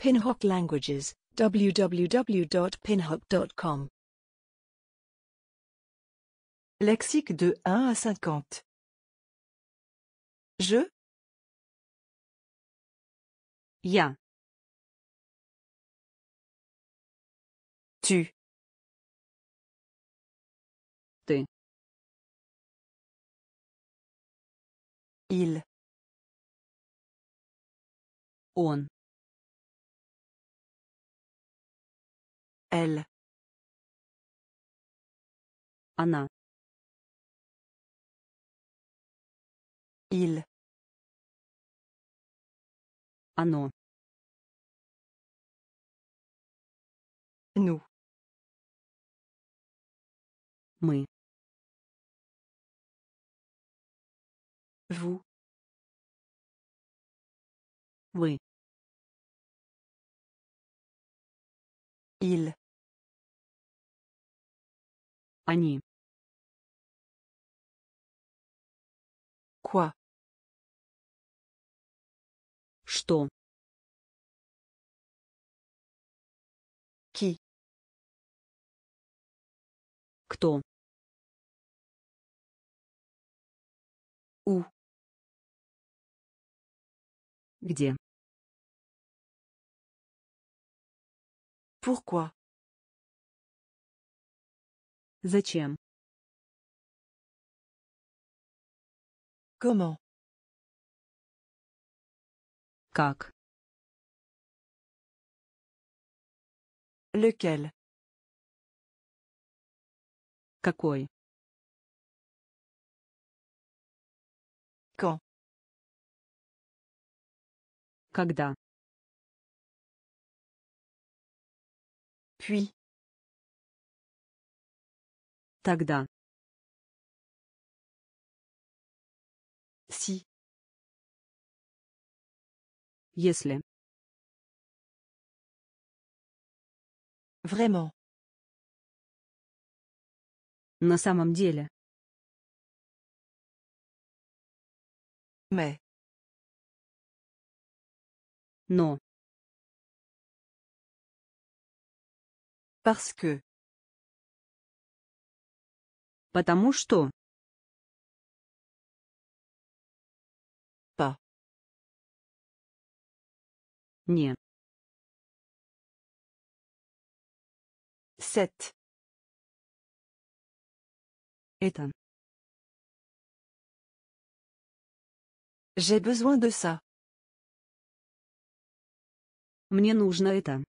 Pinhock Languages, www.pinhock.com. Lexique de 1 à 50. Je. Ya. Tu. Ты. Il. On Elle. Anna. Il. Оно. Nous. Мы. Vous. Вы. Il. Они. Quoi? Что? Qui? Кто? У. Где? Pourquoi? Зачем? Comment? Как? Lequel? Какой? Quand? Когда? Puis. Тогда. Si. Если. Vraiment. На самом деле. Mais. Но. Parce que. Потому что. Pa. Не. Сет. Это. J'ai besoin de ça. Мне нужно это.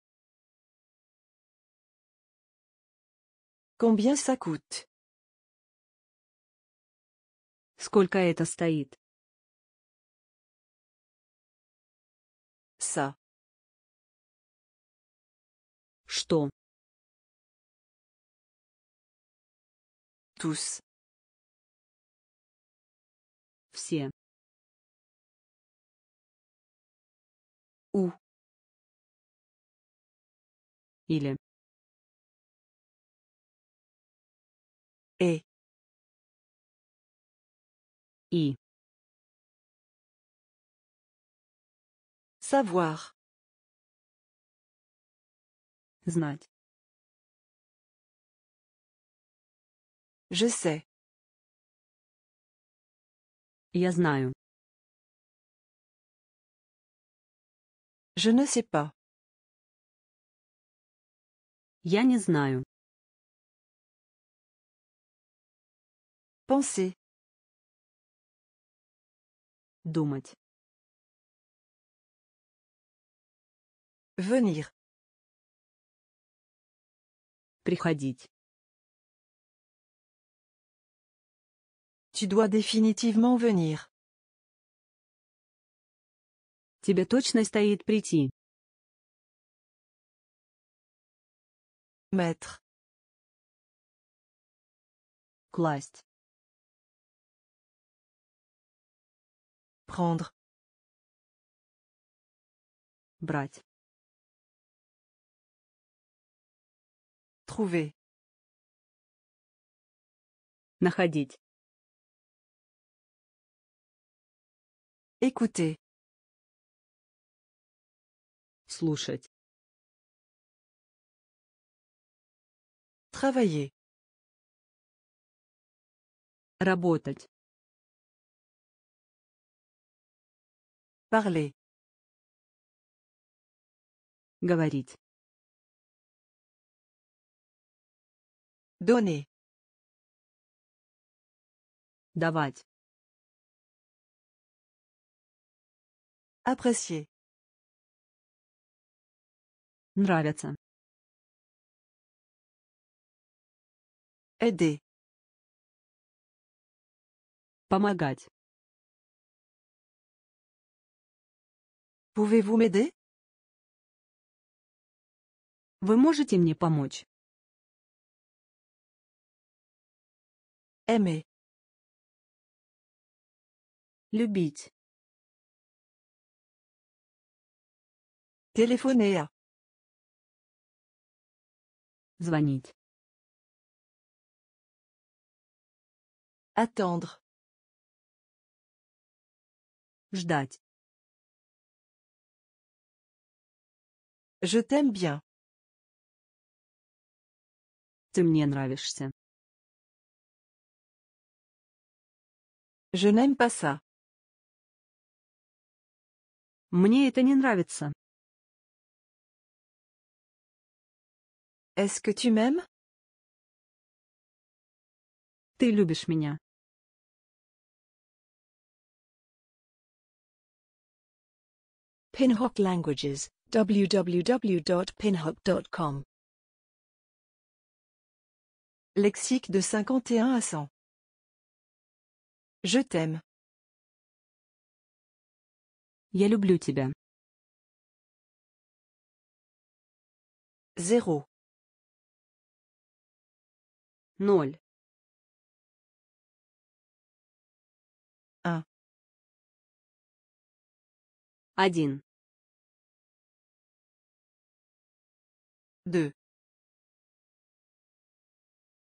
Combien ça coûte? Сколько это стоит? Са. Что? Тус. Все. У. Или. Э. Savoir. Знать. Je sais. Я знаю. Je ne sais pas. Я не знаю. Penser. Думать. Venir. Приходить. Tu dois définitivement venir. Тебе точно стоит прийти. Mettre. Класть. Prendre. Брать. Trouver. Находить. Écouter. Слушать. Travailler. Работать. Parler. Говорить. Donner. Давать. Apprécier. Нравится. Эды. Помогать. Pouvez-vous m'aider? Вы можете мне помочь? Aimer. Любить. Телефонея. Звонить. Attendre. Ждать. Je t'aime bien. Ты мне нравишься. Je n'aime pas ça. Мне это не нравится. Est-ce que tu m'aimes? Ты любишь меня. Pinhock languages. www.pinhook.com Lexique de 51 à 100 Je t'aime. Я люблю тебя. 0 0 1 1 deux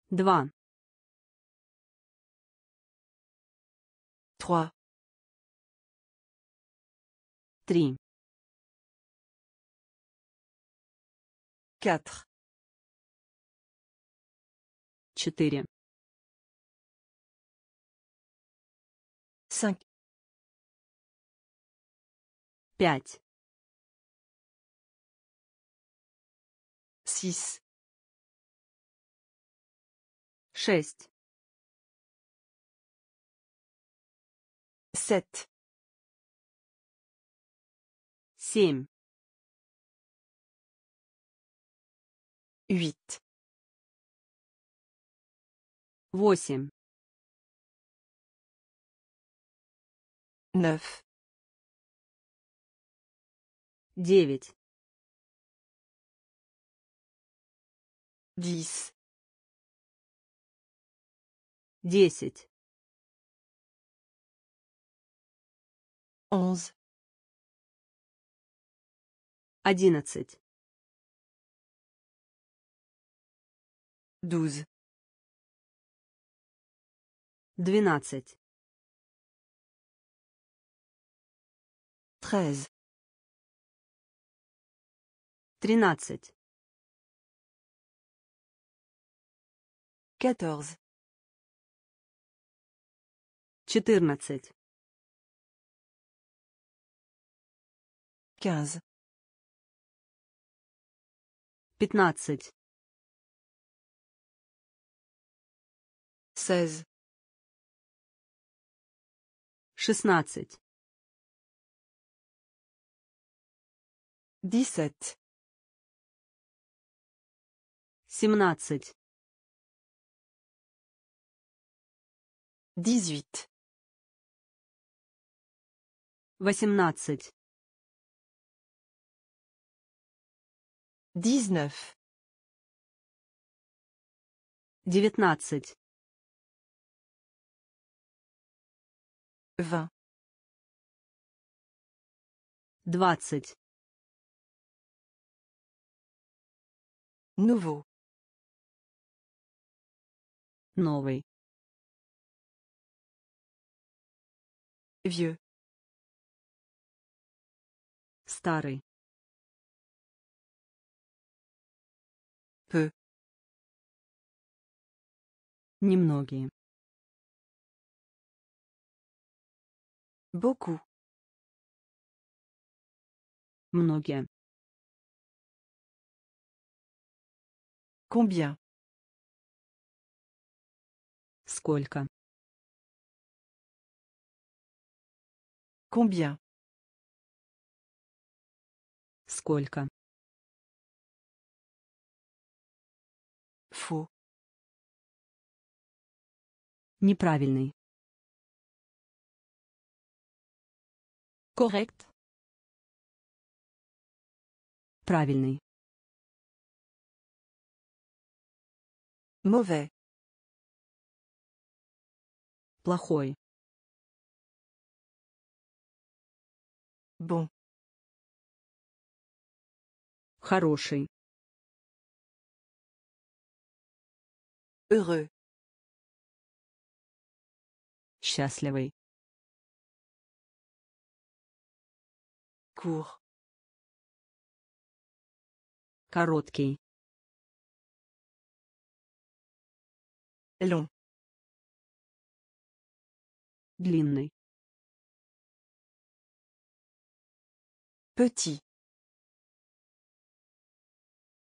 два trois три quatre четыре cinq пять six шесть sept семь huit восемь neuf девять Дис. Десять. Онз. Одиннадцать. Дуз. Двенадцать. Тreize. Тринадцать. quatorze четырнадцать quinze пятнадцать seize шестнадцать десять, семнадцать Dix-huit. Восемнадцать. Dix-neuf. Девятнадцать. Vingt. Двадцать. Nouveau. Новый. Vieux. Старый. Peu. Немногие. боку Многие. Combien? Сколько? Combien Сколько Фу. Неправильный. Коррект. Правильный. Mauvais. Плохой. Бо. Хороший. Heureux. Счастливый. Кур. Короткий. Long. Длинный. Petit.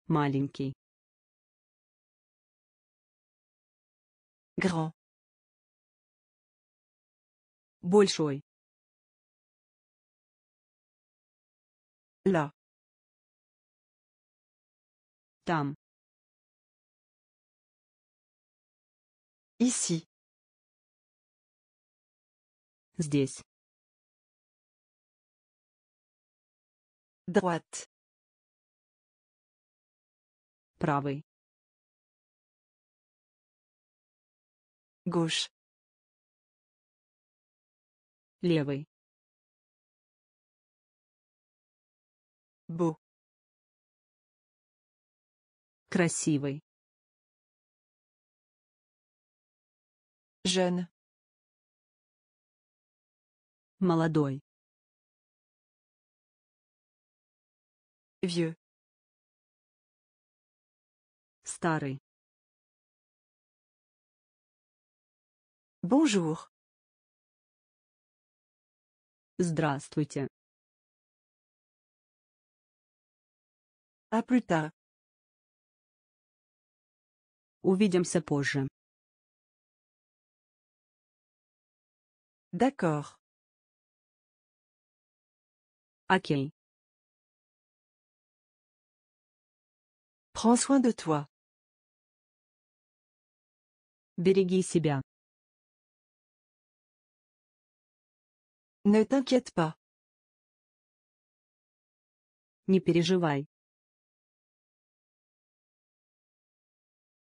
Маленький. Grand. Большой. Là. Там. Ici. Здесь. Droite. Правый. Gauche. Левый. Бу. Красивый. Жен. Молодой. Vieux. Старый. Bonjour. Здравствуйте. А plus tard. Увидимся позже. D'accord. Окей. Prends soin de toi. Береги себя. Ne t'inquiète pas. Не переживай.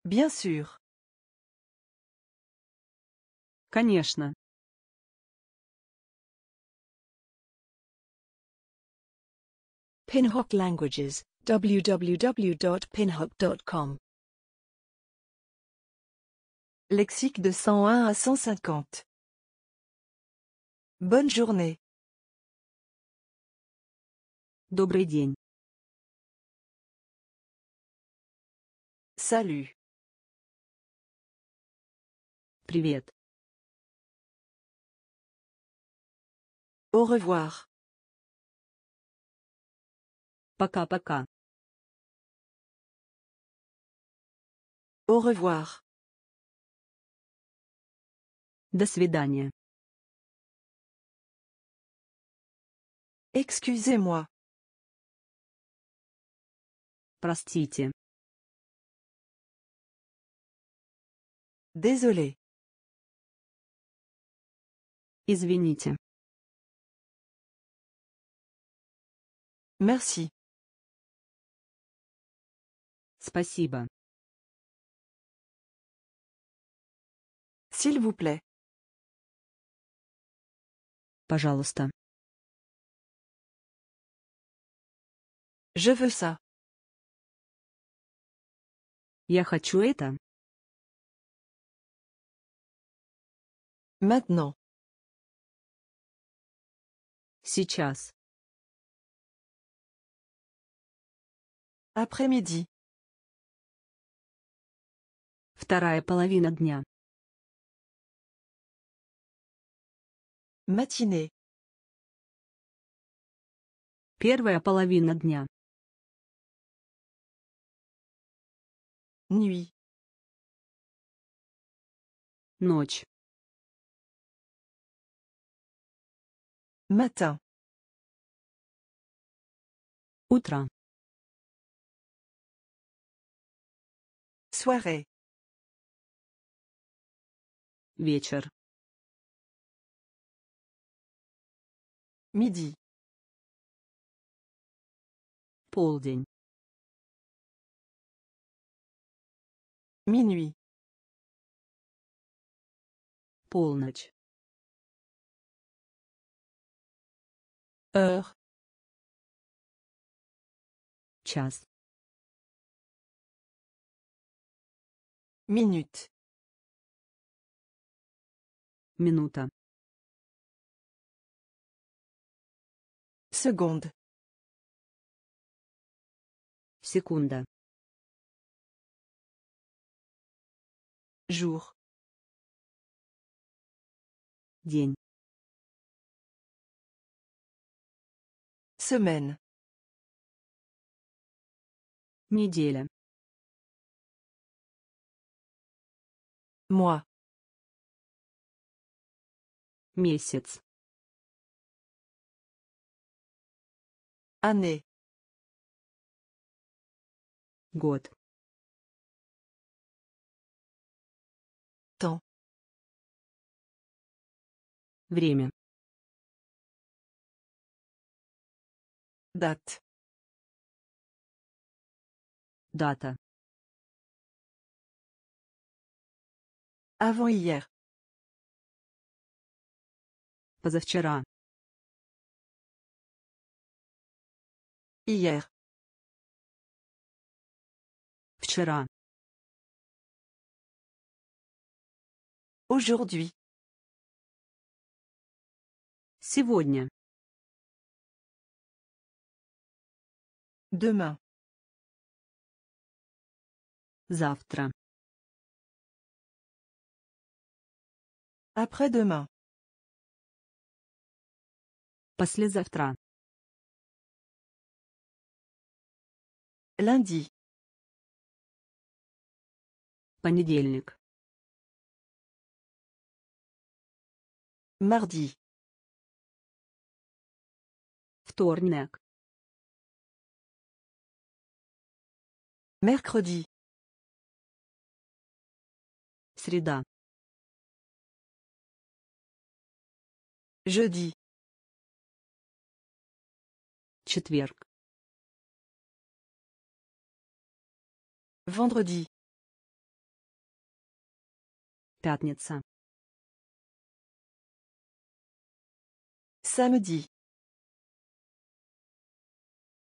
Bien sûr. Конечно. Pinhock languages www.pinhook.com Lexique de 101 à 150 Bonne journée. Добрый день. Salut. Привет. Au revoir. Пока-пока. Au revoir. До свидания. Excusez-moi. Простите. Désolé. Извините. Merci. Спасибо. S'il vous plaît. Пожалуйста. Je veux ça. Я хочу это. Maintenant. Сейчас. Après-midi. Вторая половина дня. Matinée. Первая половина дня. Nuit. Ночь. Matin. Утро. Soirée. Вечер. Миди. Полдень. Minuit. Полночь. Эр. Час. Минут. Минута. Seconde. seconde, Jour. День. Semaine. Неделя. Mois. Месяц. Année. Год. Temps. Время. Дат. Дата. Avant-hier. Позавчера. Hier. Вчера. Aujourd'hui. Сегодня. Demain. Завтра. Après-demain. Послезавтра. Lundi. Понедельник. Mardi. Вторник. Mercredi. Среда. Jeudi. Четверг. Vendredi. Пятница. Samedi.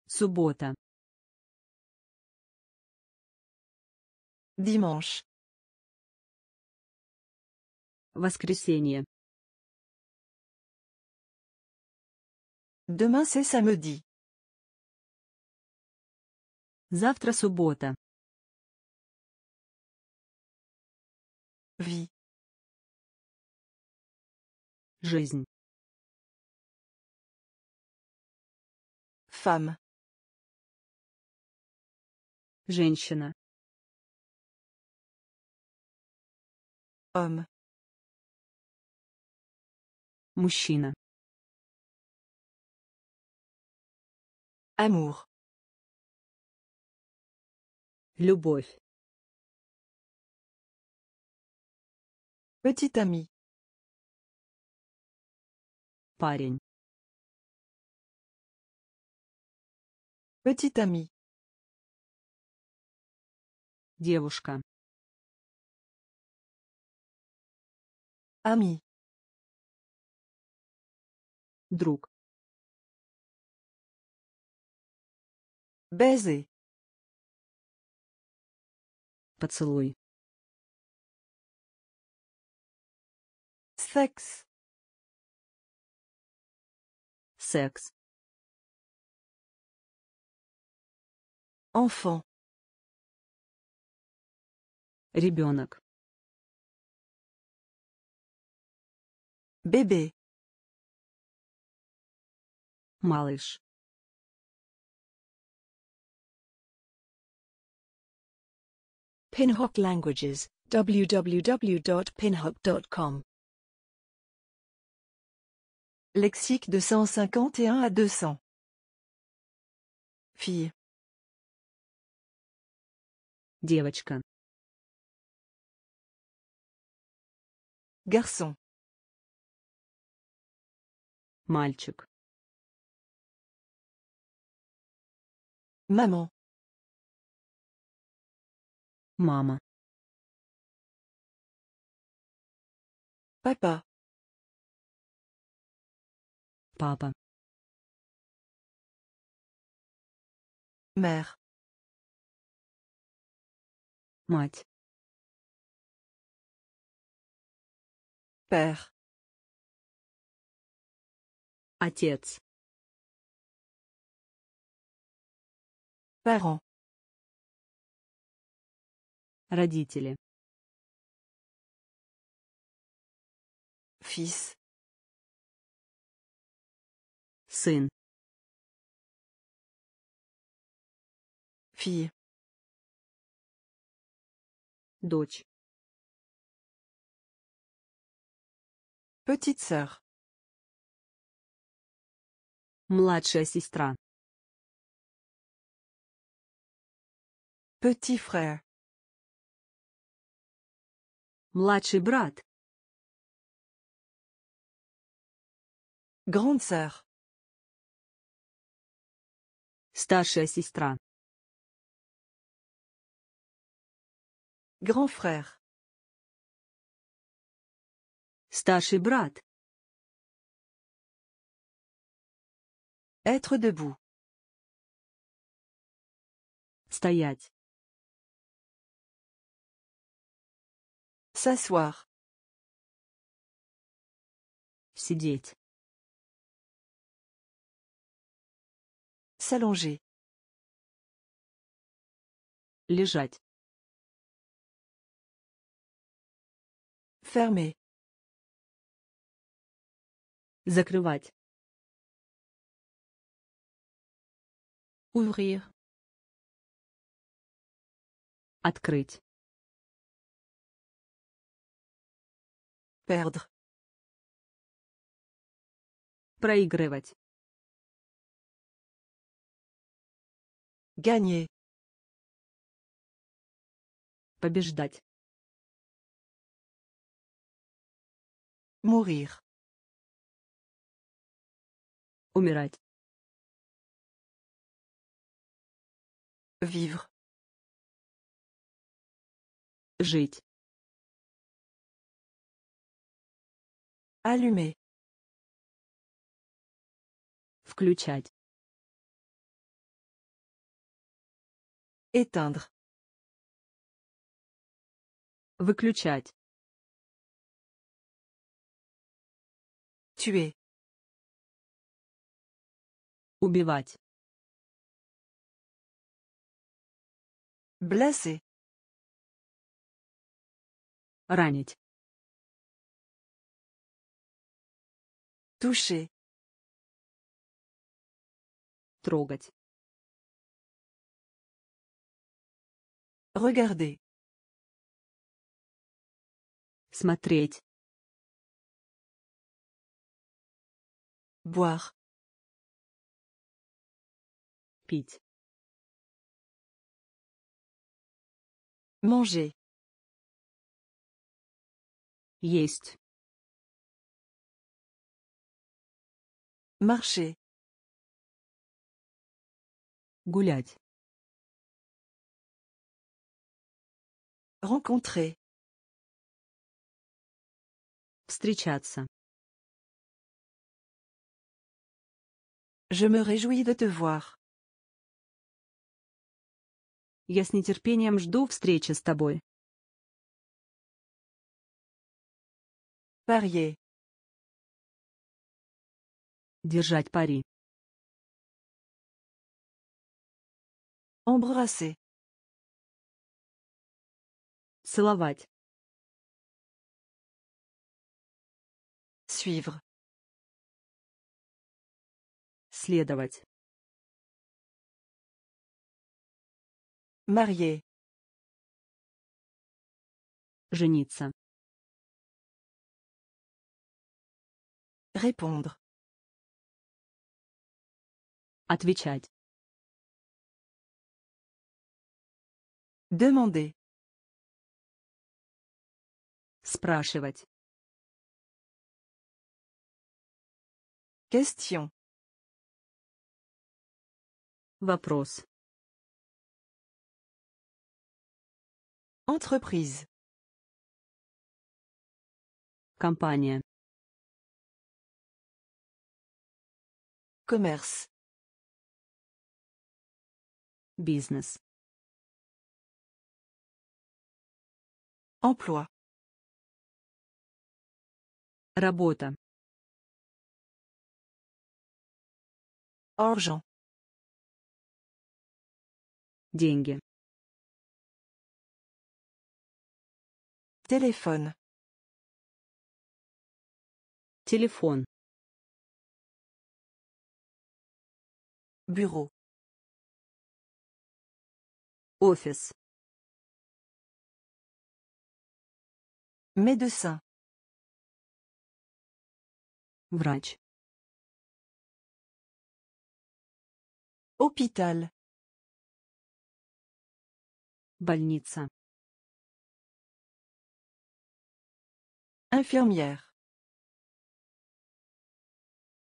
Суббота. Dimanche. Воскресенье. Demain c'est samedi. Завтра суббота. Ви. Жизнь. Femme. Женщина. Homme. Мужчина. Amour. Любовь. Petit ami. Парень. Petit ami. Девушка. Ami. Друг. Baiser. Поцелуй. секс секс enfant ребенок бебе малыш Pinhook Languages, www.pinhook.com. Lexique de 151 à 200. Fille. Девочка. Garçon. Мальчик. Maman. Мама. Papa. Папа. Мэр. Мать. Пэр. Отец. Parents. Родители. Fils сын фи дочь Petite sœur. Младшая сестра. Petit frère. Младший брат. Grande sœur. Старшая сестра. Grand frère. Старший брат. Être debout. Стоять. S'asseoir. Сидеть. S'allonger. Лежать. Fermer. Закрывать. Ouvrir. Открыть. Perdre. Проигрывать. Gagner. Побеждать. Mourir. Умирать. Vivre. Жить. Allumer. Включать. Éteindre. Выключать. Tuer. Убивать. Blesser. Ранить. Toucher. Трогать. Regarder. Смотреть. Boire. Пить. Manger. Есть. Marcher. Гулять. Rencontrer. Встречаться. Je me réjouis de te voir. Я с нетерпением жду встречи с тобой. Parier. Держать пари. Embrasser. Целовать. Suivre. Следовать. Marié. Жениться. Répondre. Отвечать. Demander. Спрашивать. Question. Вопрос. Entreprise. Компания. Commerce. Бизнес. Emploi. travail ORGENT Argent Téléphone Téléphone Bureau Office Médecin Врач. Hôpital. Больница. Infirmière.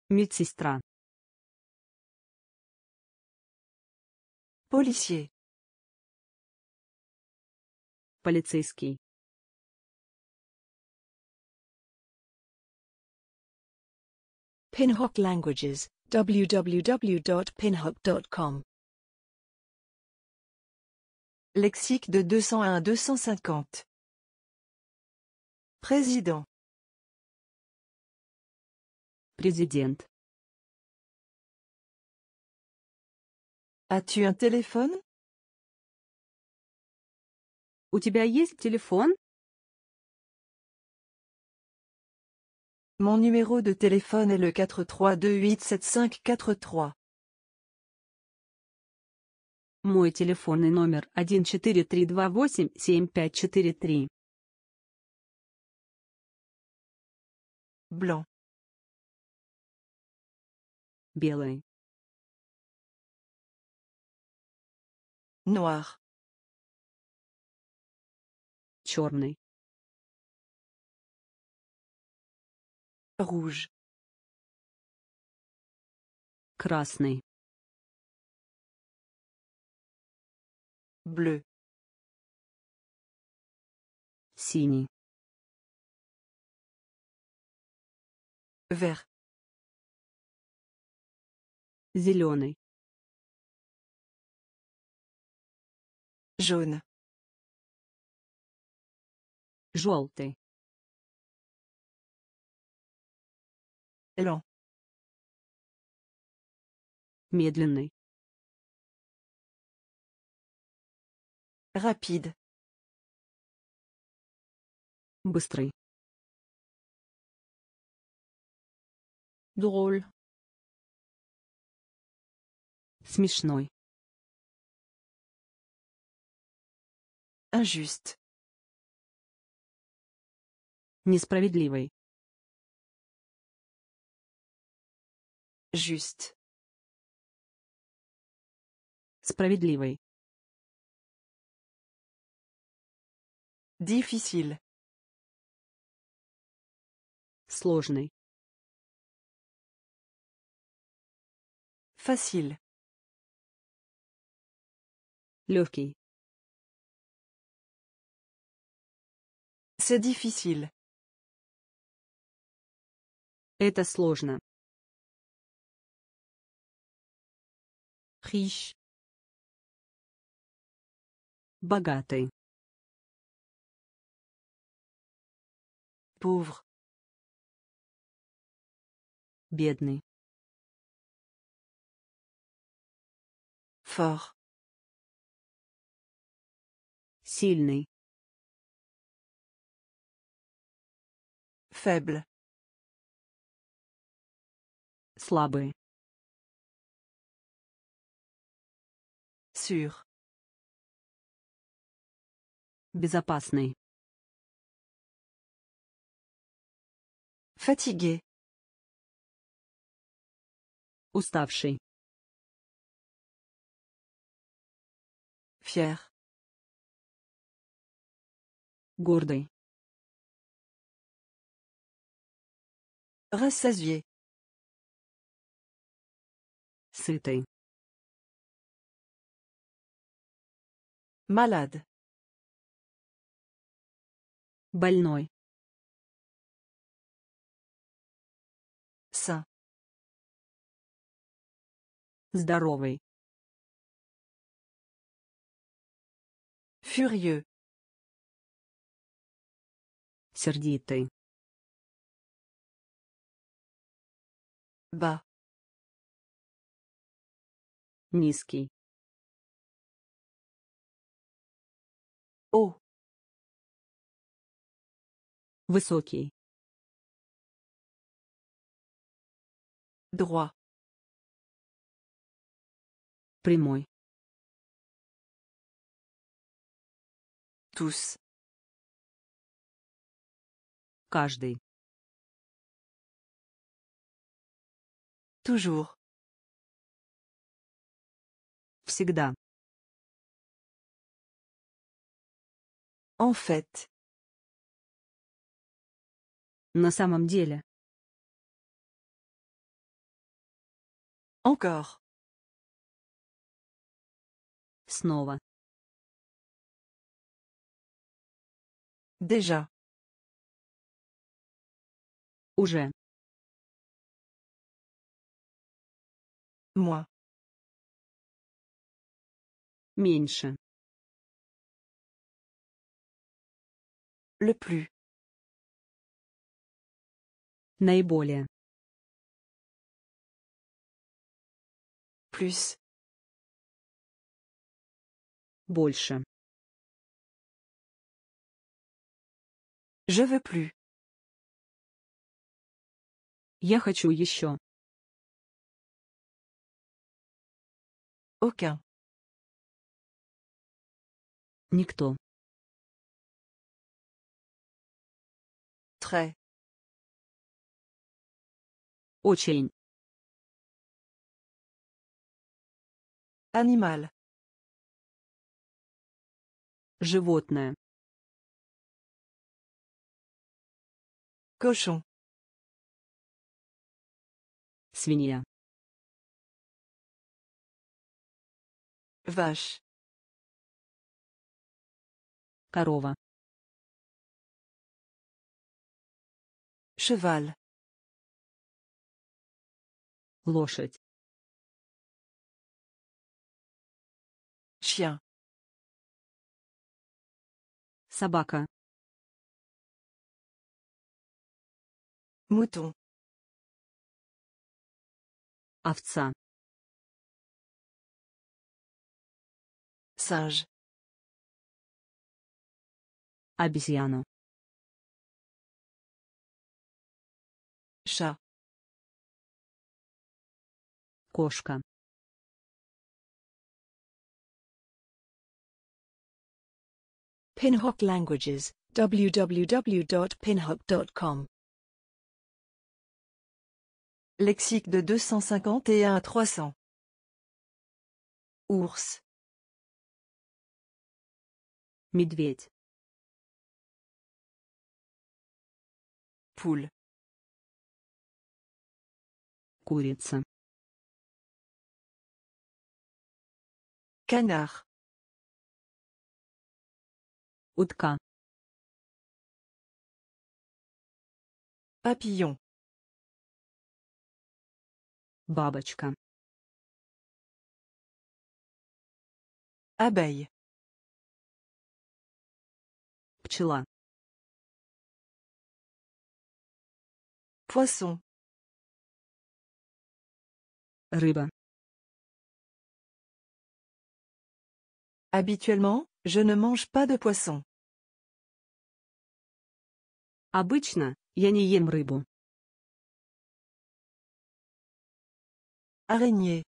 Медсестра. Policier. Полицейский. Pinhock Languages, www.pinhock.com. Lexique de 201 250. Président. Président. As-tu un téléphone? У тебя есть телефон? Mon numéro de téléphone est le 4328753. Мой телефонный номер 1432875443. Blanc. Белый. Noir. Черный. Rouge. Красный. Bleu. Синий. Vert. Зеленый. Jaune. Желтый. Лё. Медленный. Rapide. Быстрый. Drôle. Смешной. Injuste. Несправедливый. Juste. Справедливый. Difficile. Сложный. Facile. Легкий. C'est difficile. Это сложно. riche богатый pauvre бедный fort сильный faible слабый Sûr. Безопасный. Fatigué. Уставший. Fier. Гордый. Рассазье. Сытый. малад, Больной. Са. Здоровый. Furieux. Сердитый. Ба. Низкий. О. Высокий. Droit. Прямой. Тус. Каждый. Toujours. Всегда. En fait. На самом деле. Encore. Снова. Déjà. Уже. Moi. Меньше. Le plus. Наиболее. Plus. Больше. Je veux plus. Я хочу еще. Aucun. Никто. Très. Очень. Анимал. Животное. Cochon. Свинья. Vache. Корова. Cheval. Лошадь. Chien. Собака. Мутон. Овца. Саж. Обезьяна. Chat. Кошка. Pinhock Languages, www.pinhock.com Lexique de 251 à 300 Ours Медведь Poule курица Канар. Утка. Папиллон. Бабочка. Abeille. Пчела. Poisson. Habituellement, je ne mange pas de poisson. Обычно, я не ем рыбу. Araignée.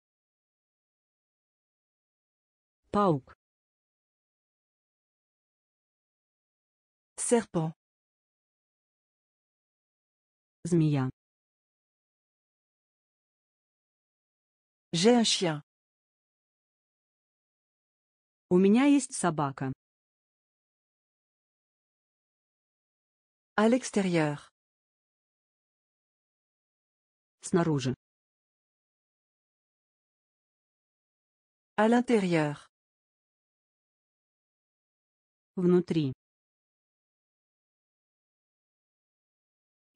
Паук. Serpent. Змея. J'ai un chien. У меня есть собака. À l'extérieur. Снаружи. À l'intérieur. Внутри.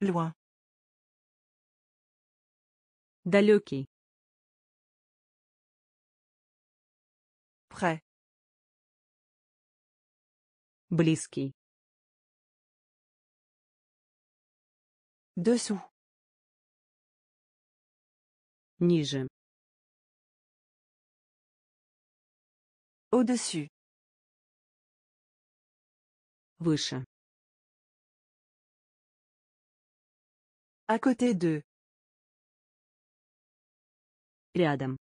Loin. Далекий. Près. Близкий. Dessous. Ниже. Au-dessus. Выше. À côté de. Рядом.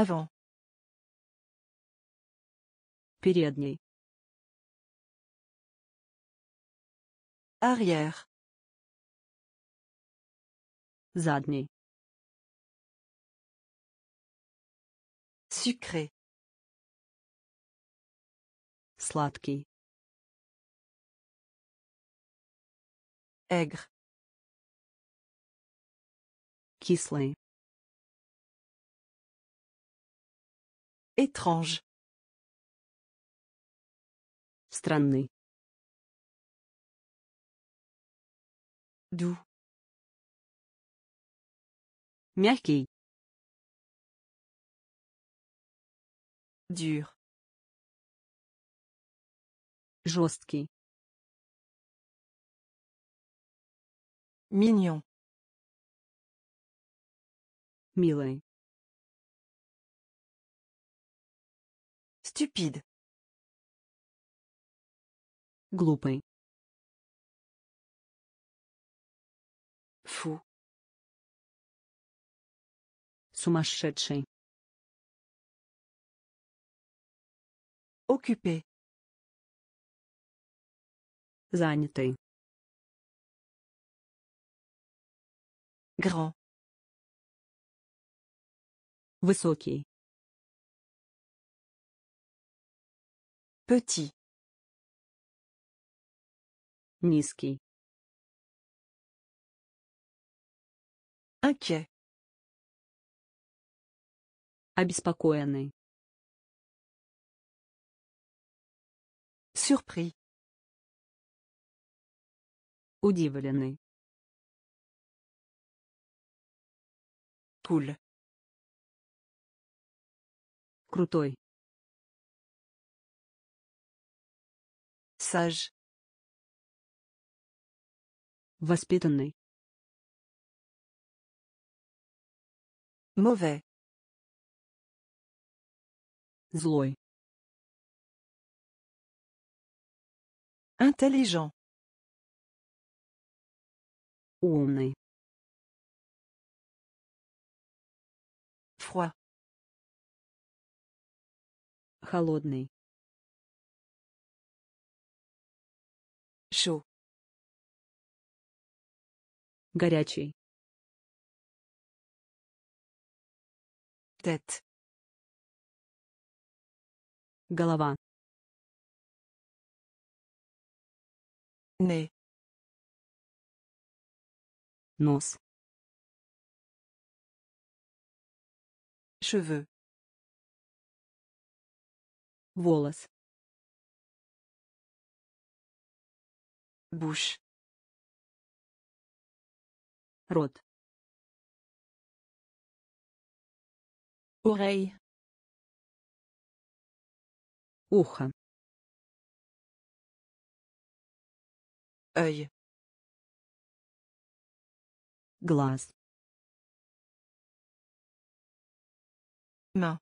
Avant. Передний. Arrière. Задний. Sucré. Сладкий. Aigre. Кислый. Étrange. Странный. Doux. Мягкий. Dur. Жесткий. Mignon. Милый. Stupide. Глупый. Фу. Сумасшедший. Occupé. Занятый. Grand. Высокий. Petit. Низкий. Инquiet. Обеспокоенный. Surpris. Удивленный. Cool. Крутой. Sage. Воспитанный. Мове. Злой. Intelligent. Умный. Froid. Холодный. Шоу. Горячий. Тет. Голова. Не. Нос. Cheveux. Волос. Bouche. Рот. Oreille. Ухо. Œil. Глаз. Main.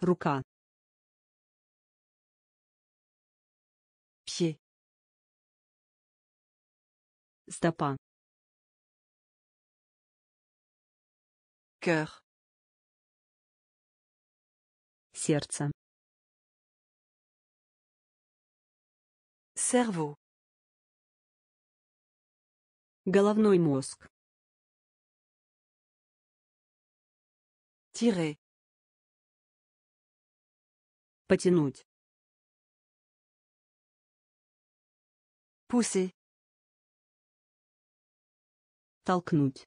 Рука. Стопа. Cœur. Сердце. серво, Головной мозг. тире, Потянуть. Pousser. толкнуть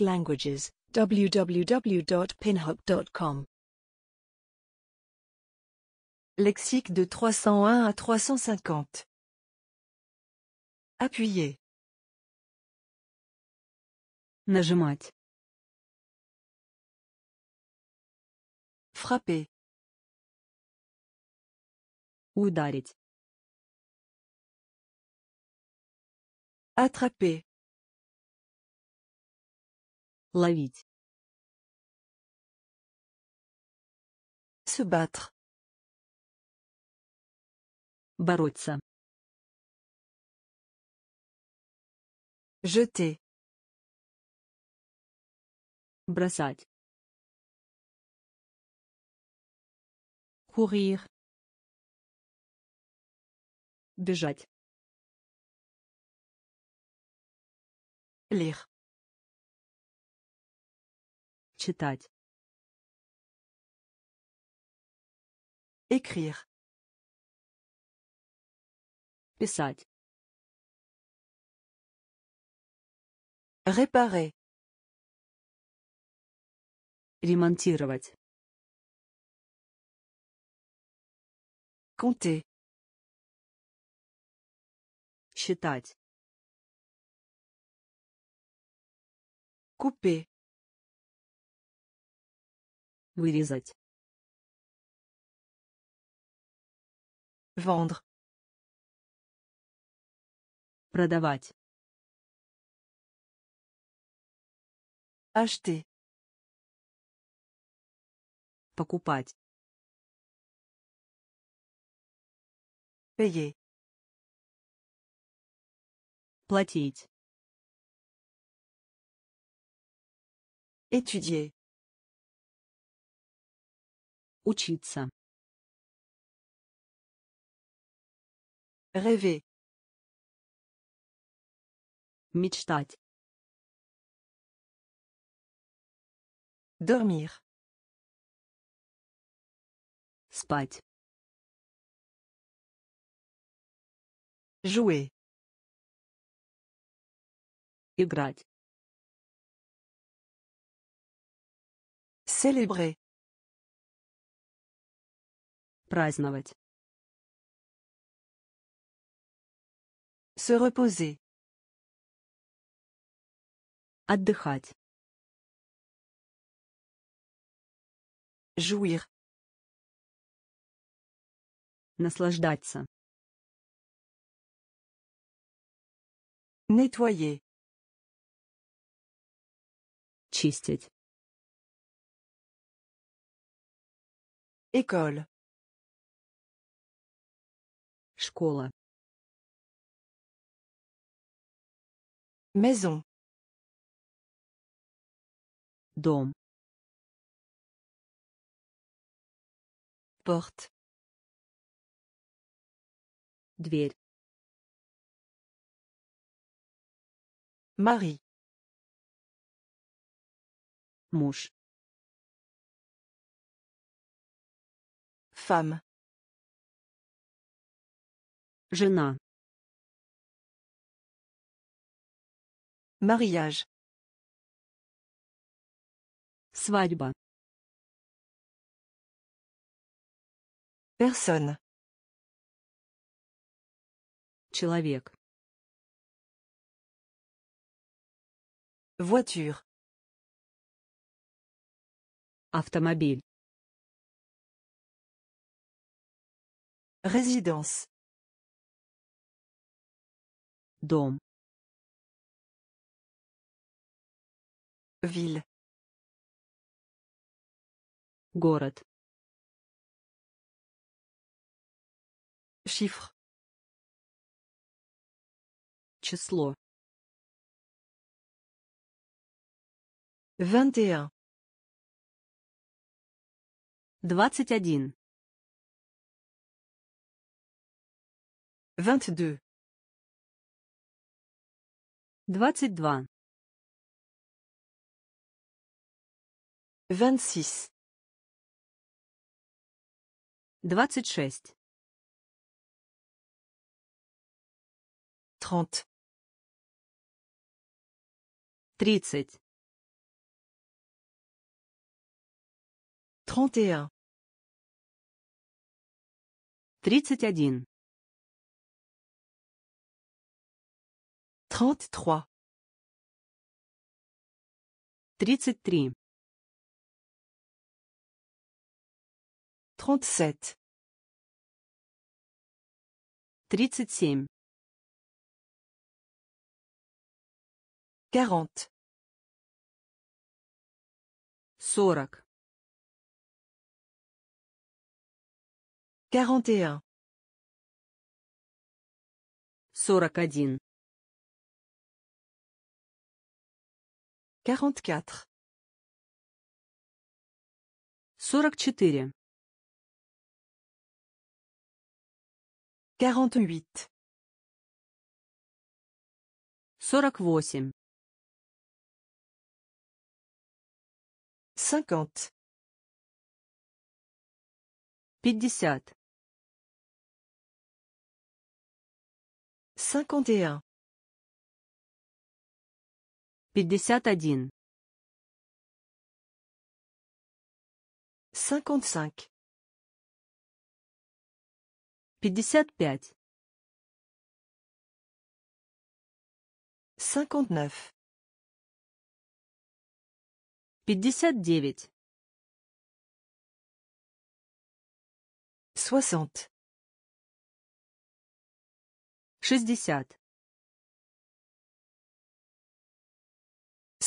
Languages, www.pinhook.com Lexique de 301 à 350 Appuyer Нажимать Frapper Ударить Attraper. Ловить. Se battre. Бороться. Jeter. Бросать. Courir. Бежать. лих читать écrire писать réparer ремонтировать compter считать Купе. Вырезать. Vendre. Продавать. Acheter. Покупать. Payer. Платить. Étudier. Учиться. Rêver. Мечтать. Dormir. Спать. Jouer. Играть. Célébrer. Праздновать. Se reposer. Отдыхать. Jouir. Наслаждаться. Nettoyer. Чистить. École. Maison. Dom. Porte. Дверь. Marie. Mouche. Femme. Jeune. Mariage. Свадьба. Personne. Человек. Voiture. Автомобиль. Résidence. Дом. Ville. Город. Chiffre. Число. 21. 21. 22. 22. 26. 26. 30. 30. 31. 31. 33 33 37 37 40 40 41 41 Quarante-quatre. 48 Quarante-huit. Cinquante. Cinquante et un. 51 55 55 59 59 60 60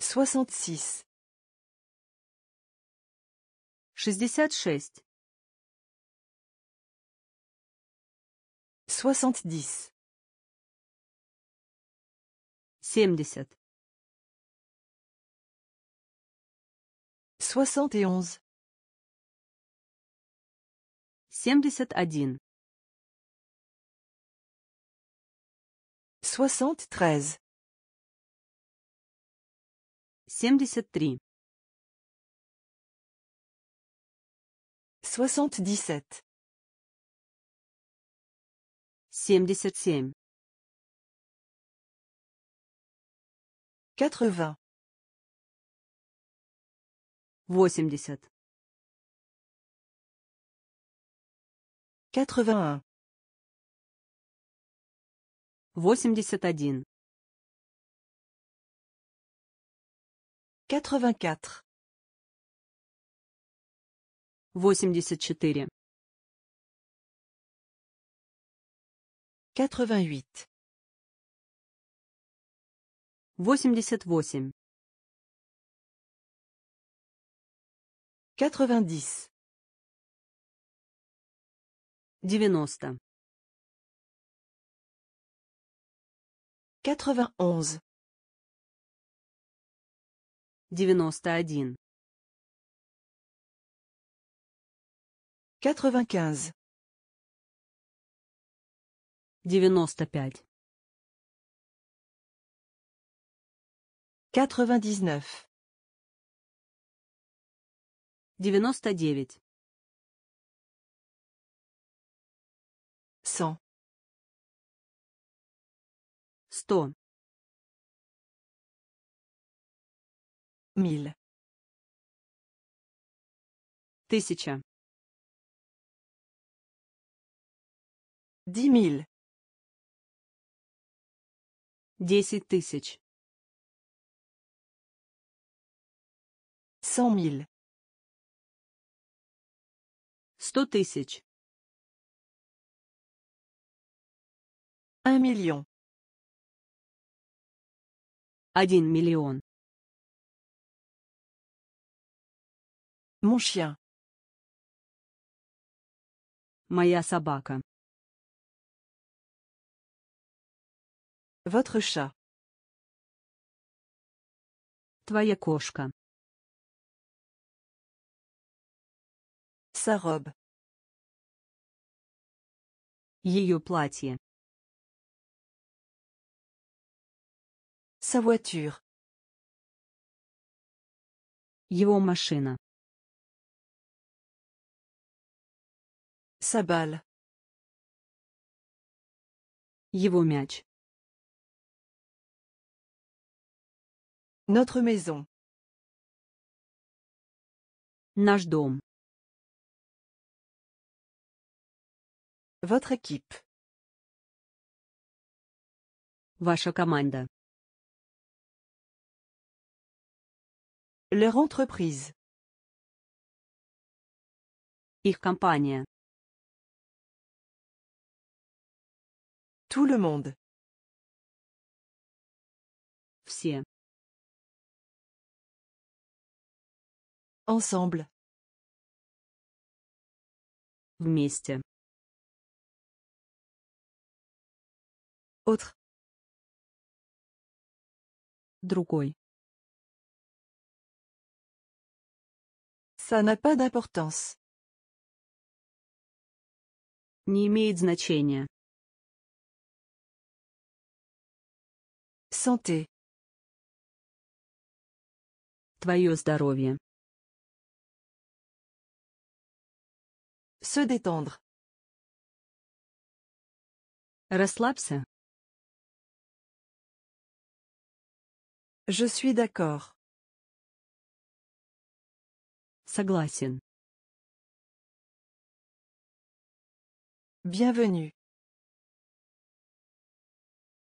Soixante-six. 70 70 Soixante-dix. sept, Soixante et onze. à Soixante-treize. 73. 77. 77. 80. 80. 81. 81. quatre-vingt-quatre 84 vingt 88 quatre vingt 91 девяносто один девяносто пять девяносто девять сто, сто Миля. Тысяча. Димиль. Десять тысяч. Сто миль. Сто тысяч. миллион, Один миллион. Mon chien. Моя собака. Votre chat. Твоя кошка. Sa robe. Ее платье. Sa voiture. Его машина. Sabal. Его Notre maison. Наш дом. Votre équipe. Ваша Leur entreprise. Их Tout le monde. Все. Ensemble. Вместе. Autre. Другой. Ça n'a pas d'importance. Не имеет значения. Santé. Твое здоровье. Se détendre. Расслабься. Je suis d'accord. Согласен. Bienvenue.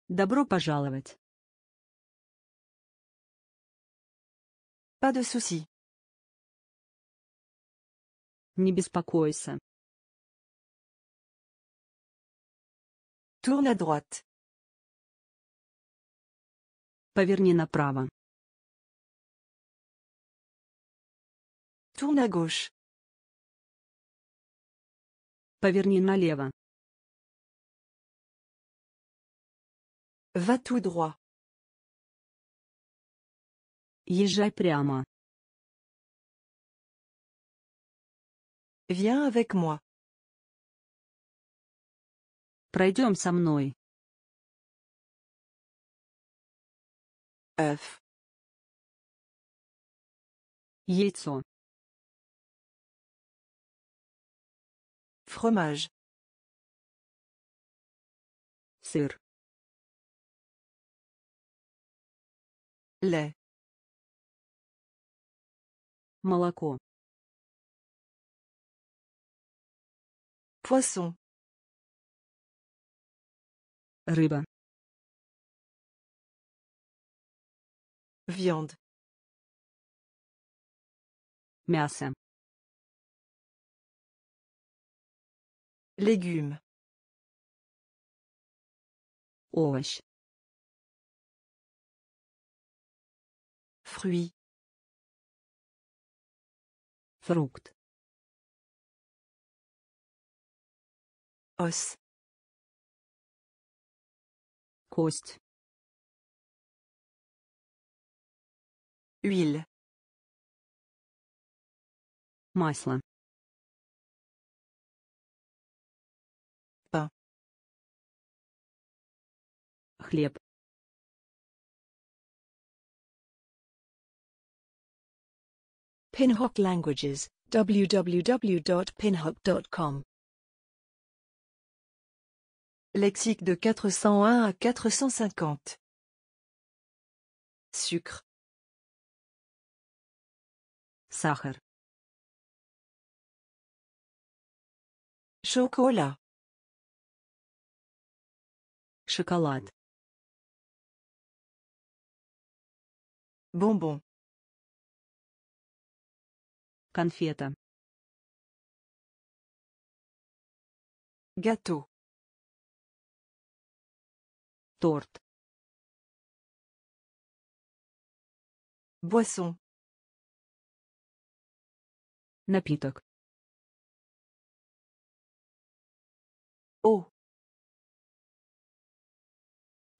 Добро пожаловать. Pas de souci. Не беспокойся. Tourne à droite. Поверни направо. Tourne à gauche. Поверни налево. Va tout droit. Езжай прямо. Viens avec moi. Пройдем со мной. F. Яйцо. Fromage. Сыр. Ле. молоко Poisson. Рыба. Viande. Мясо. Légumes. Овощ. Fruits. Фрукт. ос, Кость. Huile. Масло. Па. Хлеб. Pinhook Languages, www.pinhook.com Lexique de 401 à 450. Sucre. Sacher Chocolat. Chocolat Bonbon. Конфета. Гато. Торт. Boisson. Напиток. О.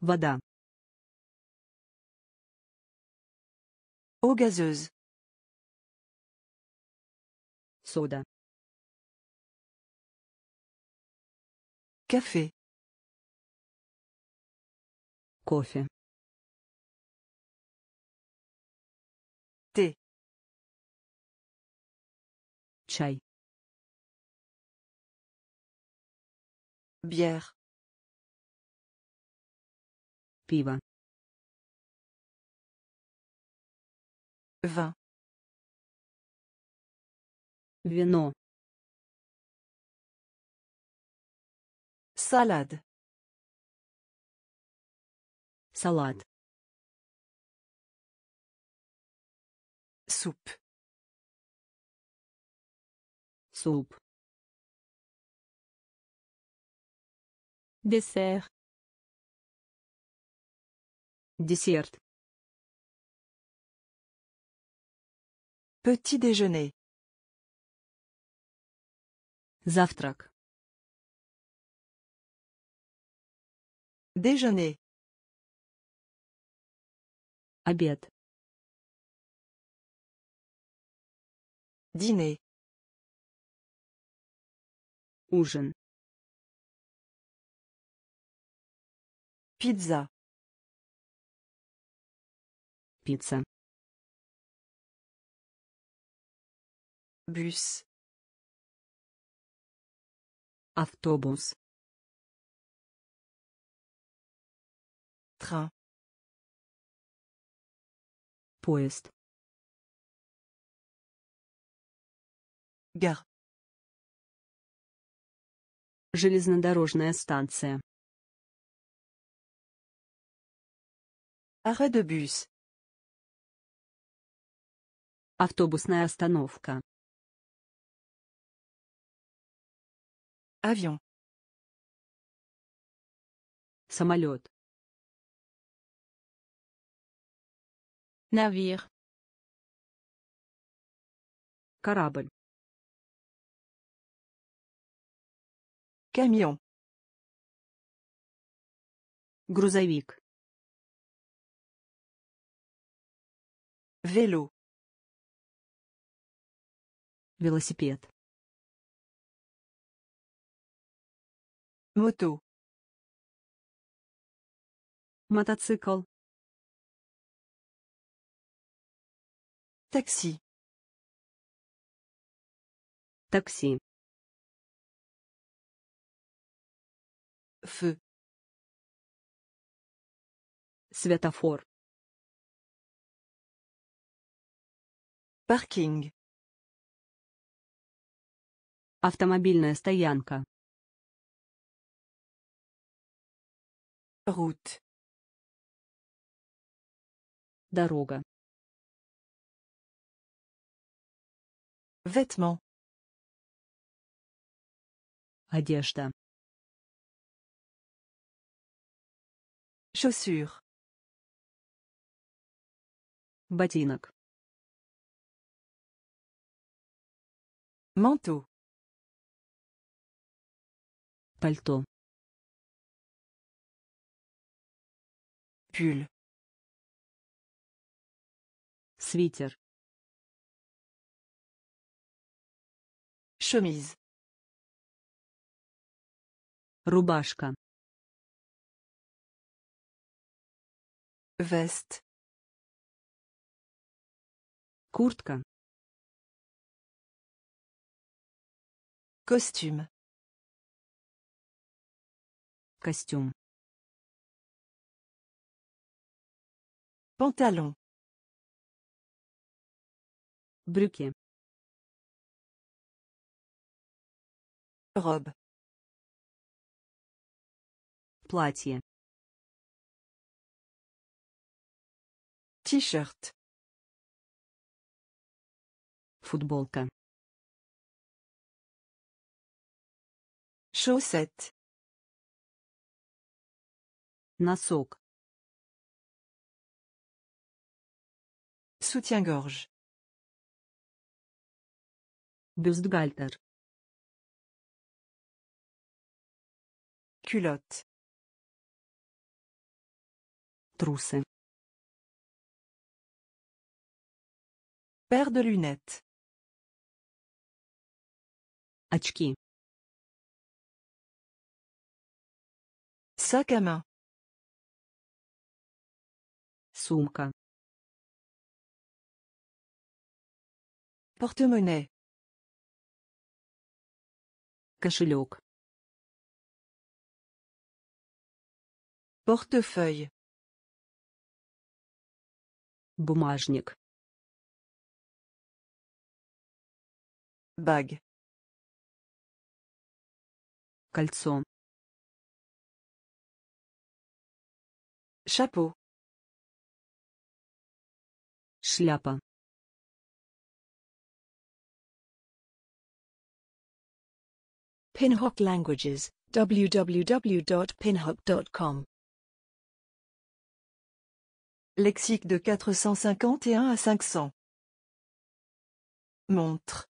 Вода. о gazeuse. Soda. Café. coffee. Thé. Chai. Bière. Piva. Vin. Vinot. Salade. Salade. Soupe. Soupe. Dessert. Dessert. Petit déjeuner. Завтрак. Déjeuner. Обед. Dîner. Ужин. Пицца. Пицца. Bus автобус train поезд гар железнодорожная станция Arrêt de bus. Автобусная остановка. Avion. Самолет. навир, Корабль. Camion. Грузовик. велю, Велосипед. Moto. Мотоцикл. Такси. Такси. Ф. Светофор. Паркинг. Автомобильная стоянка. Route. Дорога. Vêtements. Одежда. Chaussures. Ботинок. Manteau. Пальто. Пюль. Свитер. Chemise. Рубашка. Вест. Куртка. Костюм. Костюм. Pantalon. Брюки. Robe. Платье. T-shirt. Футболка. Chaussette. Носок. Soutien-gorge. Buzdgalter. Culotte. Trousse. Paire de lunettes. Очки. Sac à main. Сумка. Portemonnaie. monnaie Portefeuille. Бумажник. Bague. Кольцо. Chapeau. Pinhock Languages, www.pinhock.com. Lexique de 451 à 500. Montre.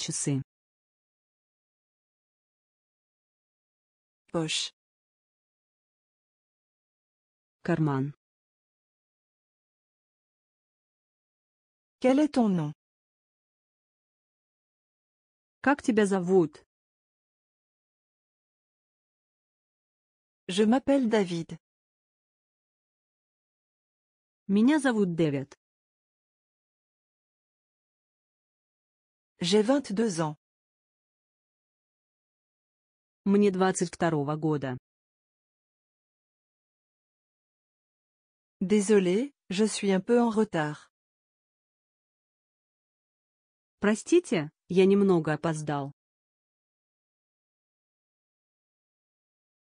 sais Poche. Carman Quel est ton nom Как тебя зовут? Je m'appelle David. Меня зовут Дэвид. J'ai 22 ans. Мне 22 года. Désolé, je suis un peu en retard. Простите, я немного опоздал.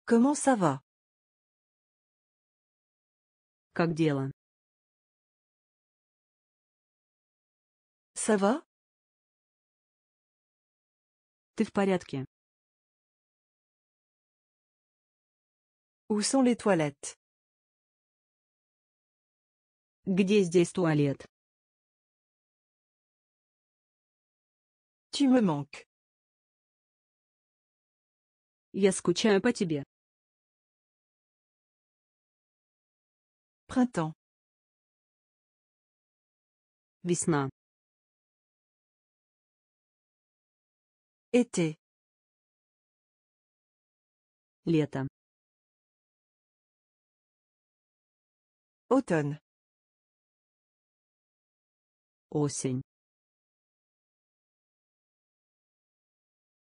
Comment ça va? Как дела? Сава? Ты в порядке? Où sont les toilettes? Где здесь туалет? Tu me manques. Я скучаю по bien. Printemps. Весна. Été. Лето. Automne. Осень.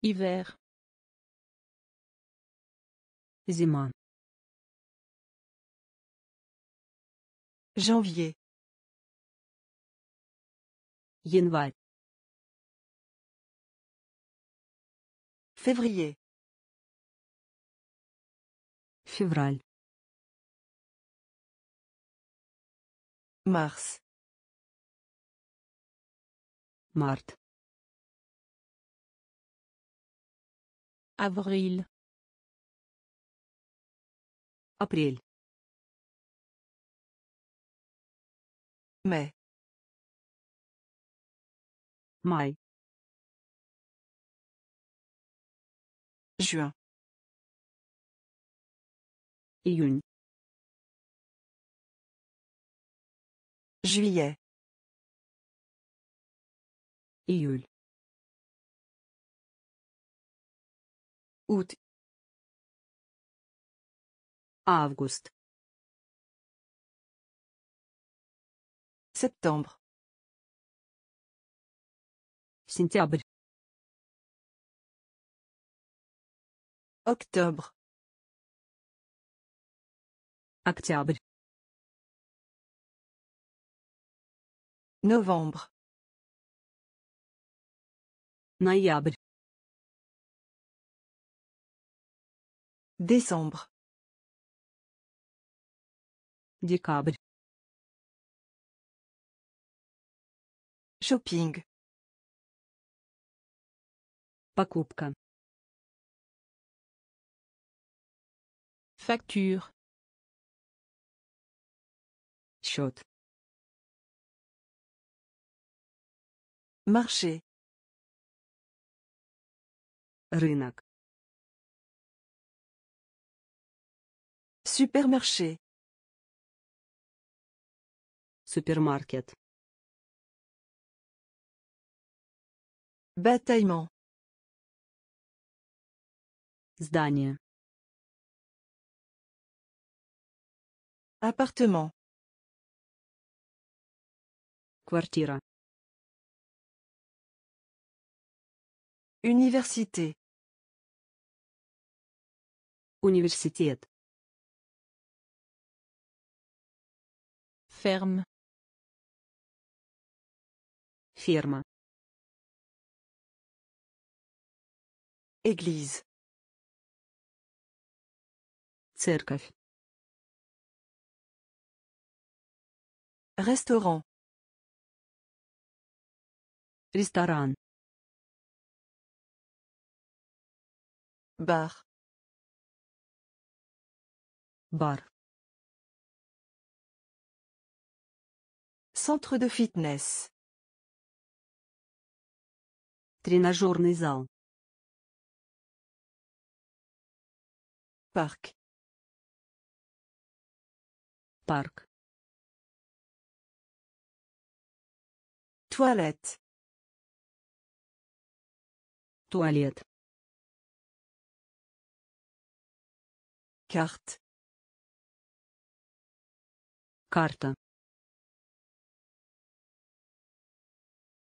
Hiver. ziman Janvier. Январь. Février. Февраль. Mars. Mart. Avril. April. Mai. Mai. Juin. Iun. Juillet. Ут. Август. Septembre. Сентябрь. Octobre. Октябрь. Novembre. Ноябрь. Décembre. Décembre, Shopping. Покупка. Facture. Счет. Marché. Рынок. Supermarché. Supermarket. Bataillement. Здание. Appartement. Квартира. Université. Université. Ferme. Firme. Église. Cercle. Restaurant. Restaurant. Bar. Bar. Centre de fitness. Trénageurный зал. Parc. Parc. Toilette. Toilette. Carte. Carte.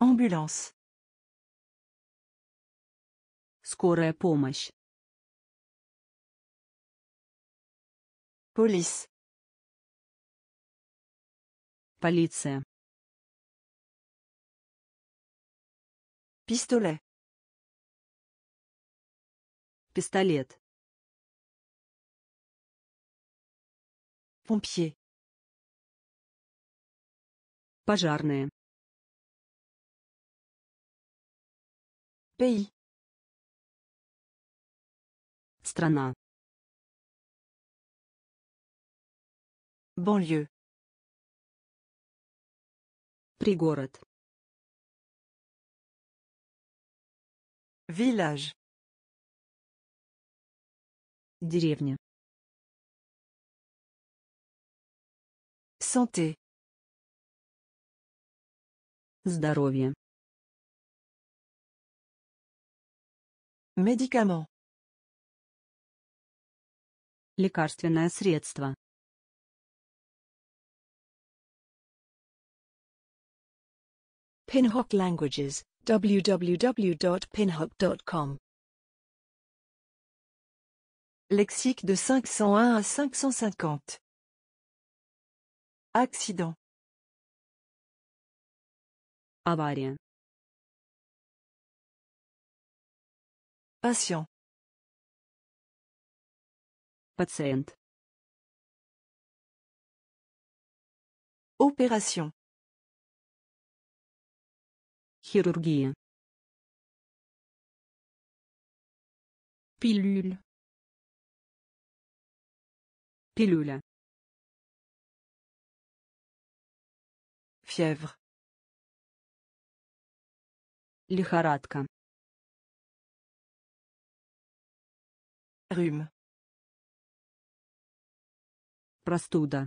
Ambulance. Скорая помощь. Полис. Полиция. Пистолет. Пистолет. Помпье. Пожарные. Pays. Страна. Banlieue. Пригород. виллаж, Деревня. санте, Здоровье. Médicament. Лекарственное средство. Pinhook Languages, www.pinhook.com Lexique de 501 à 550 Accident Авария Patient. Patient. Opération. Chirurgie. Pilule. Pilule. Fièvre. Лихорадка. Rhume. Простуда.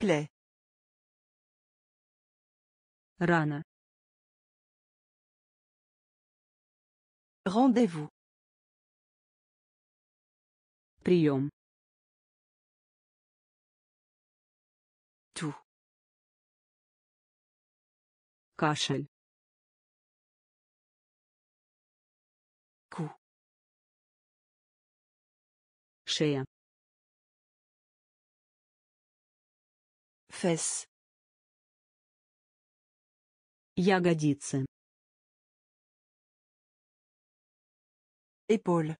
Plaie. Rana. Rendez-vous. Прием. Tout. Кашель. шея фэс ягодицы Épaule.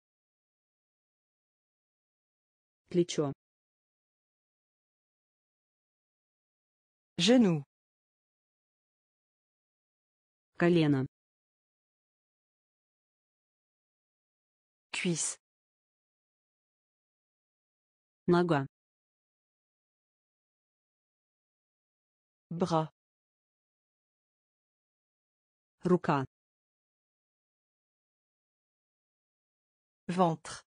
Плечо. жену, Колено. Cuisse. Нога. Бра. Рука. Ventre.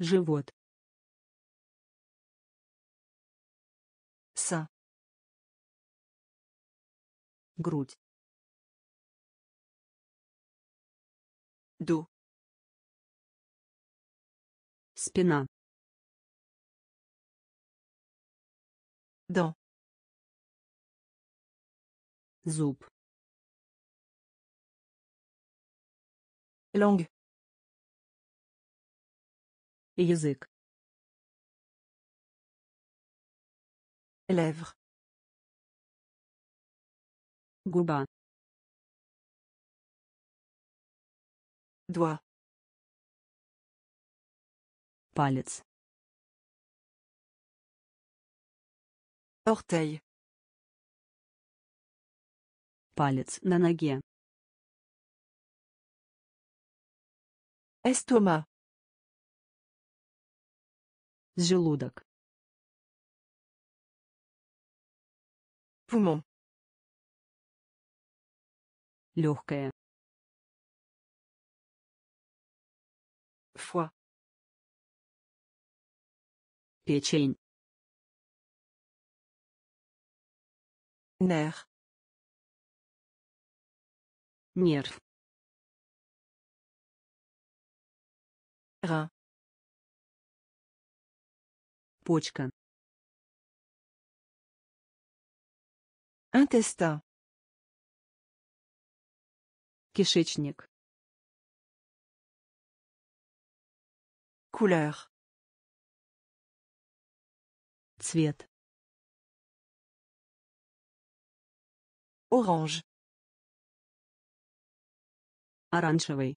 Живот. Са. Грудь. Ду. Spina. dent Zoub. Langue. Et Lèvres. Goubats. doigt Палец. Ортей. Палец на ноге. Эстома. Желудок. Пумон. Легкое. Печень. Нерв. Нерв. Ра. Почка. Интестин. Кишечник. Couleur цвет оранж оранжевый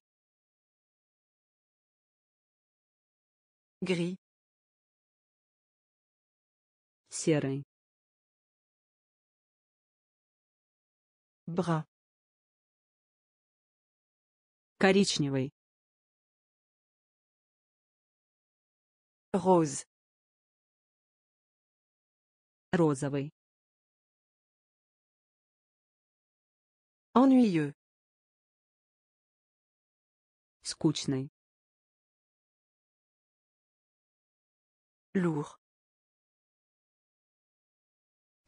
гри серый бра коричневый роз Розовый. Ennuyeux. Скучный. Lourd.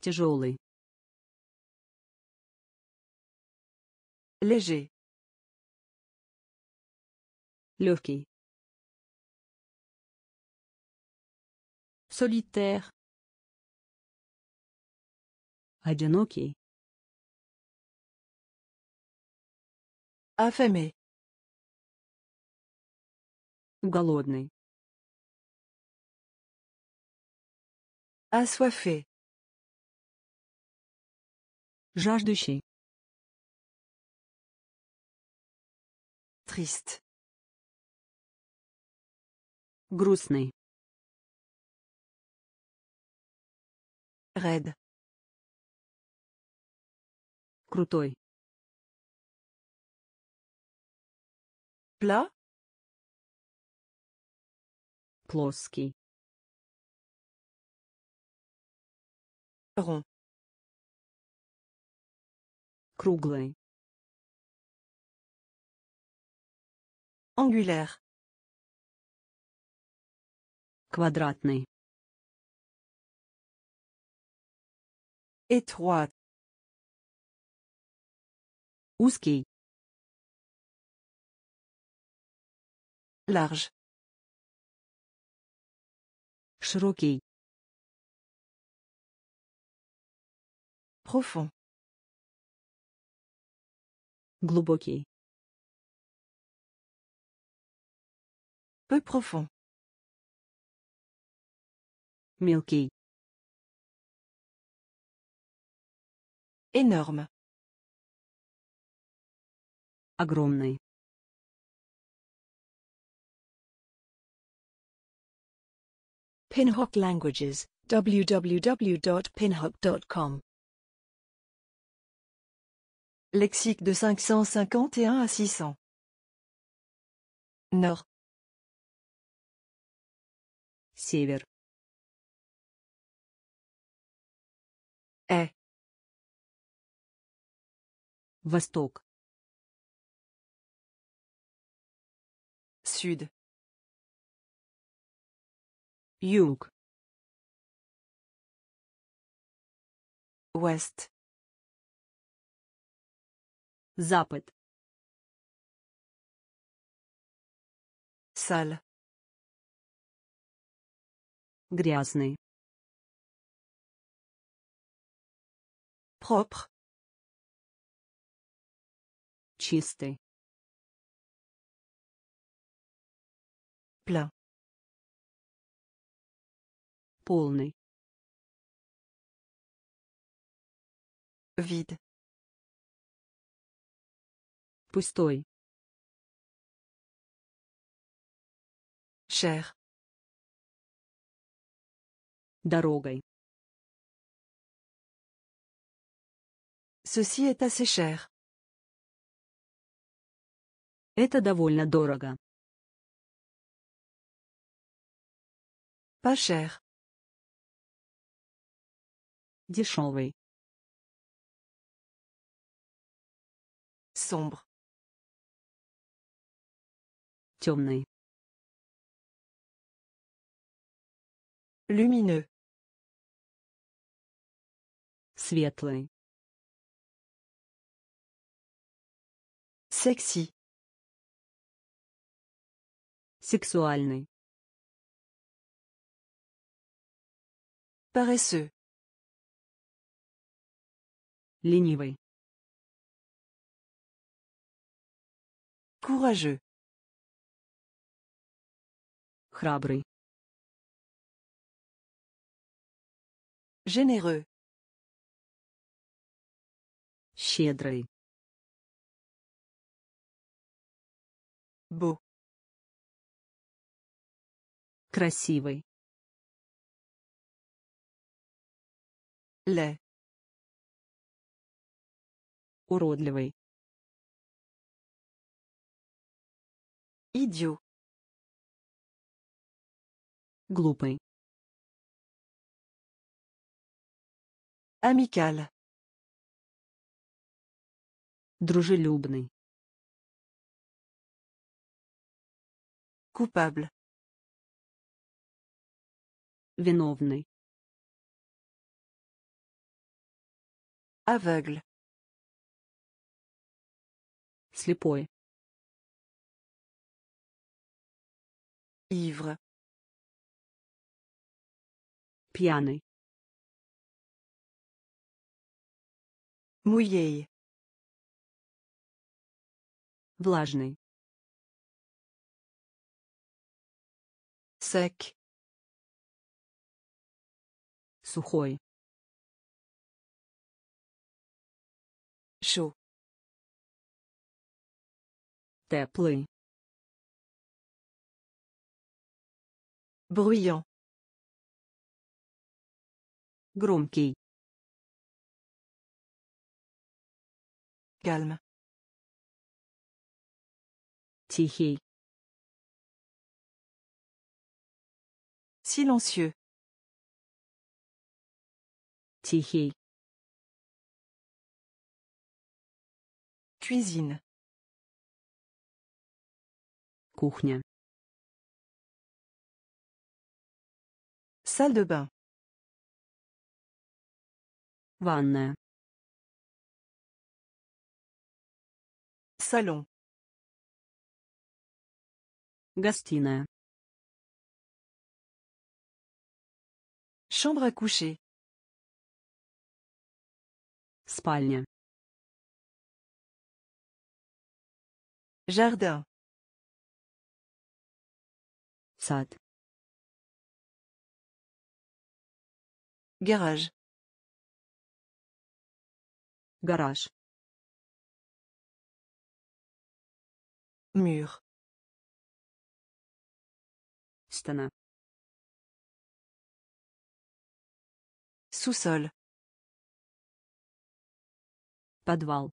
Тяжелый. лежи, Легкий. солитер Одинокий. Афеме. Голодный. Асвафе. Жаждущий. Трист. Грустный. Raide. Крутой. Пла. Плоский. Рон. Круглый. Angulaire. Квадратный. Étroite. Ouski. Large. Широкий. Profond. Глубокий. Peu profond. Мелкий. Énorme огромный Pinhock Languages, www.pinhook.com Lexique de 551 à 600 Nord Север Э Восток Sud. Юг. Ouest. Запад. Саль. Грязный. Propre. Чистый. Тепла. Полный. Вид. Пустой. Шер. Дорогой. Ceci est assez cher. Это довольно дорого. Pas cher. Дешевый. Sombre. Темный. Lumineux. Светлый. Sexy. Сексуальный. Paresseux. Ленивый. Courageux. Храбрый. Généreux. Щедрый. Бу. Красивый. Ле. Уродливый. Идю. Глупый. Амикаль. Дружелюбный. Купабль. Виновный. Aveugle. Слепой. Ivre. Пьяный. Муей. Влажный. Сек. Сухой. Chaud. Теплый. Bruyant. Громкий. Calme. Тихий. Silencieux. Тихий. Cuisine. cuisine Salle de bain. Vanne. Salon. Гостиная. Chambre à coucher. Спальня. Jardin. Sad. Garage. Garage. Mur. Stana. Sous-sol. Подвал.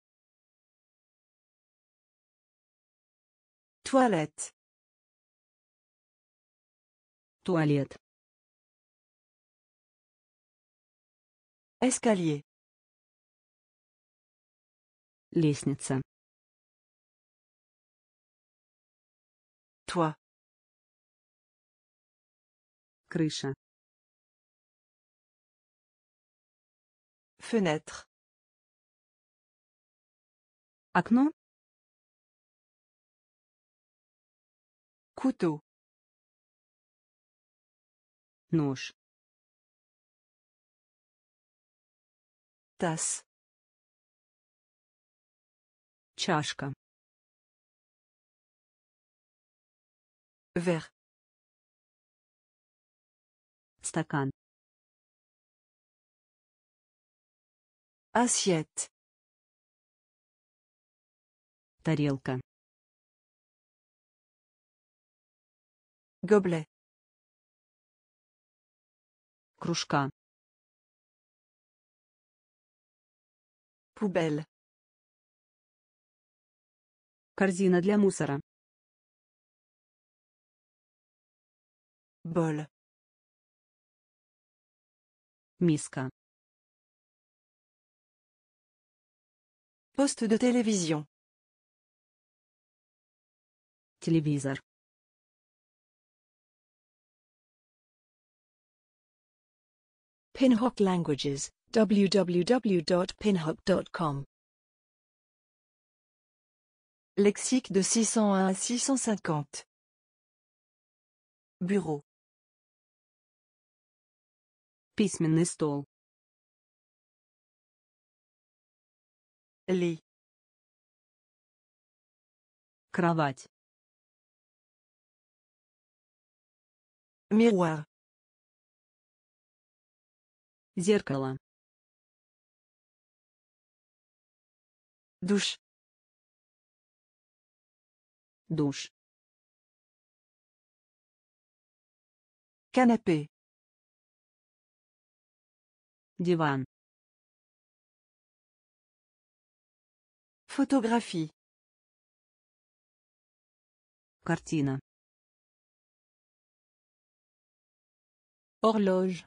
Toilette. Toilette. Escalier. Лестница. Toi. Крыша. Fenêtre. Окно. Couteau. Нож. Таз. Чашка. Вер. Стакан. Assiette. Тарелка. Gobelet. Кружка. Пубель. Корзина для мусора. Бол. Миска. пост de телевизион, Телевизор. Pinhock Languages, www.pinhock.com. Lexique de 601 à 650. Bureau. Письменный стол. Ли. Кровать. Miroir. Зеркало. Душ. Душ. Канапе. Диван. Фотографии. Картина. Horloge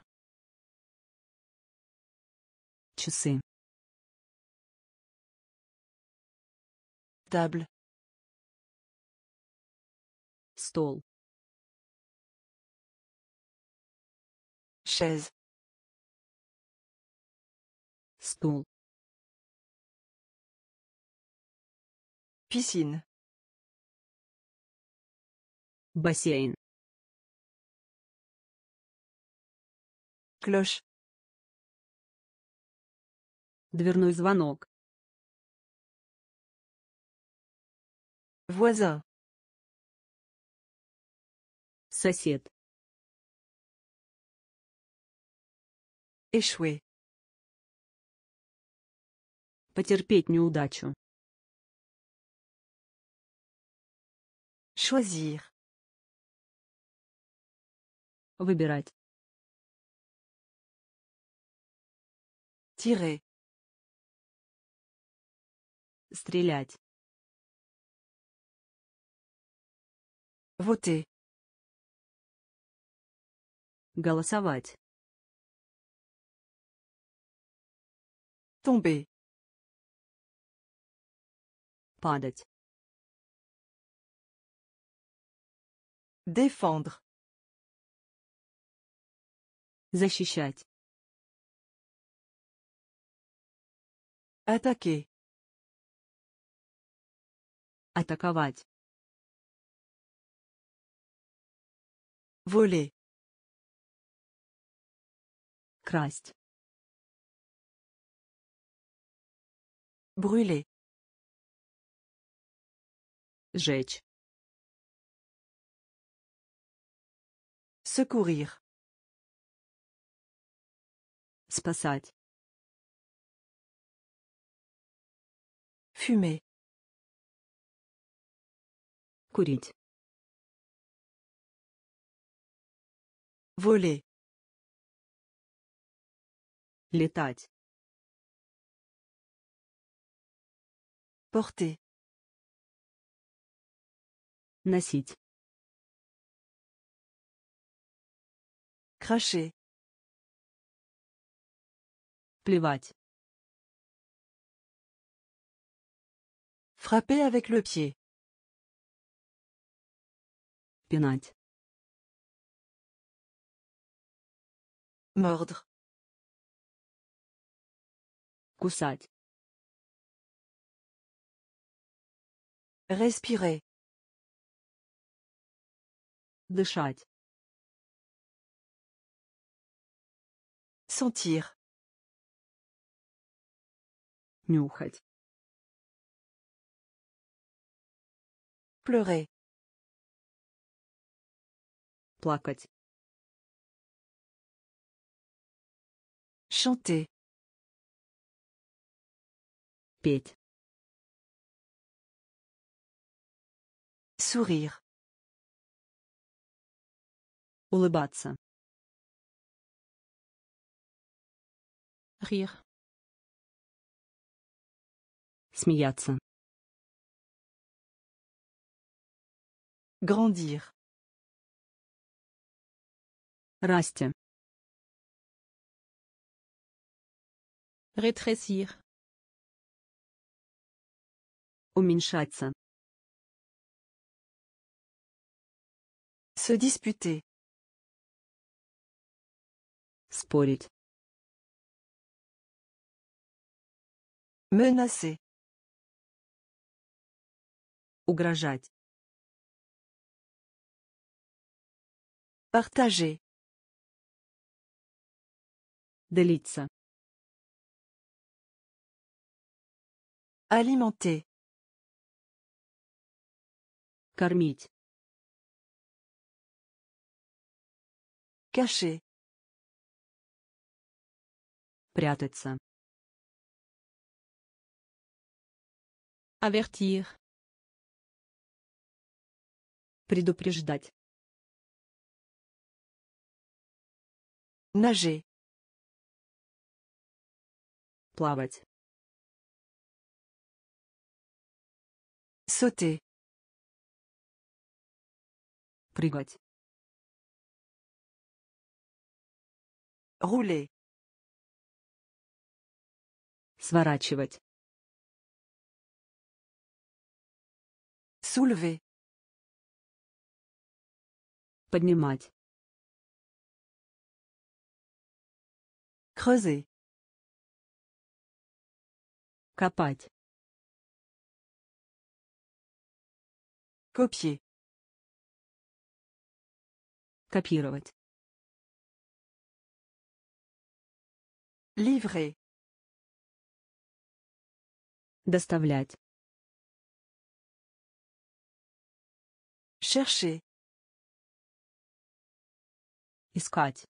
часы table стол chaise стул piscine бассейн cloche Дверной звонок. Voisin. Сосед. Échouer. Потерпеть неудачу. Choisir. Выбирать. Tirer. Стрелять. Вот Voter. Голосовать. Tomber. Падать. Défendre. Защищать. Attaquer. Атаковать. Voler. Красть. брюле, Жечь. Secourir. Спасать. Fumer. Voler. léter, Porter. Nassite. Cracher. plever, Frapper avec le pied пинать Mordre. кусать Respirer. Дышать. Sentir. Нюхать. Pleurer. Плакать. Chanter. Петь. Sourire. Улыбаться. Rire. Смеяться. Grandir. Расти. Rétrécir. Уменьшаться. Se disputer. Спорить. Menacer. Угрожать. Partager. Делиться. Alimenter. Кормить. Cacher. Прятаться. Avertir. Предупреждать. Nager плавать sauter прыгать rouler сворачивать soulever поднимать creuser Копать. Copier. Копировать. Livrer. Доставлять. Chercher. Искать.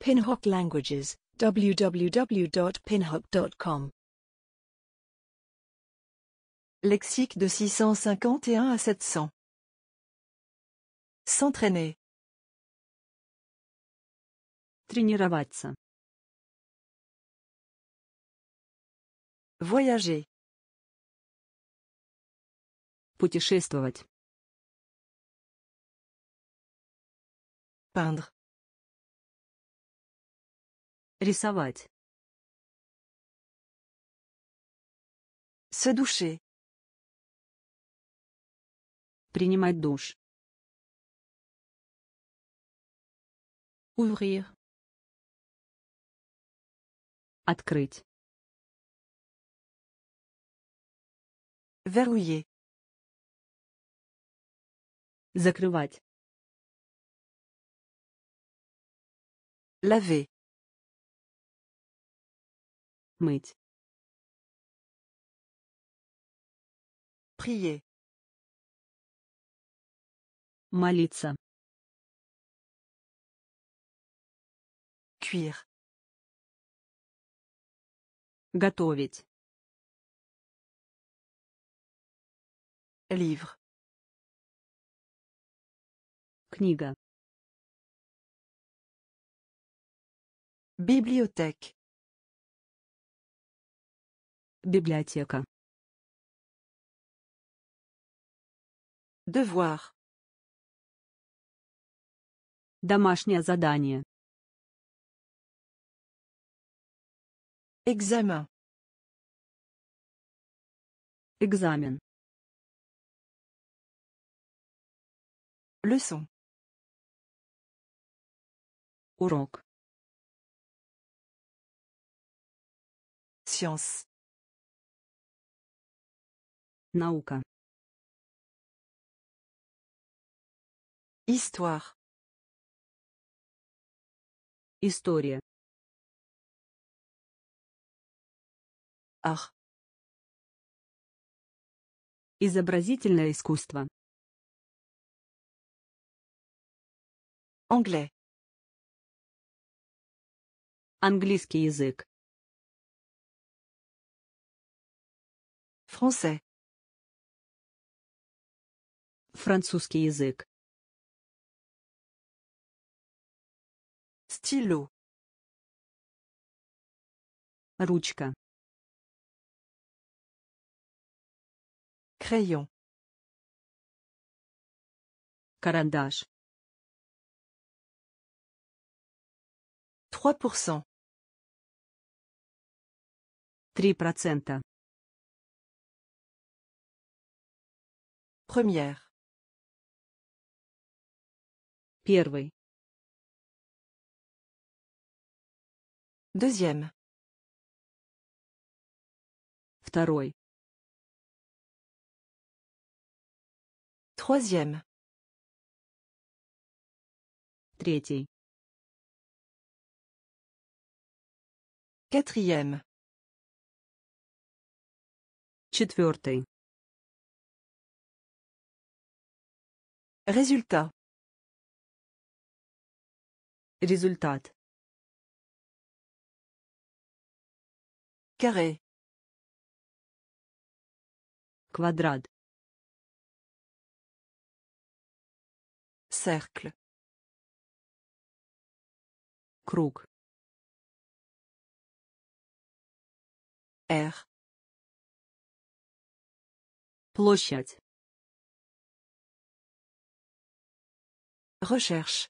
Pinhock Languages, www.pinhock.com. Lexique de 651 à 700. S'entraîner. Тренироваться. Voyager. Путешествовать. Peindre. Рисовать. Se Принимать душ. Ouvrir. Открыть. Verrouiller. Закрывать. Laver мыть prier молиться cuire готовить livre книга библиотека библиотека devoir домашнее задание экзамен экзамен leçon урок science Наука. Histoire. История. Ах. Изобразительное искусство. Англais. Английский язык. Français. Французский язык. Стилю. Ручка. Crayon. Карандаш. 3%. процента Première. Первый. Deuxième. Второй. Troisième. Третий. Quatrième. Четвертый. Результат. Результат. Carré. Квадрат. Cercle. Круг. R. Площадь. Recherche.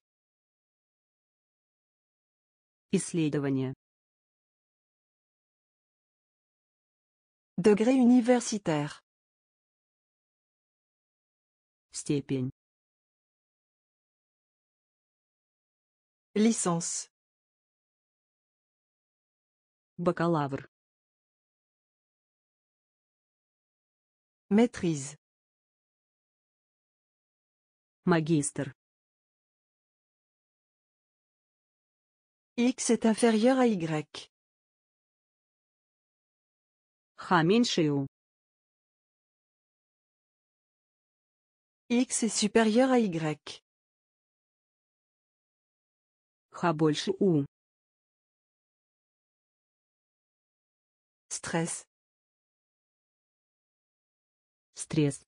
Исследование. Degré universitaire. Степень. Licence. Бакалавр. Maîtrise. Магистр. X est inférieur à Y. X est supérieur à Y. Stress. Stress.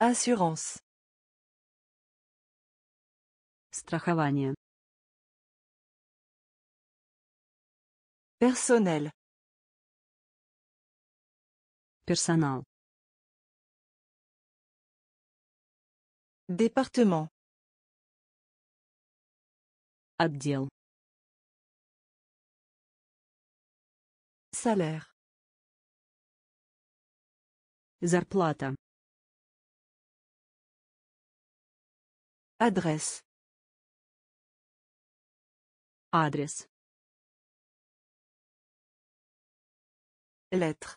Assurance. Страхование. Personnel. Персонал. Département. Отдел. Salaire. Зарплата. Adresse. Adresse. Lettre.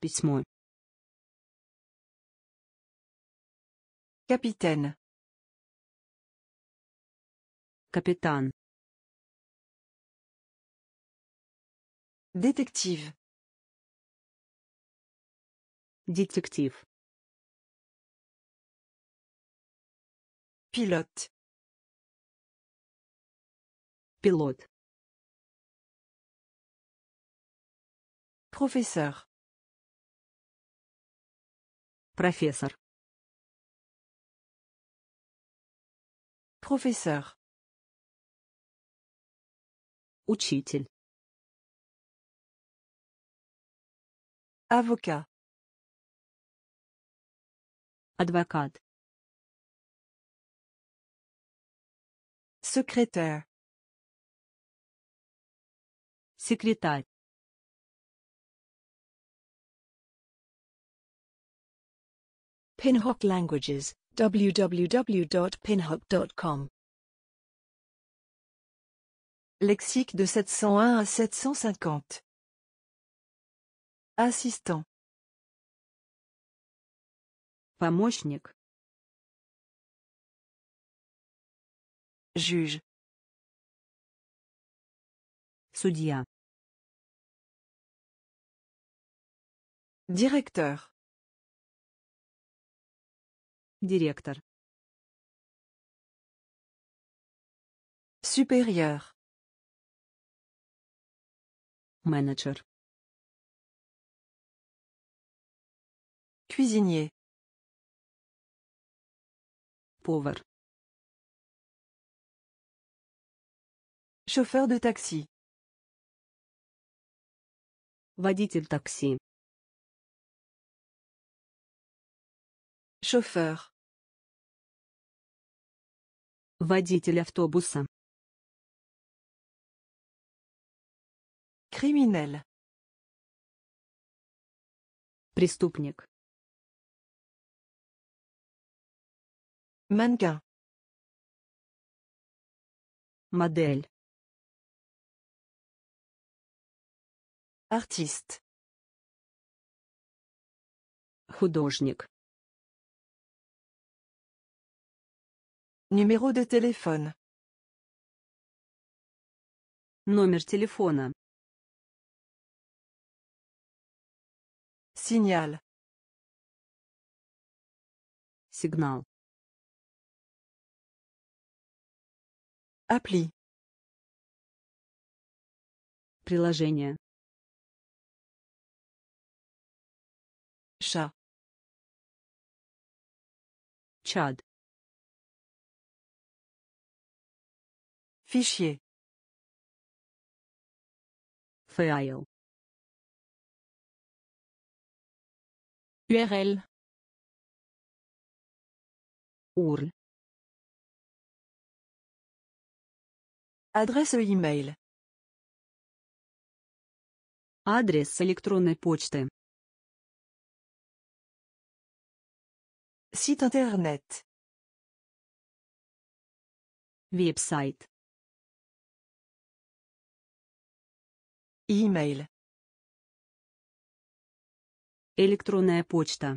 Письмо. Capitaine. Capitaine. Détective. Détective. Pilote. Пилот. Профессор. Профессор. Профессор. Учитель. Avocat. Адвокат. Секретарь. секретарь Pinhock Languages, www.pinhock.com Lexique de 701 à 750 Assistant Помощник Juge Судья Directeur. Directeur. Supérieur. Manager. Cuisinier. Pauvre. Chauffeur de taxi. il taxi. шофер, Водитель автобуса. Criminel. Преступник. манга, Модель. Артист. Художник. Numéro de téléphone. Номер телефона. сигнал Сигнал. Appli. Приложение. Ша. Чад. Fichier. File. URL. URL. Adresse e-mail. Adresse électronique. Site internet. Website. Email. Электронная почта.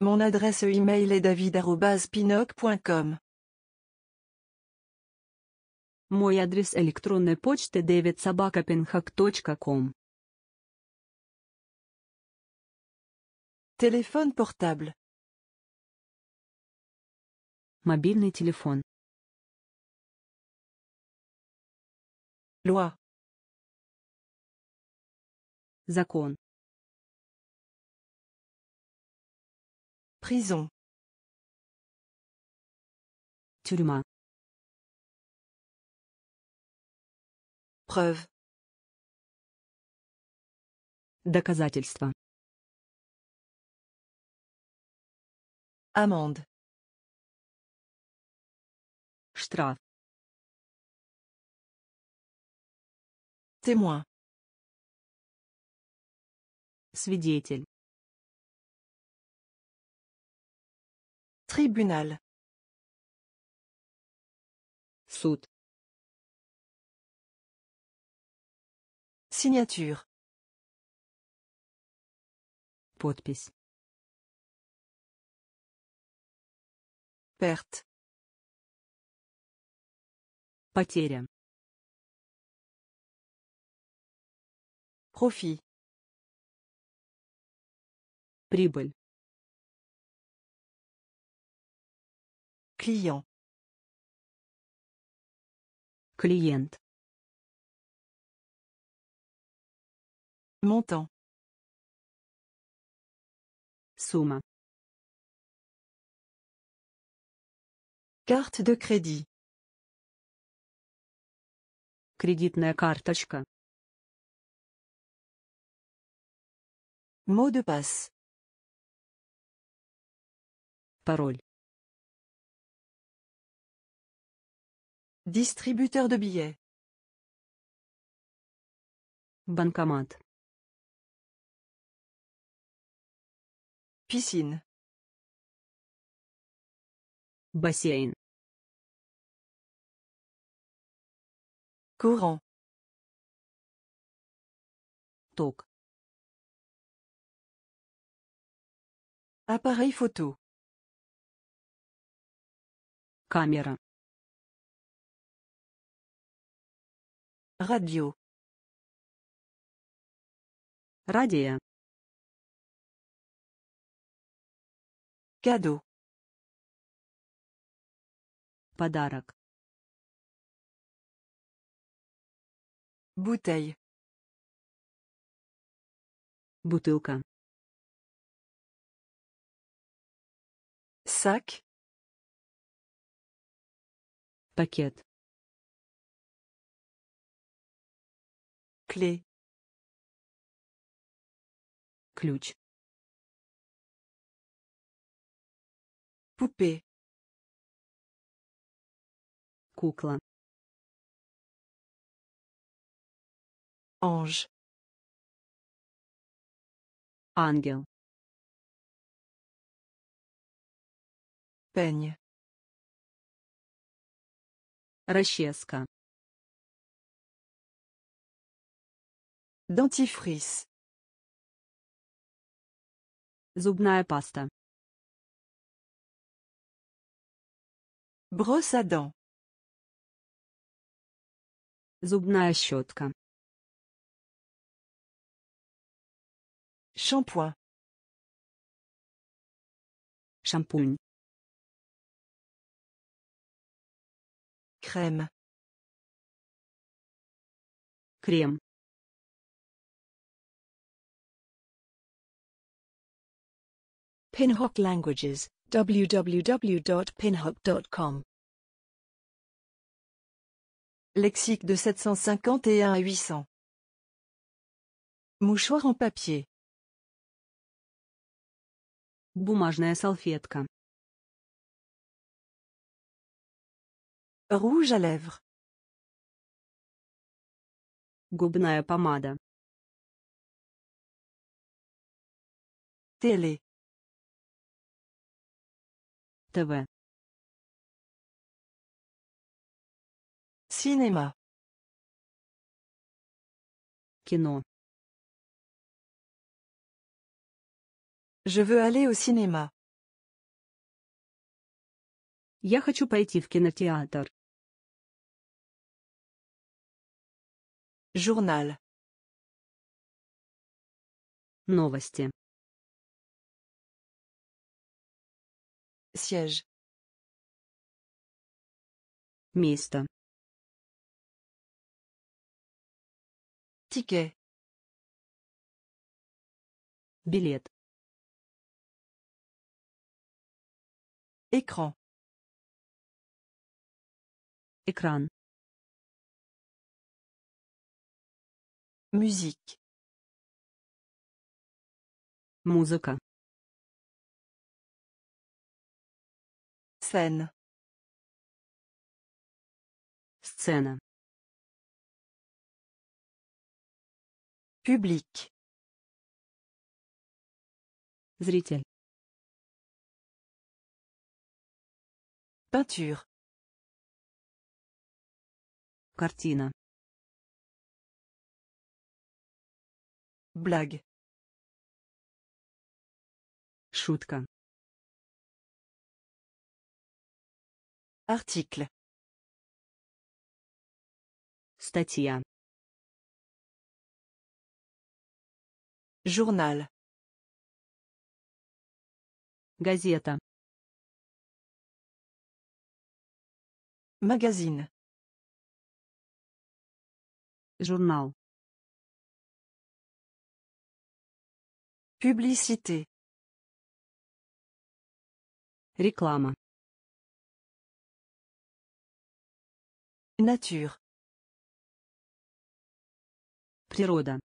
Mon adresse email est david.pinoc.com. Мой адрес электронной почты davidsobakapenhak.com. Téléphone portable. Мобильный телефон. Loi. Закон. Prison. Тюрьма. Preuve. Доказательство. Amende. Штраф. Témoin. Свидетель. Трибунал. Суд. Signature. Подпись. перт, Потеря. Profit. Прибыль. Клиент. Клиент. Montant. Сумма. карта де кредит, Кредитная карточка. Mot de passe. Parole. Distributeur de billets. Bancomat. Piscine. Bassin. Courant. Tok. Appareil photo. Камера. радио Радия. Кадо. Подарок. Бутей. Бутылка. Sac. Пакет. Clé. Ключ. Poupée. Кукла. Ange. Ангел. Пенни. Расческа. Dentifrice. Зубная паста. Brosse à Зубная щетка. Шампунь. Шампунь. Crème. Crème. Pinhock Languages, www.pinhock.com Lexique de 751 à 800 Mouchoir en papier Бумажная салфетка Rouge à lèvres. Губная помада. Теле. ТВ. Cinéma. Кино. Je veux aller au cinéma. Я хочу пойти в кинотеатр. Journal. Новости. Siège. Место. Ticket. Билет. Écran. Экран. Musique. Musique. Scène. Scène. Public. Zritel. Peinture. Картина. Blague. Шутка. Article. Статья. Journal. Газета. Magazine. Журнал. Publicité. Réclame. Nature. Природа.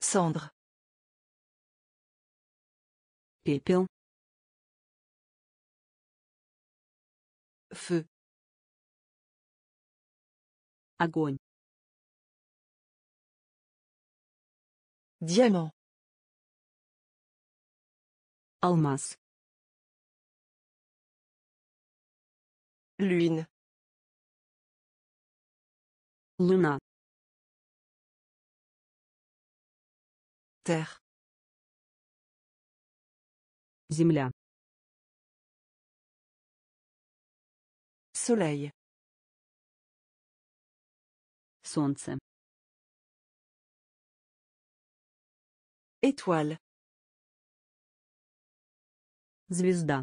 Cendre. Пепел. Feu. Огонь. Diamant. Алмаз. Луна. Луна. Terre. Земля. Soleil. Солнце. Étoile. Звезда.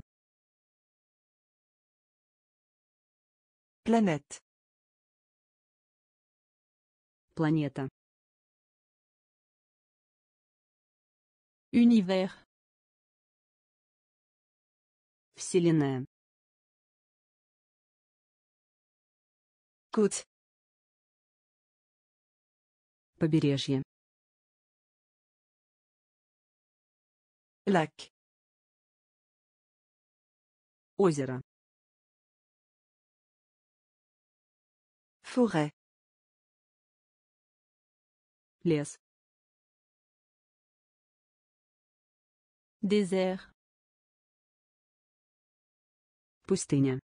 Planète. Планета. Univers. Вселенная. Кут. Побережье. Lac. Озеро. Forêt. Лес. Désert. Пустыня.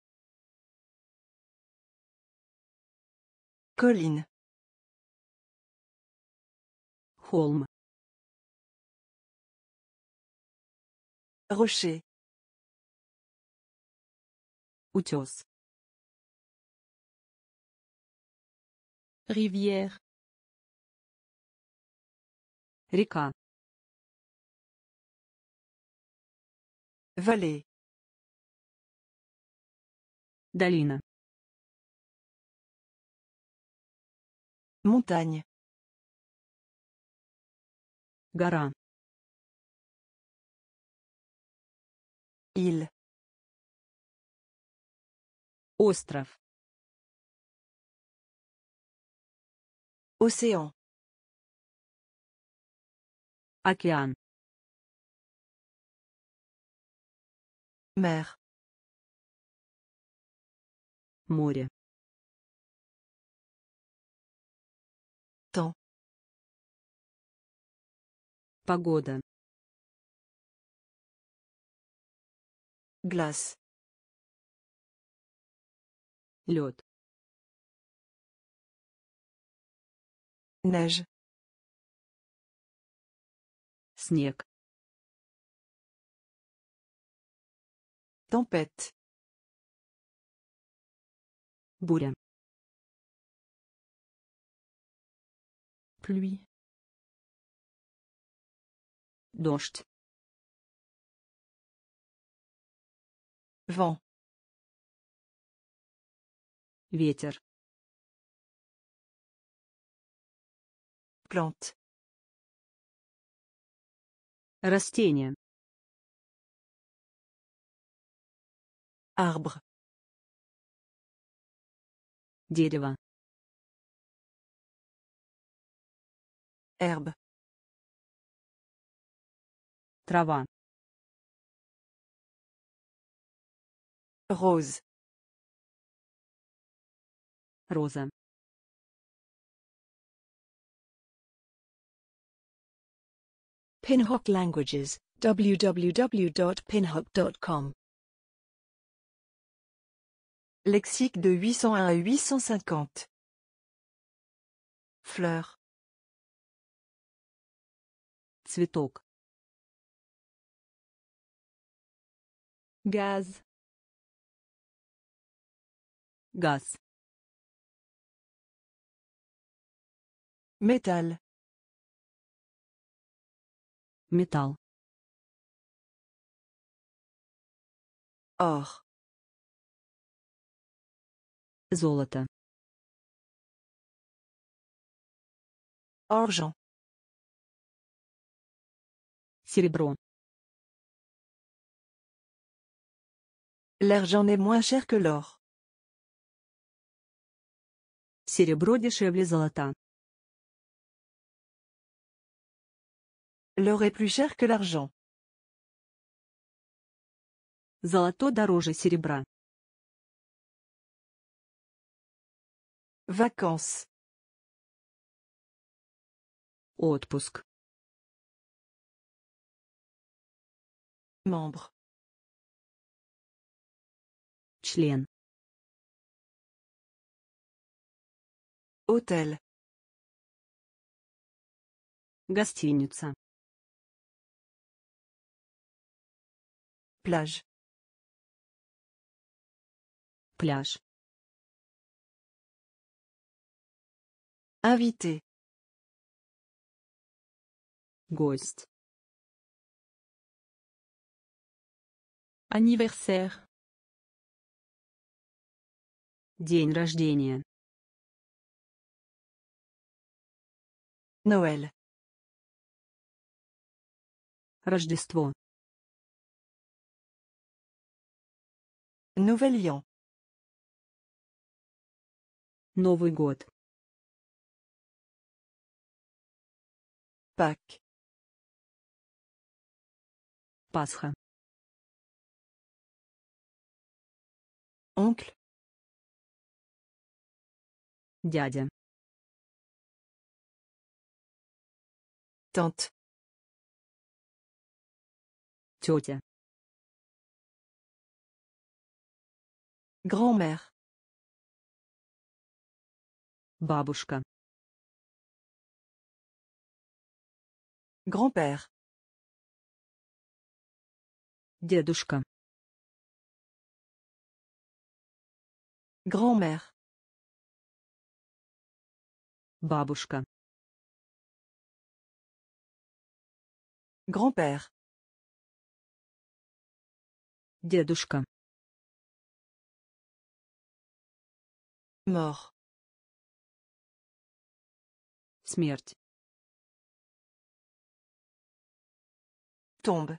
Colline. Холм. Rocher. Utios. Rivière. Река. Vallée. dalina, Montagne. garan Иль. Остров. Океан. Океан. Мэр. Море. Погода. Glace. Лед. Neige. Снег. Tempête. Буря. Pluie. Дождь. Вол. Ветер. Плант. Растение. Арбр. Дерево. Herbe. Трава. Rose. rose Pinhook Languages, www.pinhook.com. Lexique de 801 à 850 Fleur Цветок Gaz Gaz. Métal. Métal. Or. Золото. Argent. Серебро. L'argent n'est moins cher que l'or. Серебро дешевле золота. L'or est plus cher que l'argent. Золото дороже серебра. Vacances. Отпуск. Membre. Член. отель, Гостиница. Пляж. Пляж. Invité. Гость. Anniversaire. День рождения. Noël. Рождество. Nouvel Новый год. Пак. Пасха. Oncle. Дядя. tante, Тетя. Grand-mère. Бабушка. Grand-père. Дедушка. Grand-mère. Бабушка. Grand-père. Дедушка. Мор. Смерть. Томб.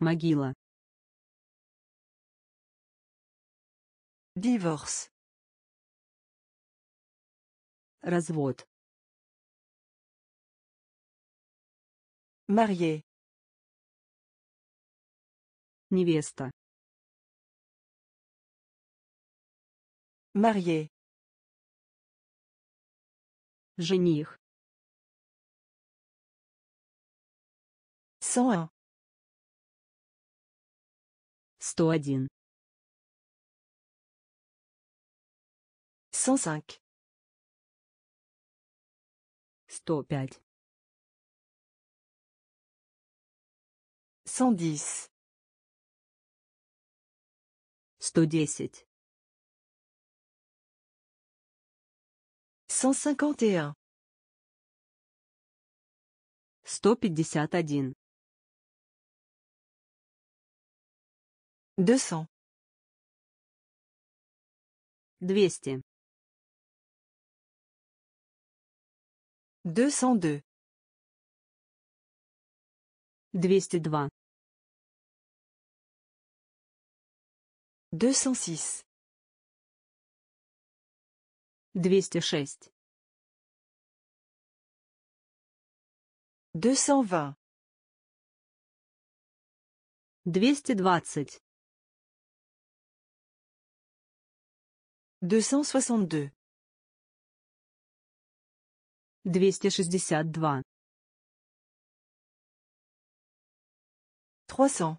Могила. Диворс. Развод. Marié. Невеста. Marié. Жених. один. 101. Сто пять. Cent dix. Сто десять. Cent cinquante et un. Сто пятьдесят один. Deux cents. Двести. Deux cent deux. Двести два. 206 206 220 220 262 262 300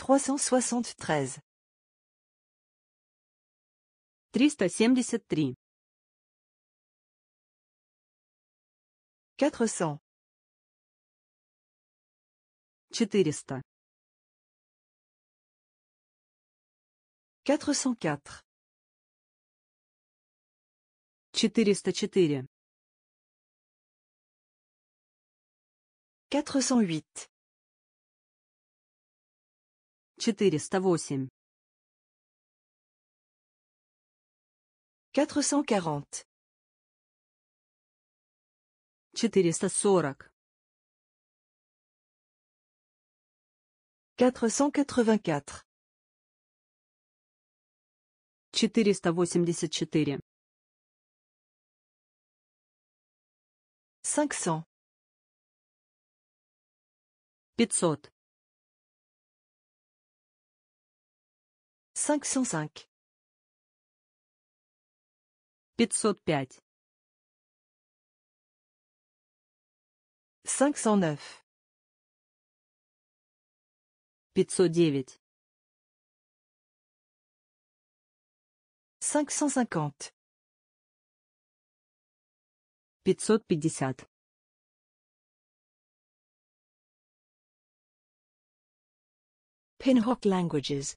373. 373. 400. 400. 404. 404. 408. 408 440 440 484 484 500 500 505 505 509 509 550 550 Pinhook languages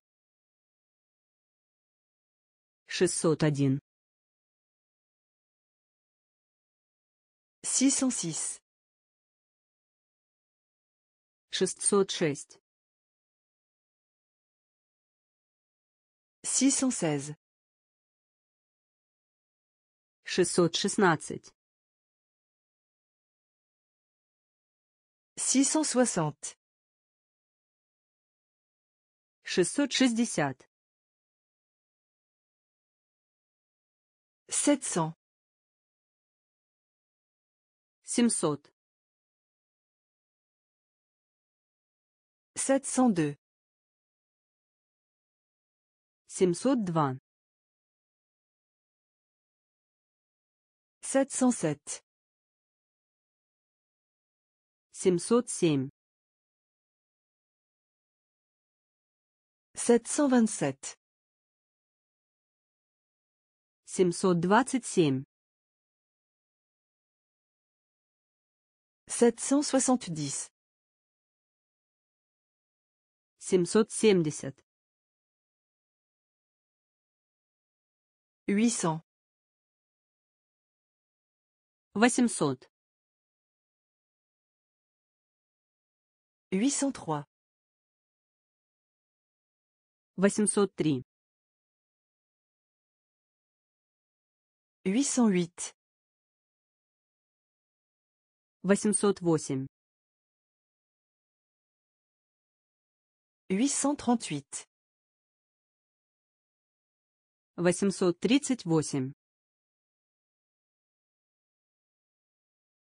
601. 606. 606. 616. 616. 660. 660. 700 700 702 702 707 707 727 727. 770. 770. 800. 800. 803. 803. 808 808 838 838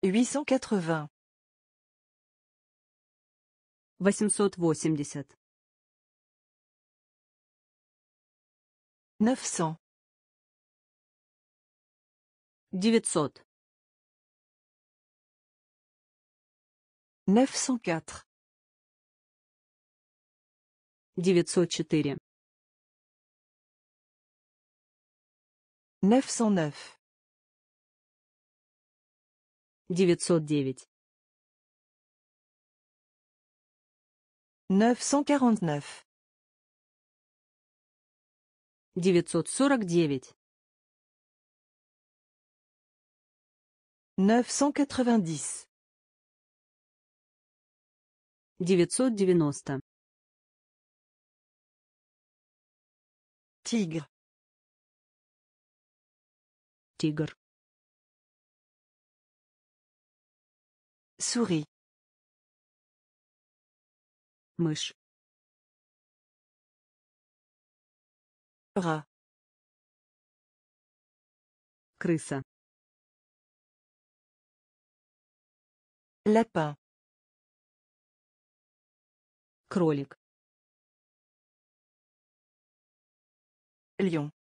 880 880 900 девятьсот. Neuf cent Девятьсот четыре. Neuf cent Девятьсот девять. Neuf cent Девятьсот сорок девять. 990. 990. Tigre. Tigre. Souris. Мышь. Ра. Крыса. Lapin. Кролик. Льон.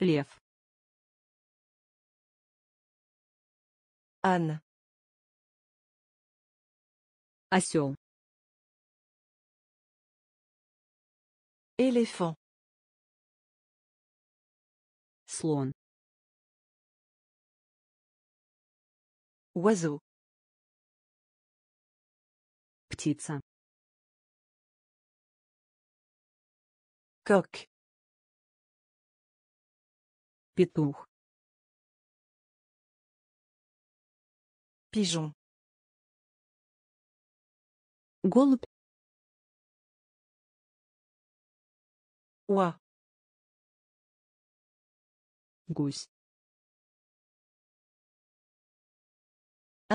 Лев. Анна. Осел. Элефант. Слон. Oiseau. Птица. Кок. Петух. Пижон. Голубь. Уа. Гусь.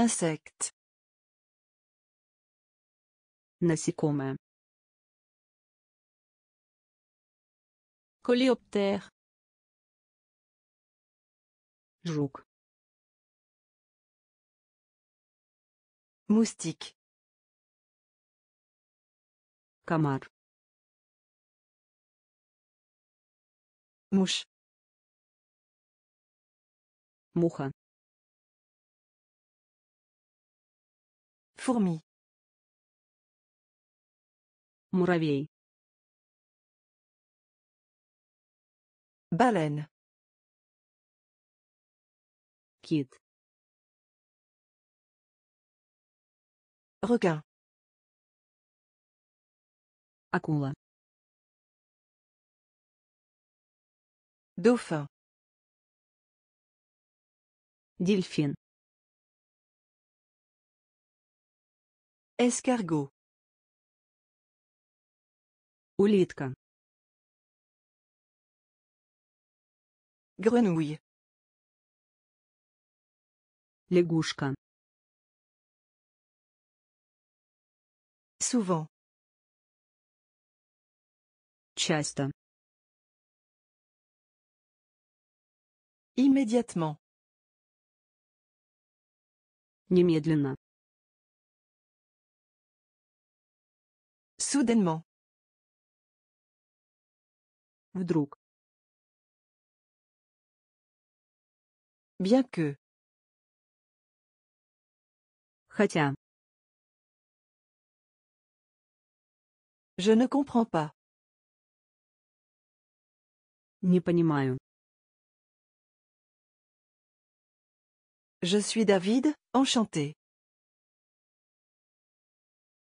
Insecte, nacique commun, coléoptère, jouk, moustique, camar, Mouche. mouche. Fourmi. Муравей. Baleine. Kit. Requin. akula, Dauphin. Escargot. Улитка. Гренуй. Лягушка. Souvent. Часто. Immédiatement. Немедленно. Soudainement. Вдруг. Bien que. Хотя. Je ne comprends pas. Не понимаю. Je suis David, enchanté.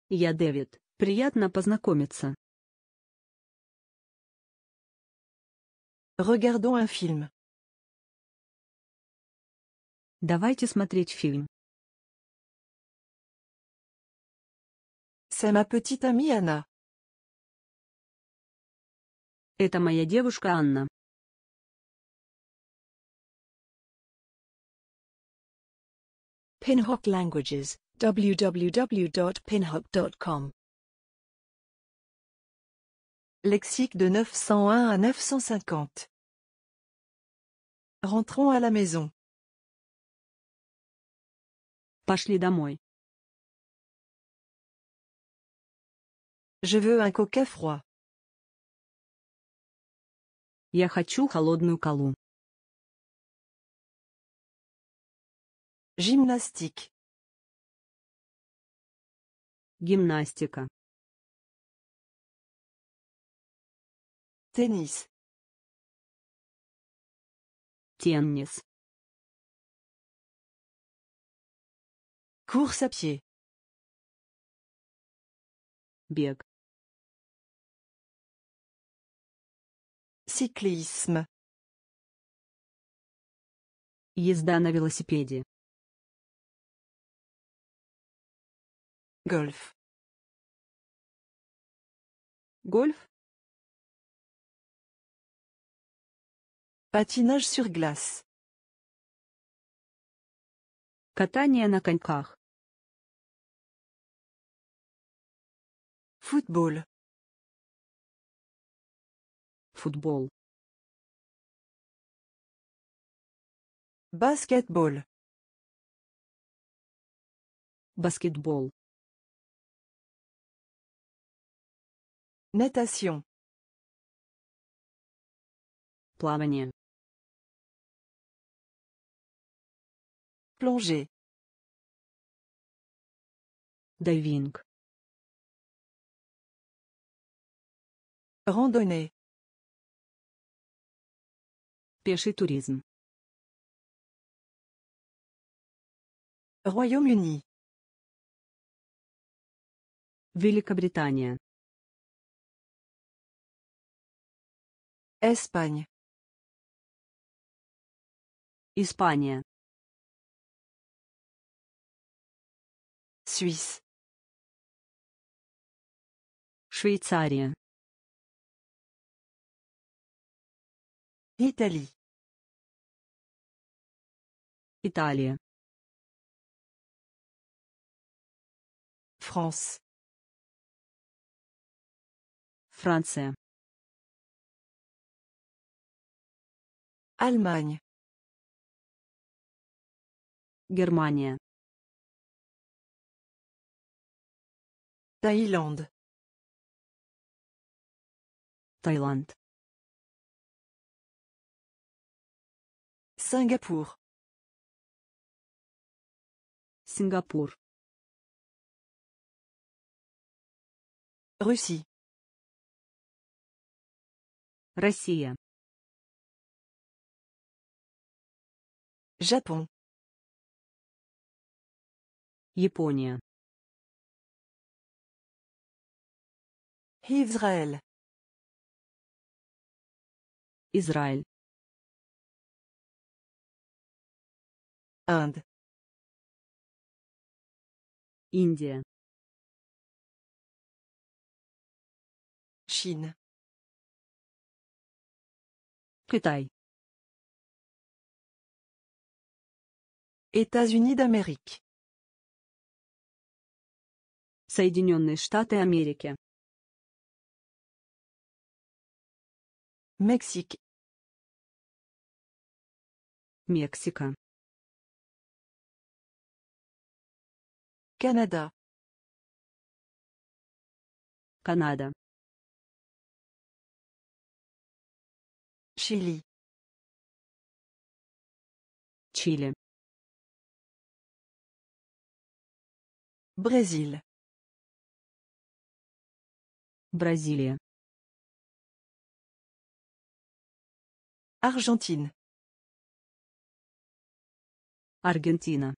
Я David. Приятно познакомиться. Regardons un film. Давайте смотреть фильм. C'est ma petite amie Anna. Это моя девушка Анна. Pinhook Languages www.pinhook.com Lexique de 901 à 950. Rentrons à la maison. Пошли домой. Je veux un coca froid. Я хочу холодную колу. Gymnastique. Гимнастика. Tennis. Tennis. Course à pied. Bieg. Cyclisme. Езда на велосипеде. Гольф. Гольф. Patinage sur glace. Катание на коньках. Football. Football. Basketball. Basketball. Natation. Плавание. Plonger. Diving. Randonnée. Пеший туризм. Royaume-Uni. Великобритания. Espagne. Испания. Suisse. Швейцария. Italie. Italia. France. Франция. Allemagne. Германия. Thaïlande. Singapour. Singapour. Russie. Russie. Japon. Япония. Израиль. Израиль. Анд. Индия. Chine. Китай. États-Unis d'Amérique. Соединенные Штаты Америки. Мексик. Мексика. Канада. Канада. Чили. Чили. Бразиль. Бразилия. Argentine. Argentine.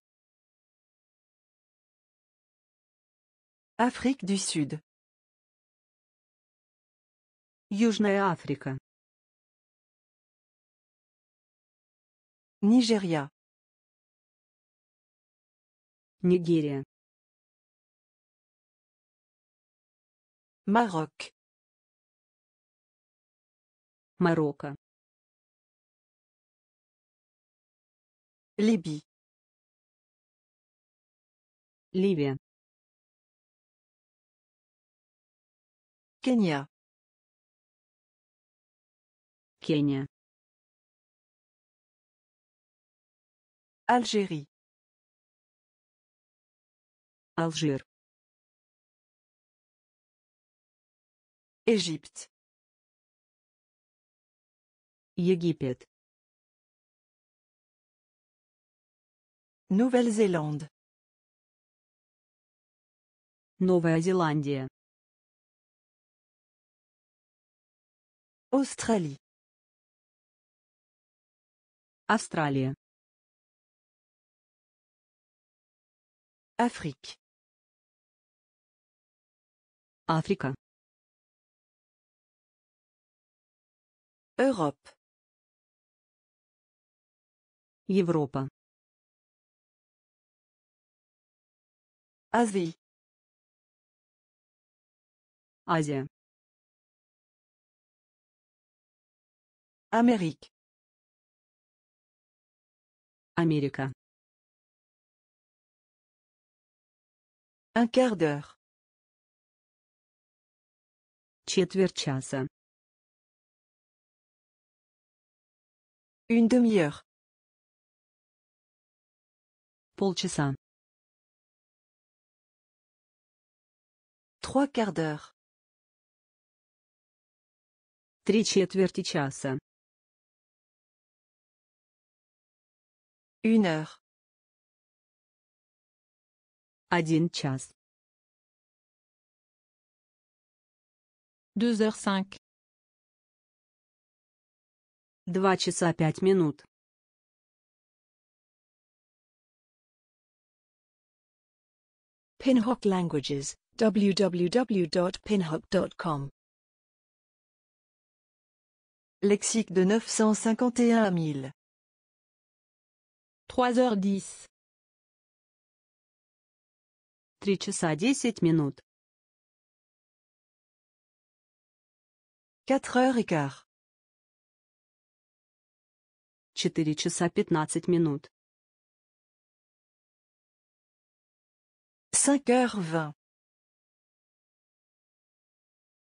Afrique du Sud. Южная afrique Nigeria. nigeria. Maroc. Maroc. Либи. Ливия. Кения. Кения. Алжирия. Алжир. Египет. Египет. Nouvelle-Zélande. Новая Зеландия. Australie. Австралия. Afrique. Африка. Europe. Европа. Азии, Азия. Америк. Америка. Un quart d'heure. Четверть часа. Une demi-heure. Полчаса. Trois quarts d'heure. Три четверти часа. Une heure. Один час. Deux heures cinq. Два часа пять минут. Pinhock languages. www.pinhook.com Lexique de 951 à 1000 3h10 3 часа 10 4h15 4 часа 15 5h20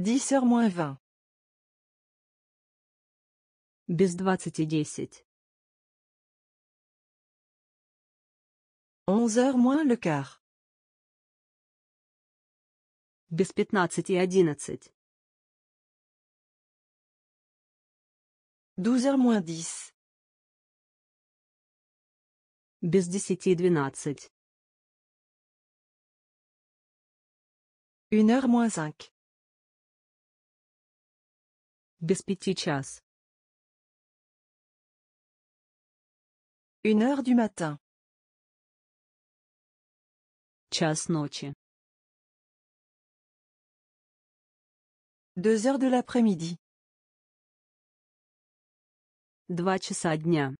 10 heures moins 20. Без 20 et 10. 11 heures moins le quart. Без 15 et 11. 12 heures moins 10. 10 et 12. 1 heure moins 5. Без пяти час. Une heure du matin. Час ночи. Deux heures de l'après-midi. Два часа дня.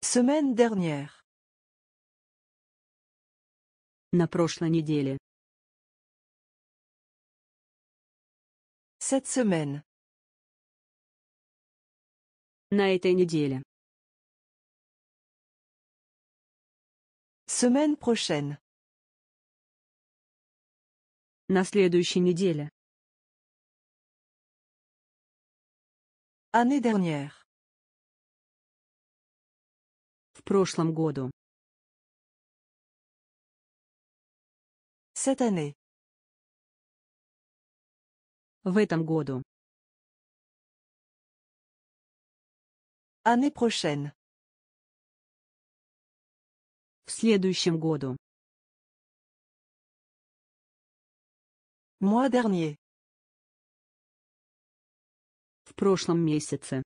Semaine dernière. На прошлой неделе. Cette semaine. На этой неделе. Semaine prochaine. На следующей неделе. Année dernière. В прошлом году. Cette année. В этом году. Année prochaine. В следующем году. Mois dernier. В прошлом месяце.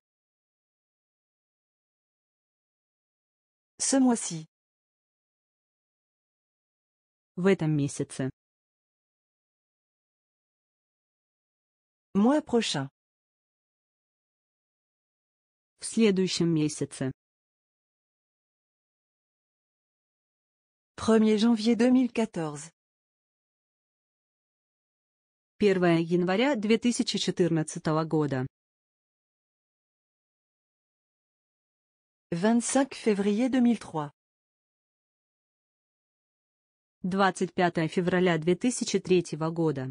Ce mois-ci. В этом месяце. Мой прошлый В следующем месяце. 1 janvier 2014. 1 января 2014 года. 25 февраля 2003. 25 февраля 2003 года.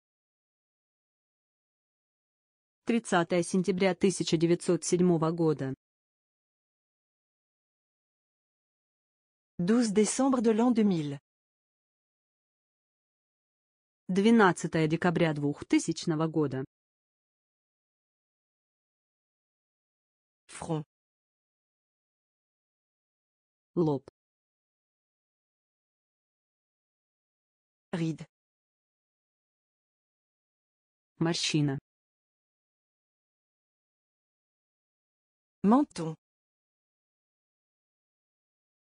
30 сентября 1907 года. 12 décembre de l'an 2000. 12 декабря 2000 года. Фронт. Лоб. Рид. Морщина. Menton.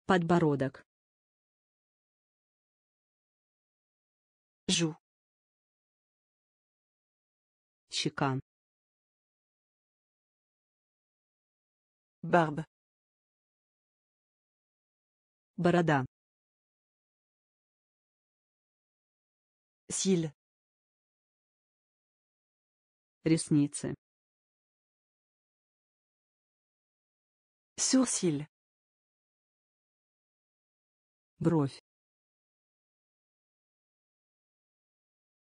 Подбородок. Жу. Щека. Барб. Борода. Силь. Ресницы. Sourcil. Бровь.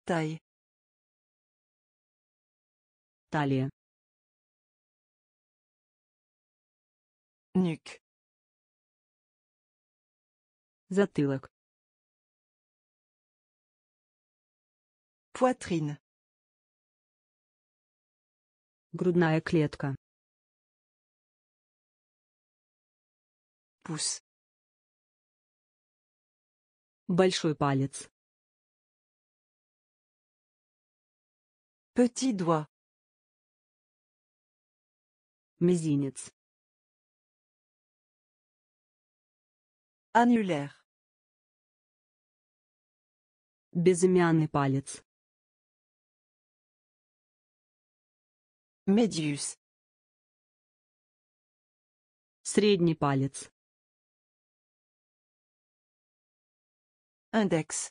Тай. Талия. Ник. Затылок. Поiтрine. Грудная клетка. Пус. Большой палец. Petit doigt. Мизинец. Annulaire. Безымянный палец. Медиус. Средний палец. Индекс.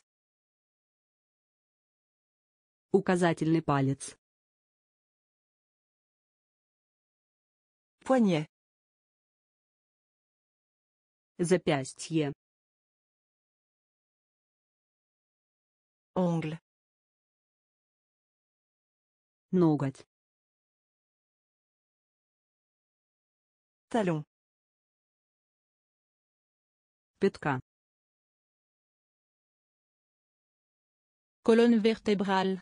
Указательный палец. Поне. Запястье. Ongl. Ноготь. Талон. Пятка. Colonne vertébrale.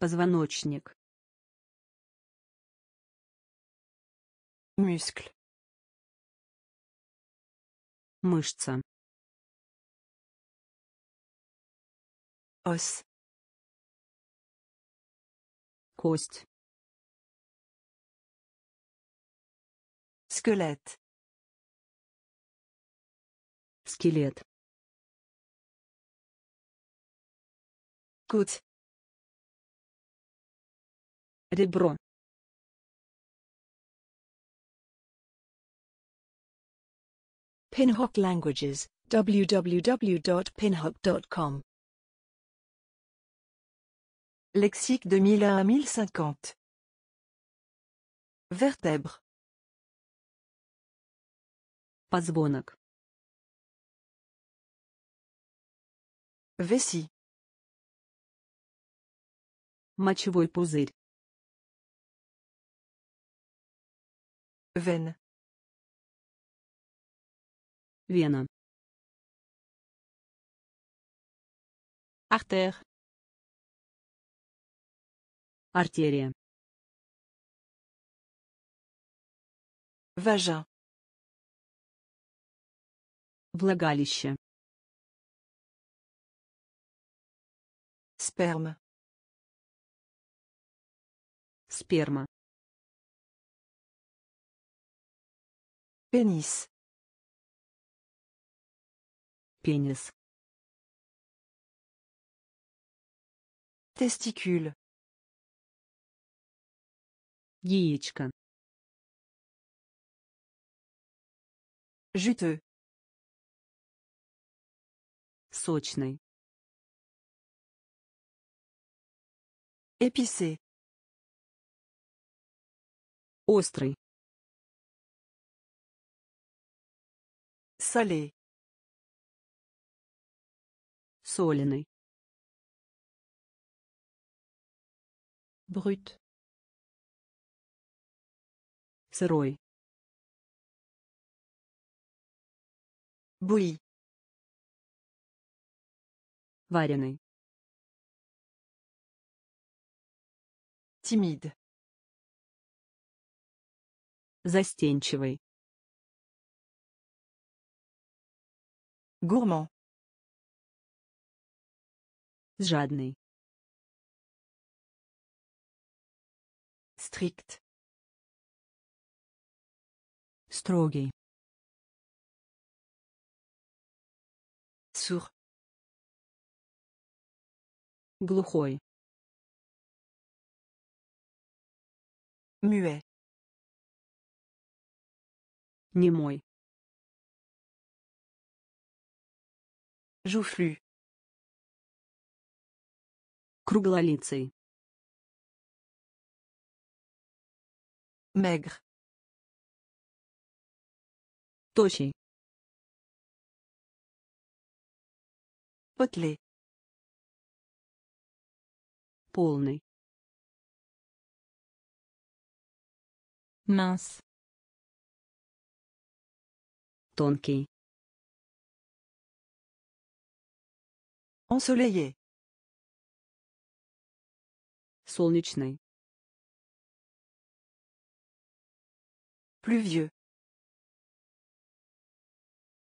Позвоночник. Мускуль. Мышца. Ос. Кость. Скелет. Скелет. Côte. Ребро. Pinhook Languages, www.pinhook.com Lexique de 1001 à 1050 Vertèbre Позвонок Vessie Мочевой пузырь. вен, Вена. Артер. Артерия. Важа. Влагалище. Сперма. Сперма. Пенис. Пенис. Testicule. Яичко. Juteux. Сочный. эписе Острый. Солей. Соленый. Брут. Сырой. буй, Вареный. Тимид. Застенчивый. гурман, Жадный. Стрикт. Строгий. Сур. Глухой. Мюэ. Немой. Жуфлю. Круглолицей. Мегр. Тощий. Потли. Полный. Mince. Тонкий. Ensoleillé. Солнечный. Pluvieux.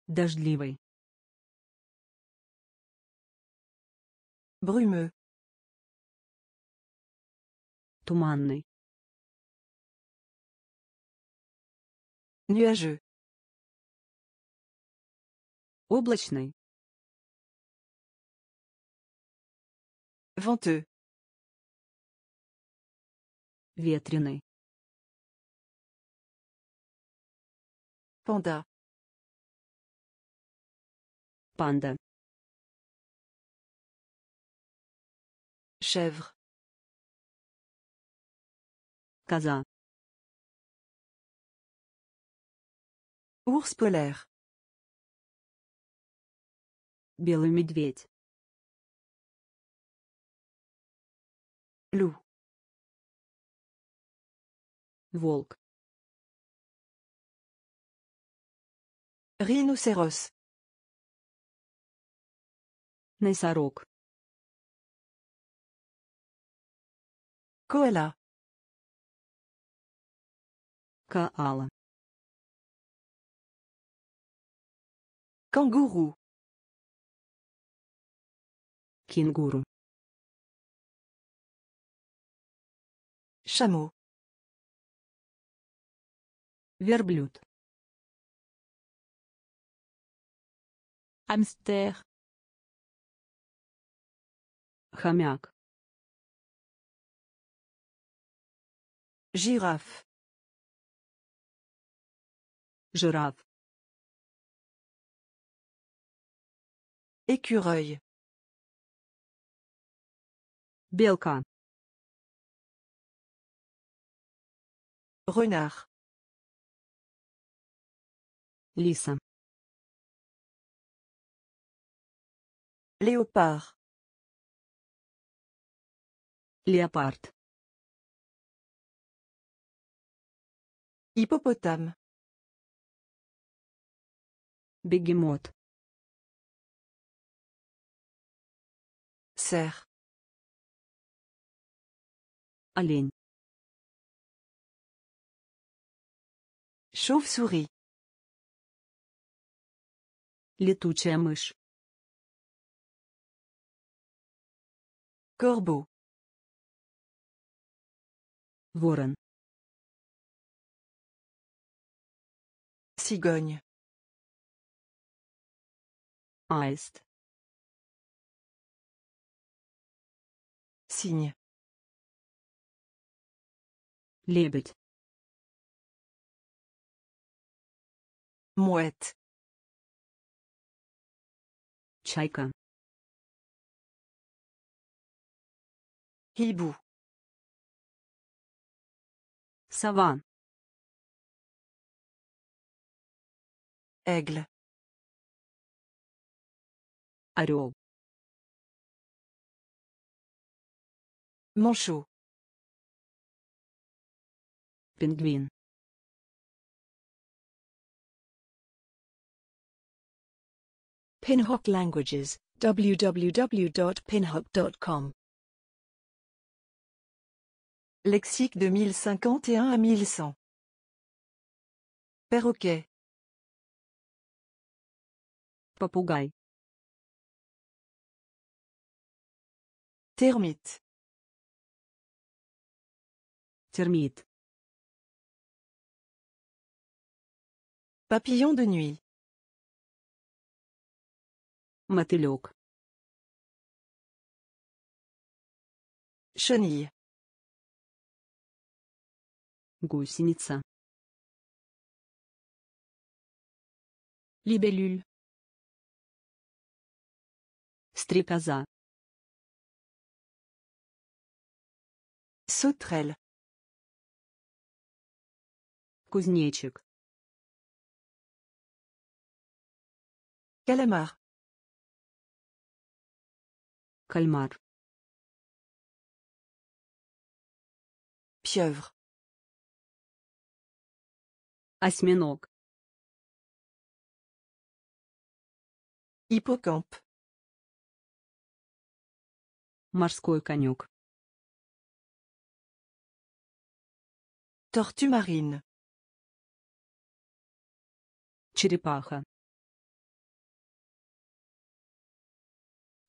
Дождливый. Brumeux. Туманный. Nuageux. Облачный. Venteux. Ветреный. Панда. Панда. Chèvre. Коза. урс polaire. Белый медведь. Лю. Волк. Ринусерос. Носорог. Коэла. Каала. кенгуру Кенгуру. Шаму. Верблюд. Амстер. Хомяк. Жираф. Жираф. Écureuil. Белка. Renard. lisa. Léopard. Léopard. Hippopotame. Бегемот. Serre. Олень. шов Летучая мышь. Корбу. Ворон. Сигонь. Аист. Синий лебедь моет чайка Хибу. Сова. эгле, Орел. Манчжу. пингвин Pinhook Languages, www.pinhook.com Lexique de 1051 à 1100 Perroquet Papougaï Termite Termite Papillon de nuit Mateloc Chenille Goussinitsa Libellule Stripaza sautrelle Calamar. Кальмар. Пьевр. Осьминог. Hippoccampe. Морской конек. Торту марine. Черепаха.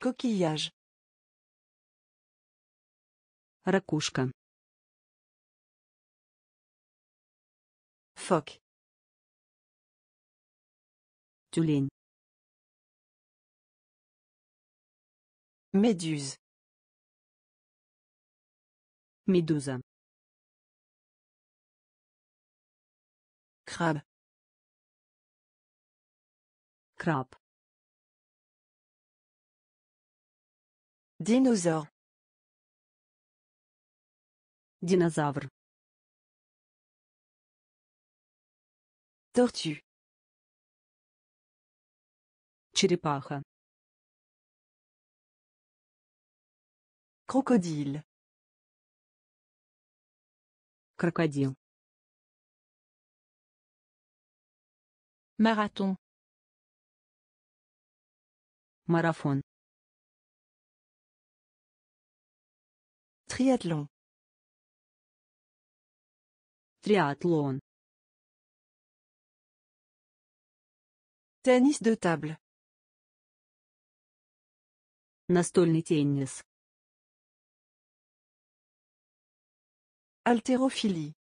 Coquillage. Ракушка. Фок. Тюлень. Méduse. Médusa. Crabe. Crabe. Динозавр. Динозавр. Tortue. Черепаха. Крокодил. Крокодил. марафон, Марафон. триатлон, триатлон, теннис de table. Настольный теннис. Алтерофилии.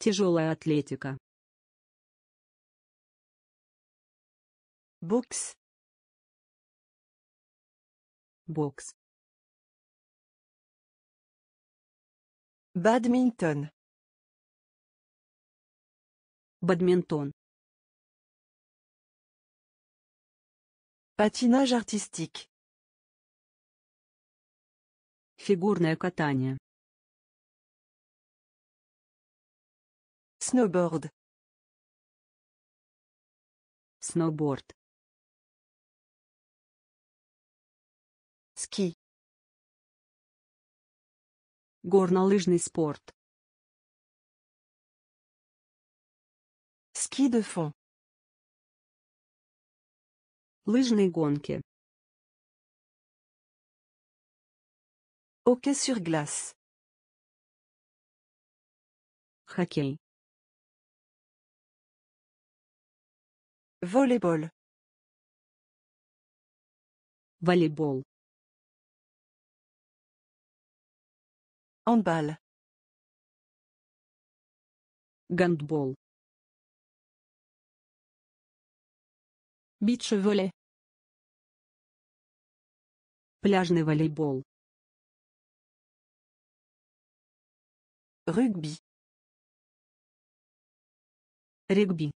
Тяжелая атлетика. Бокс. Бокс. Badminton. Badminton. Patinage artistique. Фигурное катание. Snowboard. Snowboard. Ski. Горнолыжный спорт. Ски де фон. Лыжные гонки. Hockey sur glace. Хоккей. Волейбол. Волейбол. Handball. Гандбол. бич Пляжный волейбол. Регби. Регби.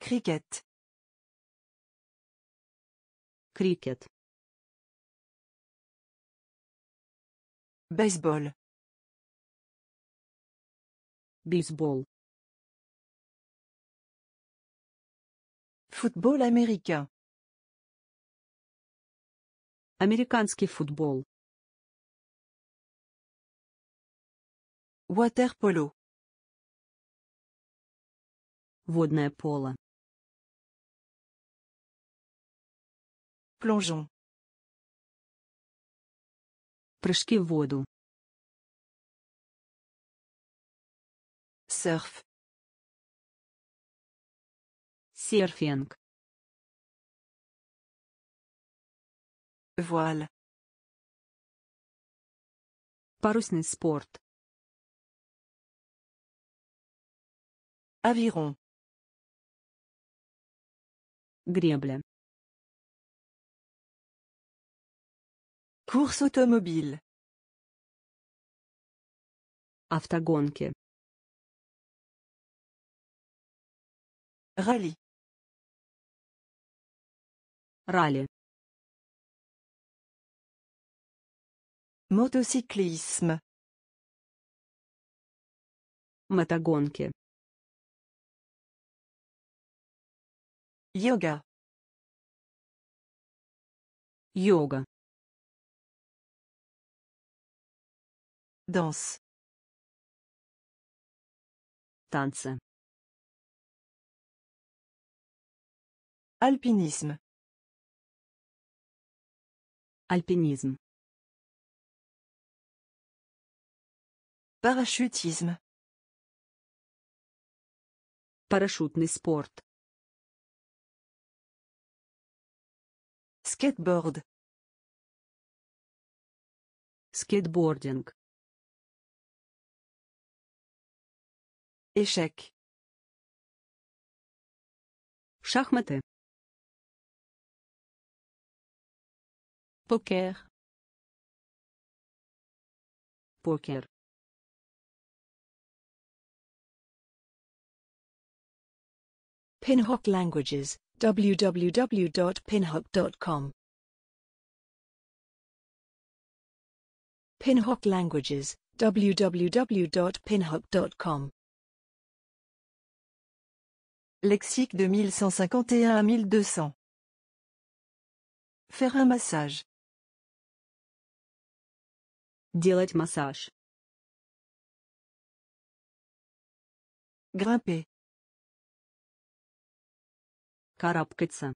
Крикет. Крикет. Baseball. Baseball. Football américain. Американский футбол. Waterpolo. Водное поло. Plongeon. Прыжки в воду. Серф. Серфинг. Вуаль. Парусный спорт. Авирон. Гребля. Course automobile. Автогонки. Ралли. Ралли. Мотоциклизм. Мотогонки. Йога. Йога. Danse. Alpinisme. Alpinisme. Parachutisme. Parachutный спорт. Skateboard. Skateboarding. Échec. Шахматы. Poker. Poker. Pinhock Languages, www.pinhock.com Pinhock Languages, www.pinhock.com Lexique de 1151 à 1200. Faire un massage. Делать массаж. Grimper. Карабкаться.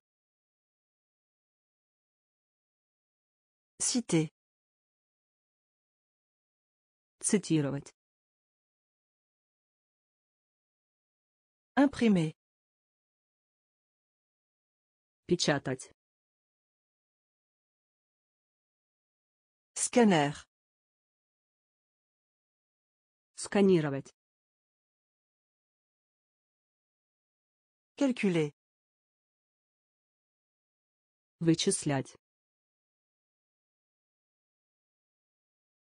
Citer. Цитировать. Imprimer. печатать сканер сканировать calculer вычислять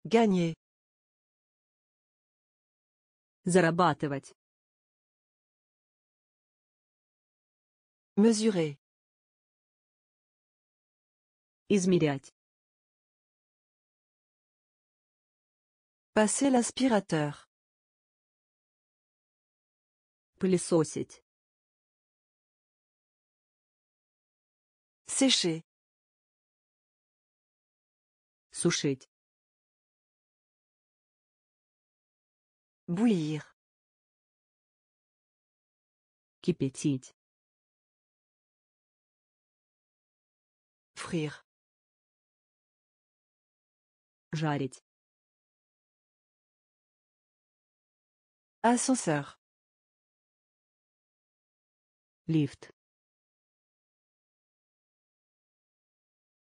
gagner зарабатывать mesurer Измерять. Passer l'aspirateur. Пылесосить. Sécher. Сушить. Bouillir. Кипятить. Frire. Ascenseur. Lift.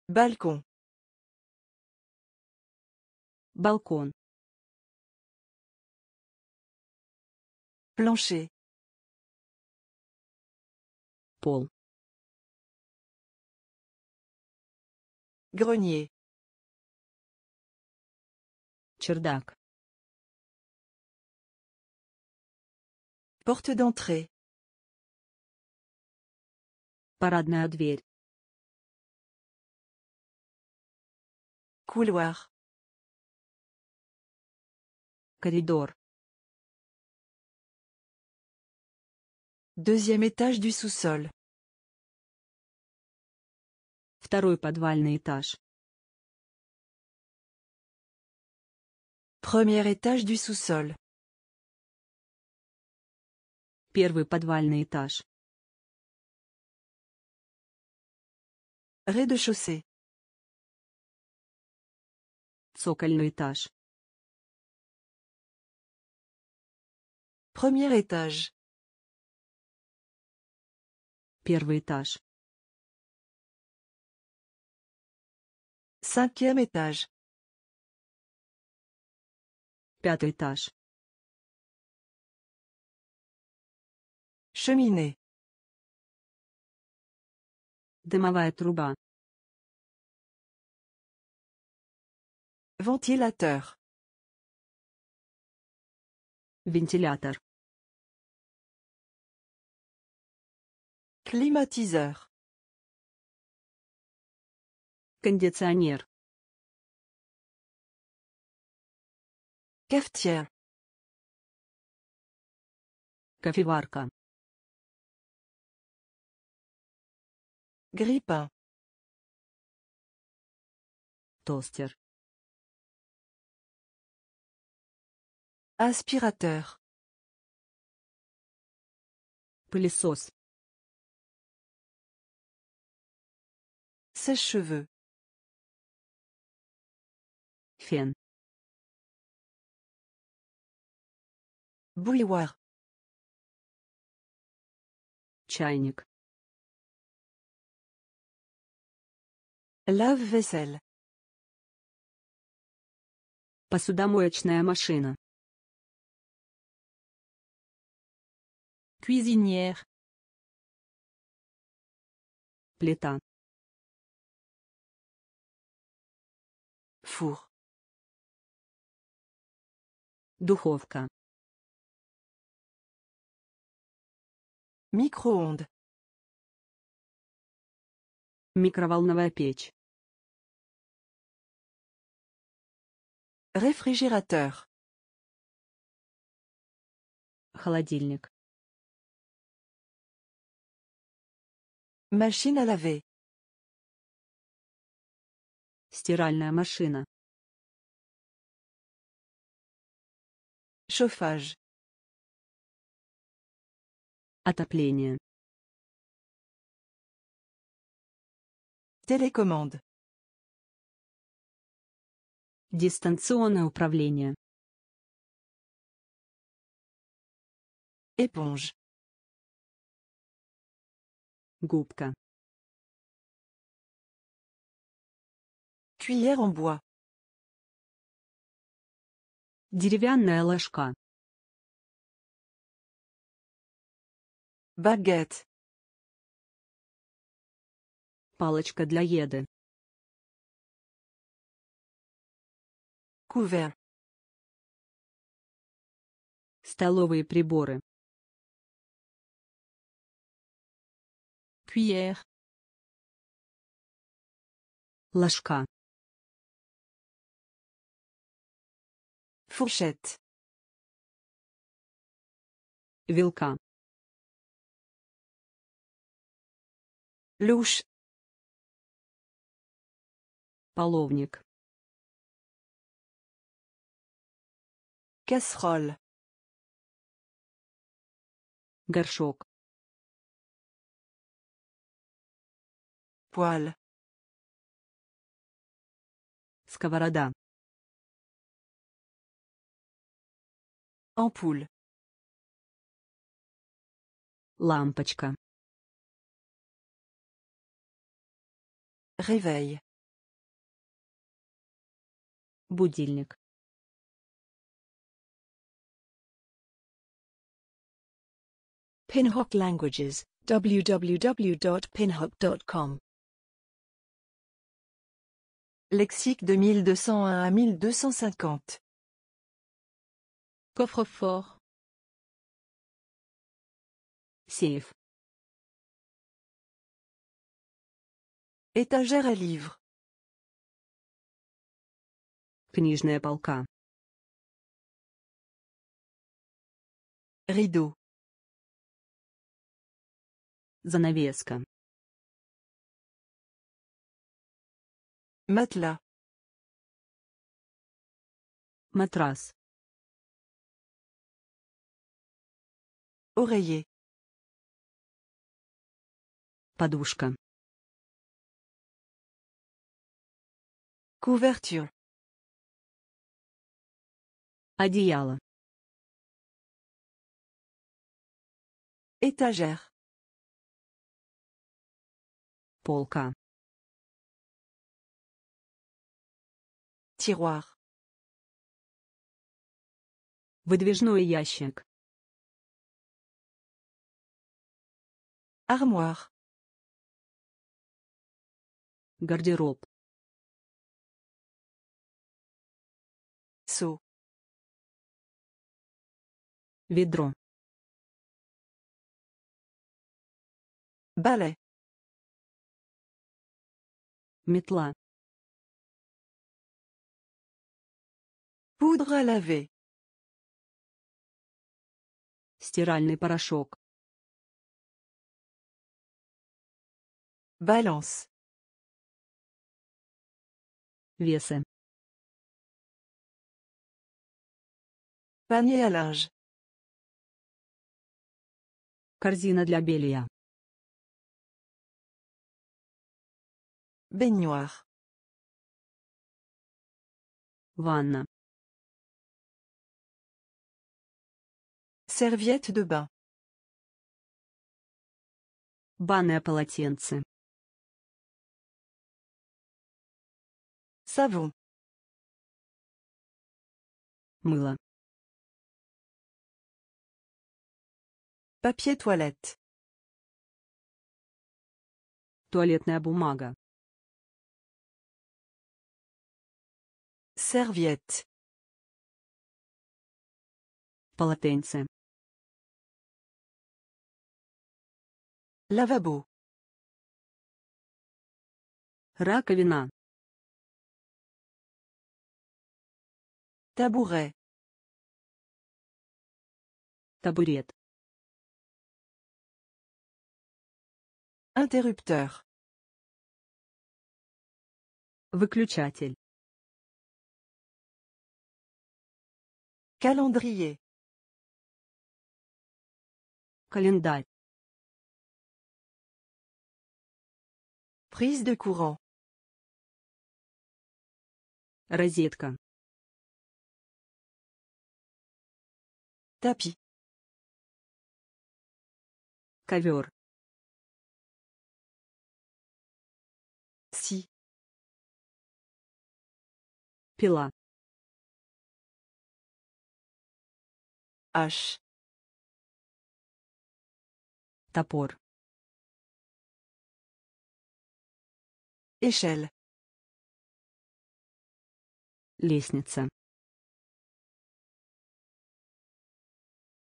Balcon. Balcon. Plancher. Pôle. Grenier. Чердак. Porte d'entrée. Парадная дверь. Couloir. Коридор. Deuxième étage du sous-sol. Второй подвальный этаж. Premier étage du sous-sol. Pierre Первый подвальный этаж. rez de chaussée Цокольный этаж. Premier étage. Первый этаж. Cinquième étage. 5 de étage Cheminée Cheminée Ventilateur Ventilateur Climatiseur Conditionnaire. Cafetière. Cafevarca. Gripa. Toaster. Aspirateur. Пылесос. Sèche-cheveux. Фен. Бульвар. Чайник. Лав-весель. Посудомоечная машина. Cuisinière. Плита. Фур. Духовка. микроонд, Микроволновая печь. Рефрижератор. Холодильник. Машина лаве. Стиральная машина. Chauffage. Отопление. Télécommande. Дистанционное управление. Éponge. Губка. Cuillère en bois. Деревянная ложка. багет палочка для еды куве, столовые приборы cuillère ложка фуршет вилка Люш. Половник. Кастроль. Горшок. Пуаль. Сковорода. Ампуль. Лампочка. Réveil. Будильник. Pinhock Languages, www.pinhock.com Lexique de 1201 à 1250 Coffre-fort Safe. Étagère à livres. Книжная полка. ридо, Занавеска. Матла. Матрас. Oreiller. Подушка. Couverture. Одеяло. Étagère. Полка. Тируар. Выдвижной ящик. Армуар. Гардероб. лицу. Ведро. Бале. Метла. Пудра лаве Стиральный порошок. Баланс. Весы. Panier à linge. Корзина для белья. Baignoire. Ванна. Serviette de bain. Банное полотенце. Savon. Мыло. Papier toilette. Туалетная бумага. Serviette. Полотенце. Lavabo. Раковина. Табуре. Табурет. Interrupteur. Выключатель. Calendrier. Календарь. Prise de courant. Розетка. Tapis. Ковер. пила аж топор Эшель. Лестница.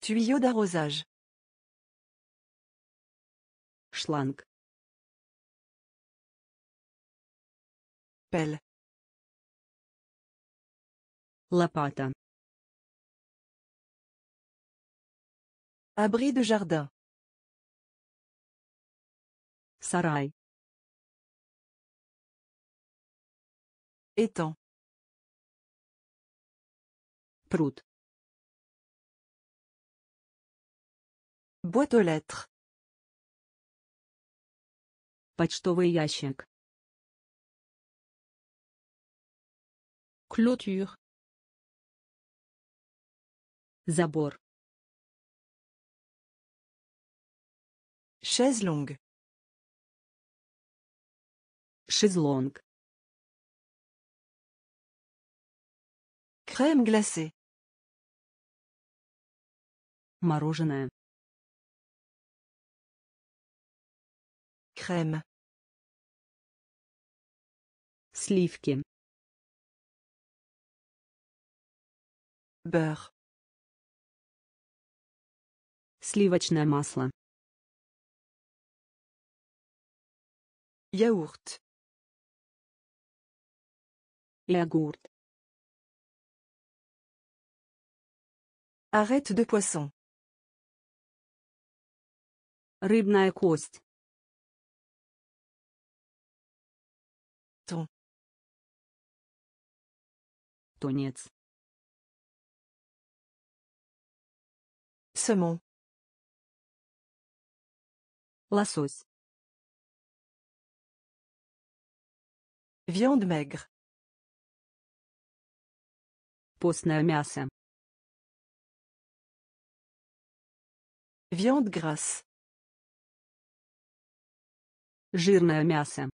тюйо d'arrosage. Шланг. Пель. Лопата. Abri de jardin. Sarai Étang. Prout. Boîte aux lettres. Почтовый ящик. Clôture. Забор. Шезлонг. Шезлонг. Крем гласé. Мороженое. Крем. Сливки. Beurre. Сливочное масло. Яурт. Ягурт. Arête де poisson. Рыбная кость. Тон. Тонец. Семон. Лосось. Viande maigre. Постное мясо. Viande grasse. Жирное мясо.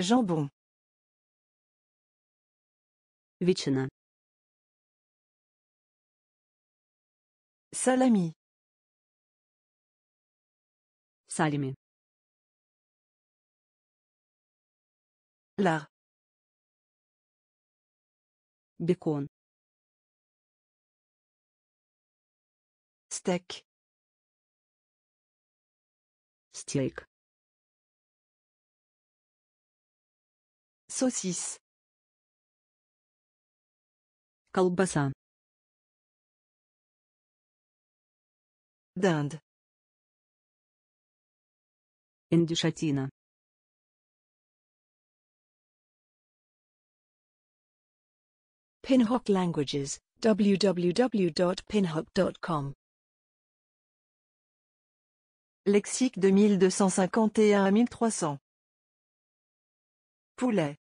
Jambon. Ветчина. Салами. Салими. Лар. Бекон. Стек. Стейк. Сосис. Колбаса. Данд. Индюшатина. Pinhook Languages, www.pinhook.com. Lexique de 1251 à 1300 Poulet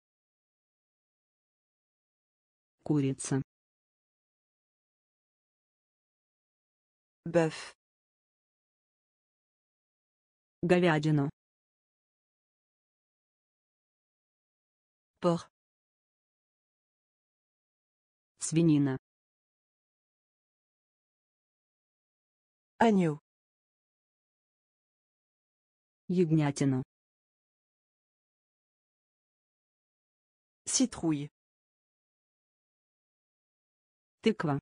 Курица Bœuf говядину пор свинина Аню. Ягнятину. цитруй, Тыква.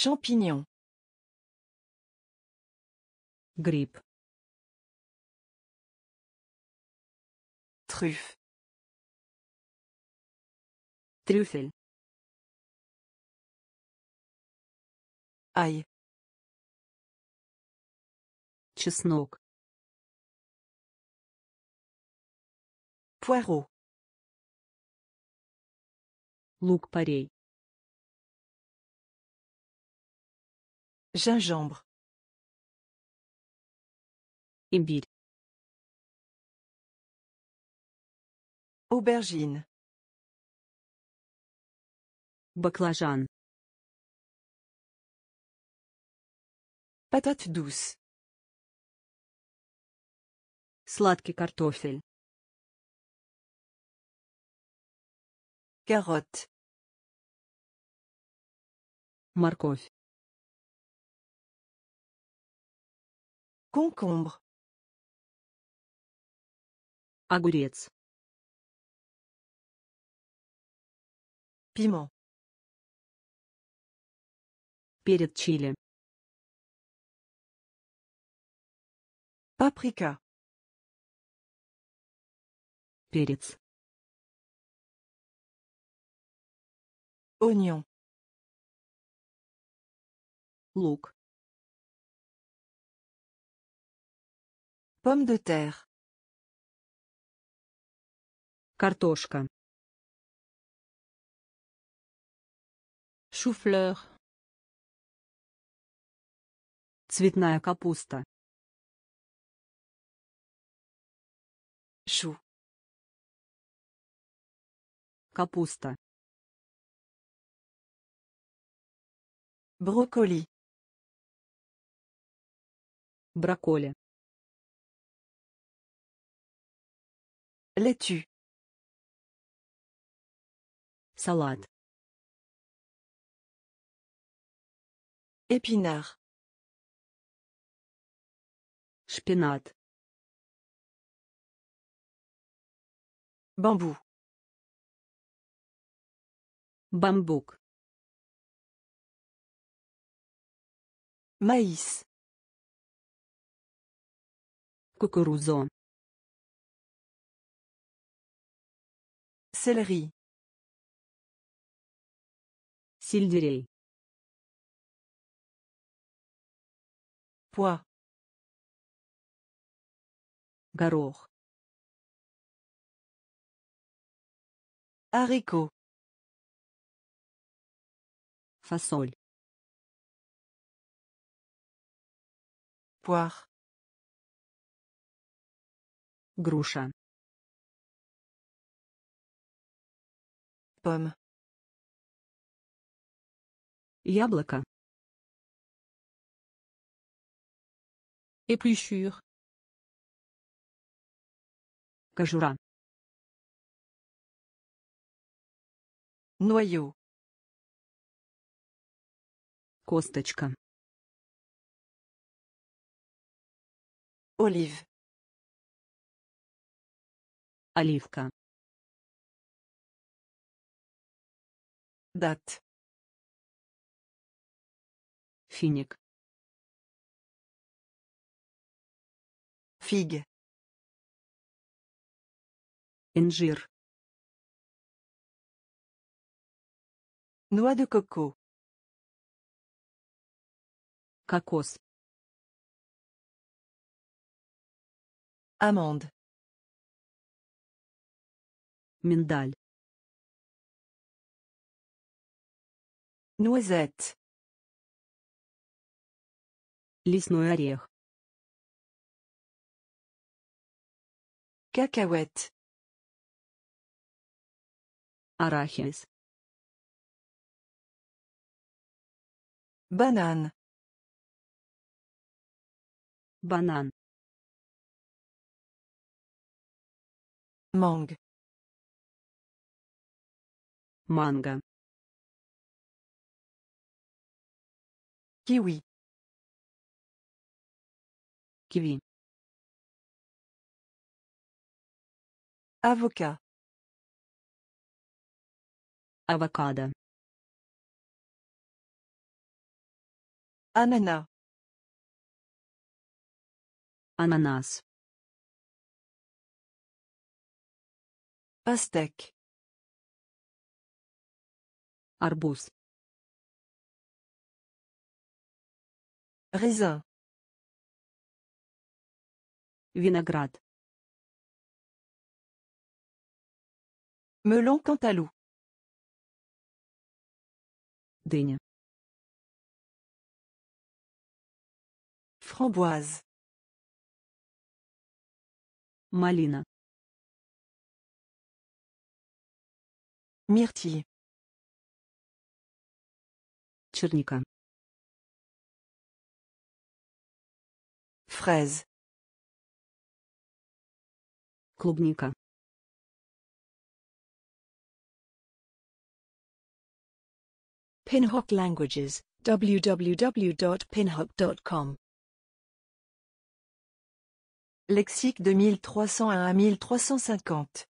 шампиньон Grippe. Truffe. Trüffel. Ай. Чеснок. Пуаро. Лук-порей. Gingembre. Имбирь. Aubergine. Баклажан. Patate douce. Сладкий картофель. Carotte. Морковь. Concombre огурец пимо перед чили паприка перец Oignon. Лук. Pomme de terre. Картошка. Шуфлер. Цветная капуста. Шу. Капуста. Брокколи. Брокколи. Летю. Salade. Épinard. Spinat. Bambou. Bambouk. Maïs. Cucuruzo. Céleri. Сельдерей. Пуа. Горох. Арико. Фасоль. Пуар. Груша. Пом. Яблоко. Épluchure. Кожура. Noyau. Косточка. Олив. Оливка. Дат. Phinik Fig Enjir Noix de coco Cocos Amande Mandel noisette. Лесной орех. Какауэт. Арахис. Банан. Банан. Манг. Манго. Киви. Kiwi. Avocat. Avocada. Ananá. Ananás. Pastèque. Arbus. Raisin. Виноград. Melon cantalou. Дыня. Framboise. Малина. Миртille. Черника. Fraise. клубника Pinhook Languages, www.pinhook.com Lexique de 1301 à 1350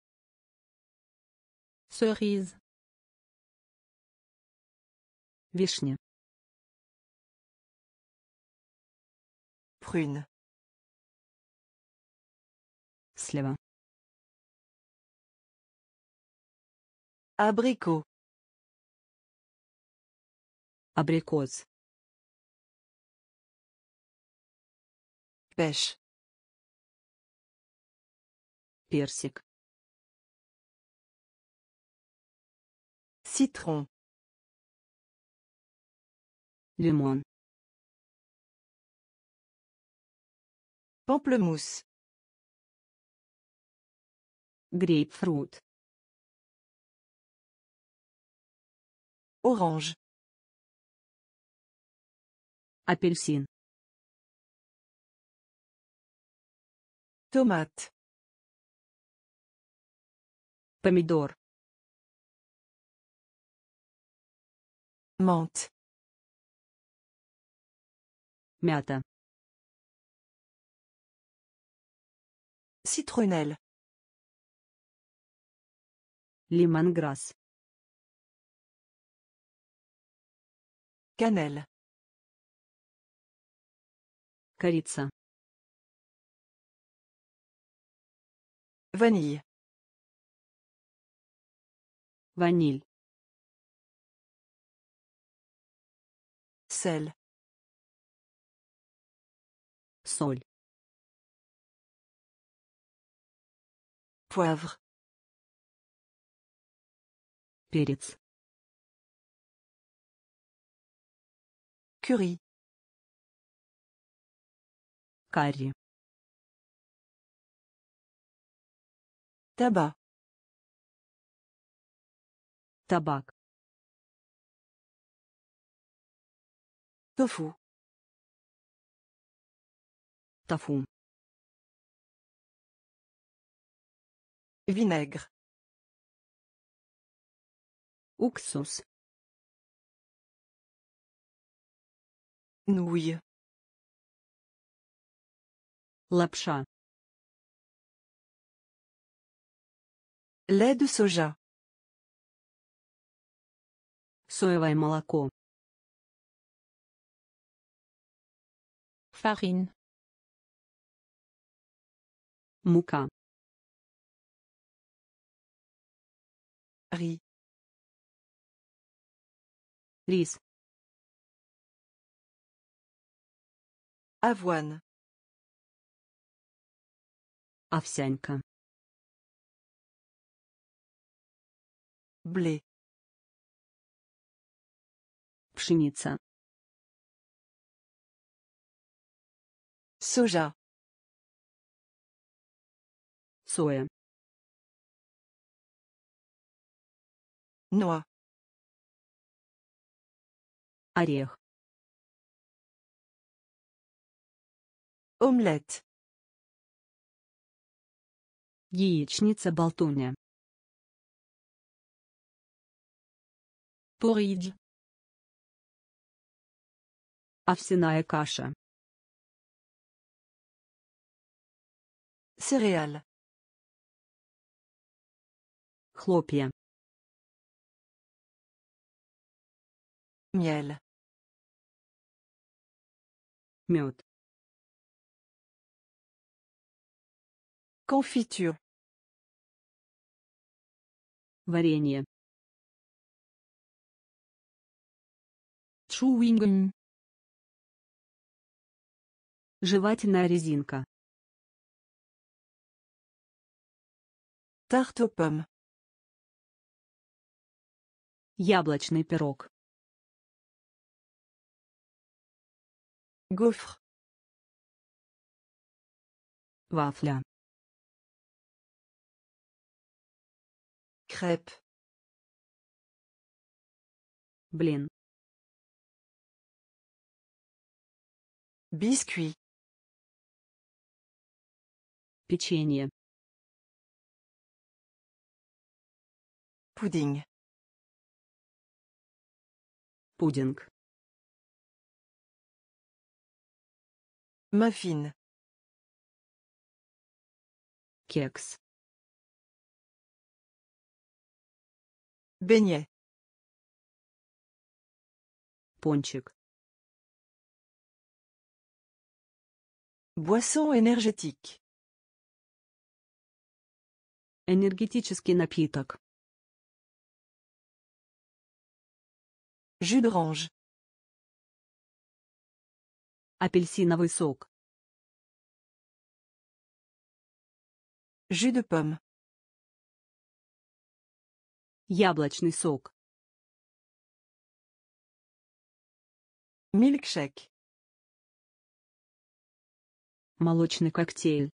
Cerise Вишня Prune Слива abricots, abricots. Pêche. persic, Citron. Limon. Pamplemousse. Grapefruit. Orange. Aperçin. Tomate. Pomidor. Menthe. Menthe. Citronnelle. Lemongrass. Cannelle. Корица. Ваниль. Ваниль. сел, Соль. Поivre. Перец. Curie. Carie. Tabac. Tabac. Tofu. Tofu. Vinaigre. Uxus. Нуя. Лапша. Лед de Соевое молоко. фарин, Мука. Ри. Рис. Avoine. Овсянка. Бле. Пшеница. Сожа. Соя. Ноа. Орех. Омлет. Яичница болтуня. Поридж. Овсяная каша. Сериал. Хлопья. Мель. Мед. Конфитюр. Варенье. Чуингм. Жевательная резинка. Тарт Яблочный пирог. Гофр. Вафля. Crêpe. Блин. бисквит, Печенье. Пудинг. Пудинг. Маффин. Кекс. Beignet. Ponchik. Boisson énergétique. Énergétique напиток. Jus de orange. Apelsinowy sok. Jus de pomme. Яблочный сок. Милкшек. Молочный коктейль.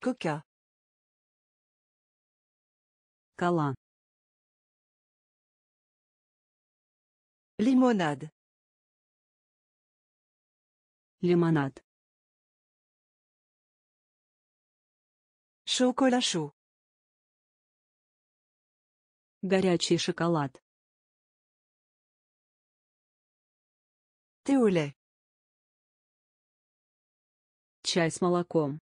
Кока. Кола. Лимонад. Лимонад. Шоколад шоу. Горячий шоколад. Теоле. Чай с молоком.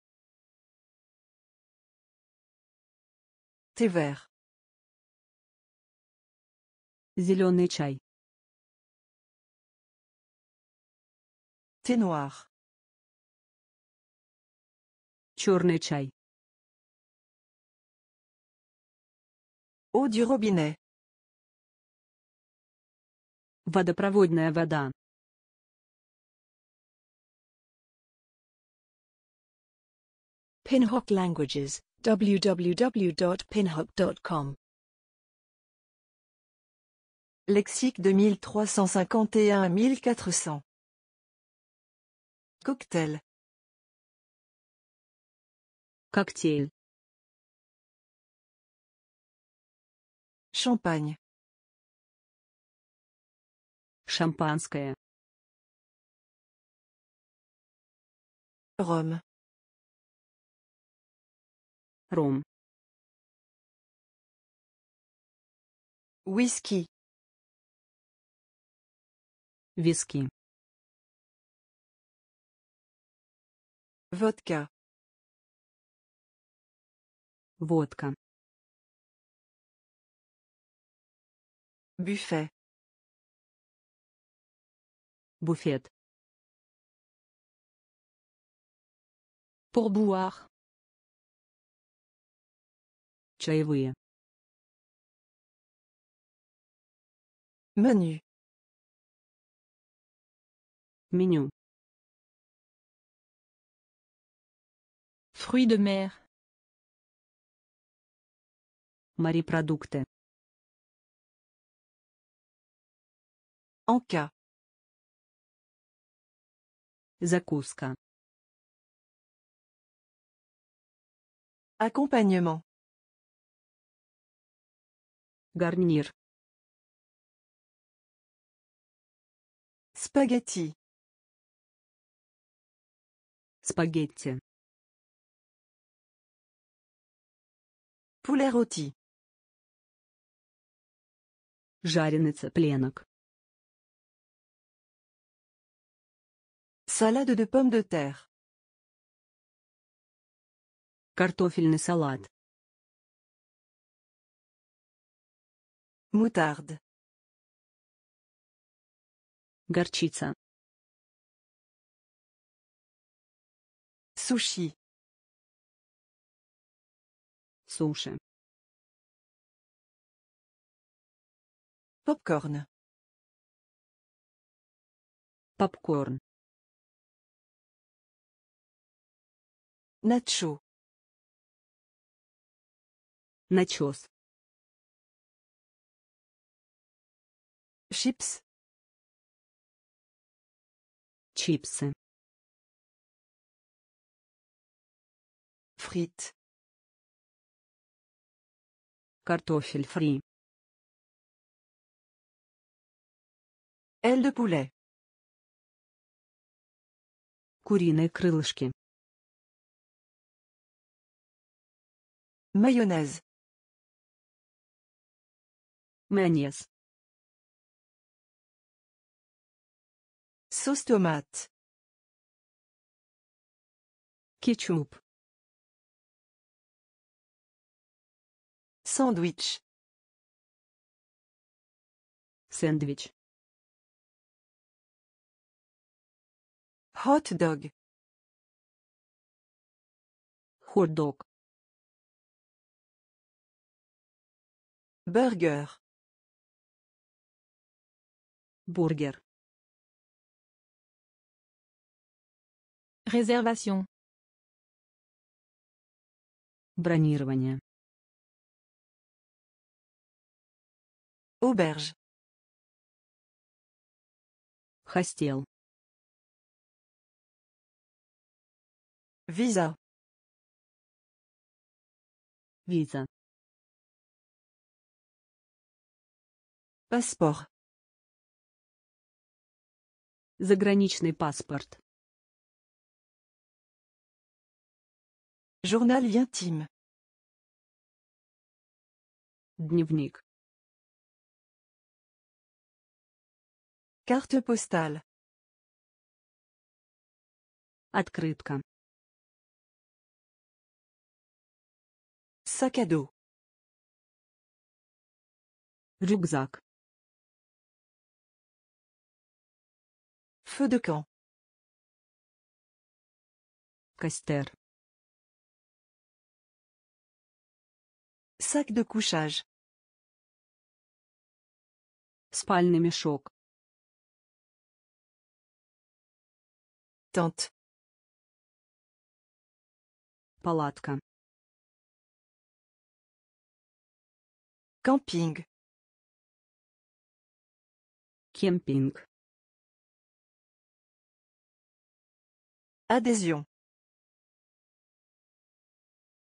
Тевер. Зеленый чай. Тенуар. Черный чай. Eau du robinet. Водопроводная вода. Languages, www.pinhook.com Lexique de 1351 à 1400 Cocktail Cocktail шампань, Шампанское. Ром. Ром. виски, Виски. Водка. Водка. Buffet. Buffet. boire. Чаевые. Menu. Menu. Fruits de mer. Морепродукты. En cas. Закуска. Accompagnement. Garnir. Spaghetti. Spaghetti. Poulet rôti. Жареный цыпленок. Салат de pommes de terre. Картофельный салат. Мутард. Горчица. Суши. Суши. Попкорн. Попкорн. Начу. Начос. Чипс. Чипсы. Фрит. Картофель фри. Эль де пуле. Куриные крылышки. Mayonnaise. Mayonnaise. Sauce tomate. Ketchup. Sandwich. Sandwich. Hot dog. Hot dog. Burger. Burger. Réservation. Бронирование. Auberge. Hostel. Visa. Visa. Паспорт. Заграничный паспорт. Журнал винтим, Дневник. Карта посталь. Открытка. Сакадо. Рюкзак. Feu de camp. Caster. Sac de couchage. spalne мешок. Tente. Palatka. Camping. kemping. Адhésion.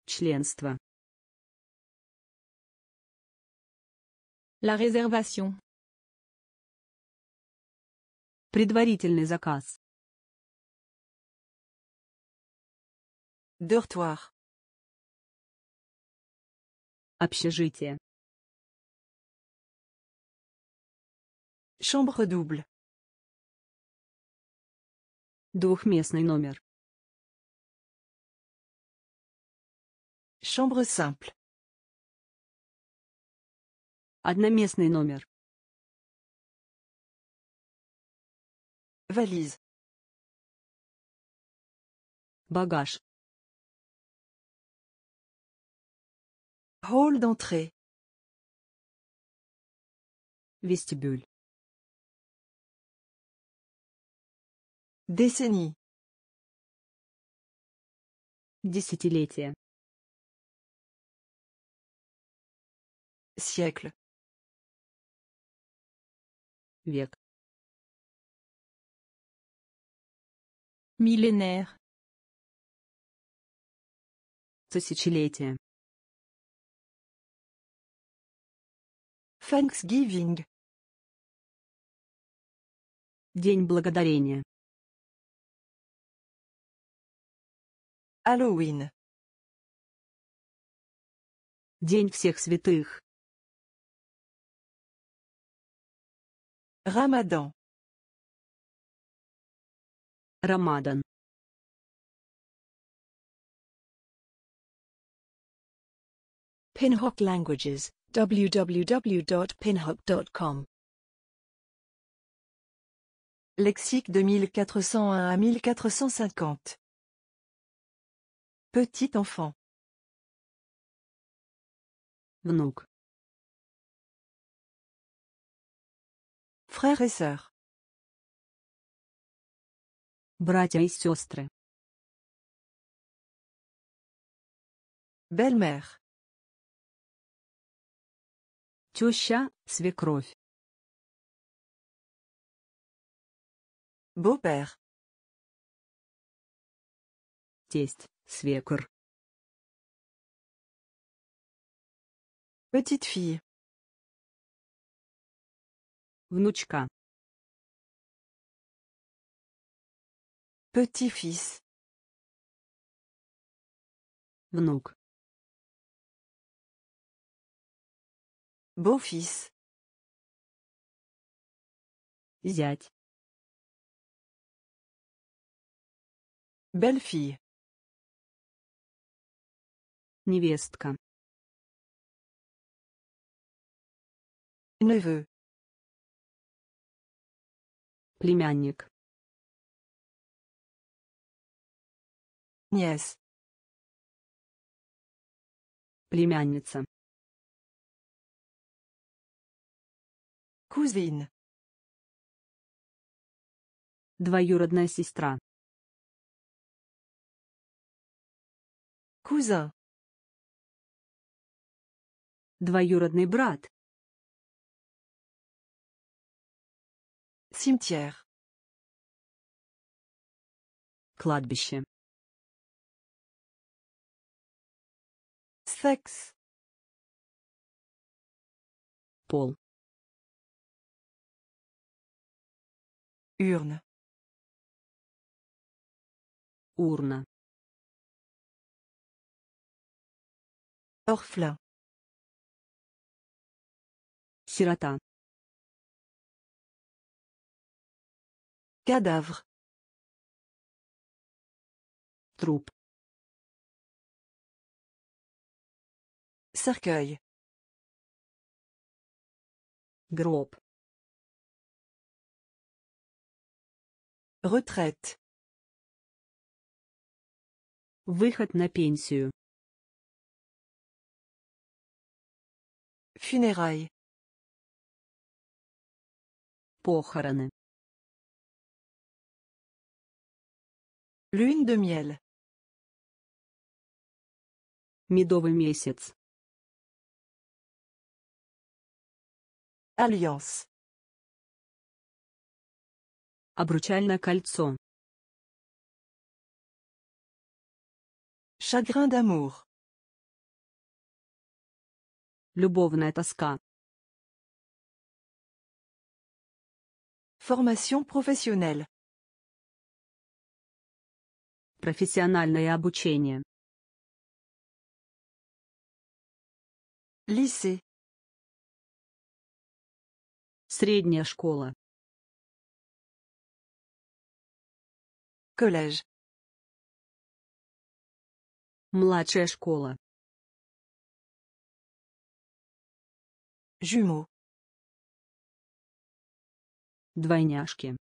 Членство. La réservation. Предварительный заказ. Дертуар. Общежитие. Chambre double. Двухместный номер. Chambre simple. Одноместный номер. вализ, Багаж. Hall d'entrée. Вестибюль. Décennie. Десятилетие. Siècle. Век. Millénaire. Тысячелетие. Thanksgiving. День благодарения. Halloween. День всех святых. Ramadan. Рамадан. Pinhook Languages, www.pinhook.com. Lexique de 1401 à 1450 Petit enfant. Mnouk Frère et sœur. Братья et Belle-mère. Теща, свекровь. Beau-père. Свекор. Petite fille. Внучка. Petit-fils. Внук. Beau-fils. Зять. Belle-fille. Невестка. Невы. Племянник. нес, Племянница. Кузин. Двоюродная сестра. Куза. Двоюродный брат. Cimetière. Кладбище. Секс. Пол. Урна. Урна. Орфле. Сирота. Cadavre. Troupe. Cercueil. Groupe. Retraite. à la pension, Funérailles. Похороны. Лунь de miel. Медовый месяц. Альянс. Обручальное кольцо. шагрин d'amour. Любовная тоска. формация профессиональная Профессиональное обучение. Lycée. Средняя школа. Колледж. Младшая школа. Jumeau. Двойняшки.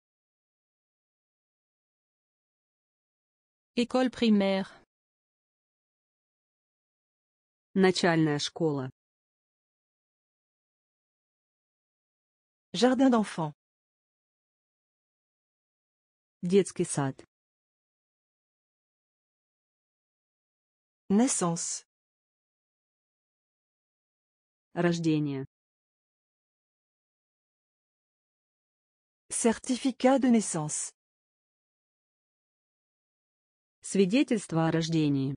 École primaire. Начальная школа. Jardin d'enfants. Детский сад. Naissance. Рождение. сертификат de naissance. Свидетельство о рождении.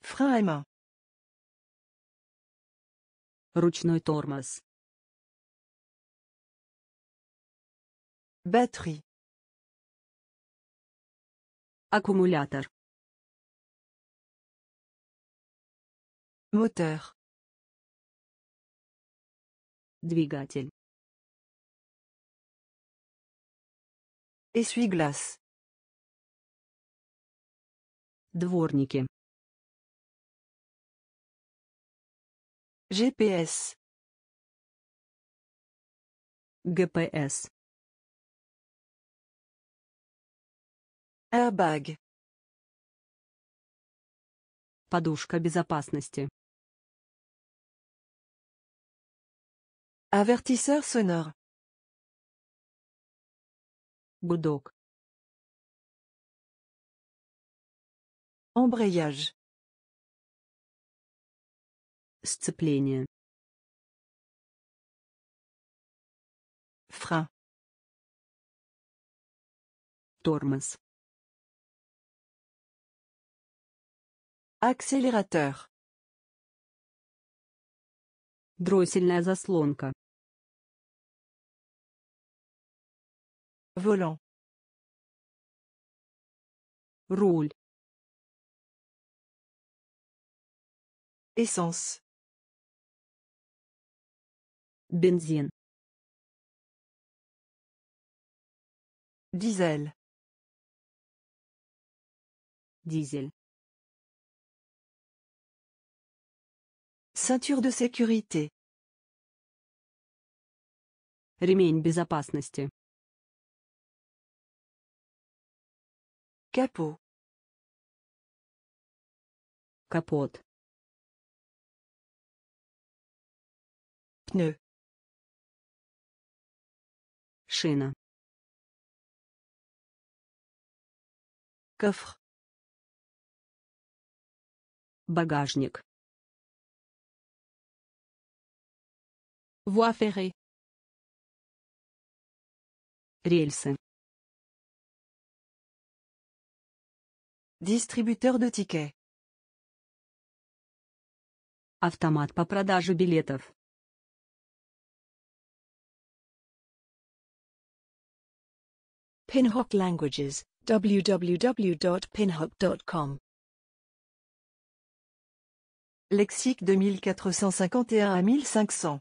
фрайма, Ручной тормоз. Batterie. Аккумулятор. Мотор. Двигатель. эсвиглас, Дворники. GPS. GPS. Airbag. Подушка безопасности. Avertisseur sonore. Goudok. Embrayage. Сцепление. Frein. Тормоз. Accélérateur. Дроссельная заслонка. Volant. Руль. эссенс, Бензин. Дизель. Дизель. Ceinture de sécurité. Ремень безопасности. Капо. Капот. Пнeu. Шина. Кофр. Багажник. Voie ferrée. Рельсы. Distributeur de tickets. la vente de billets. Pinhook Languages, www.pinhook.com. Lexique de 1451 à 1500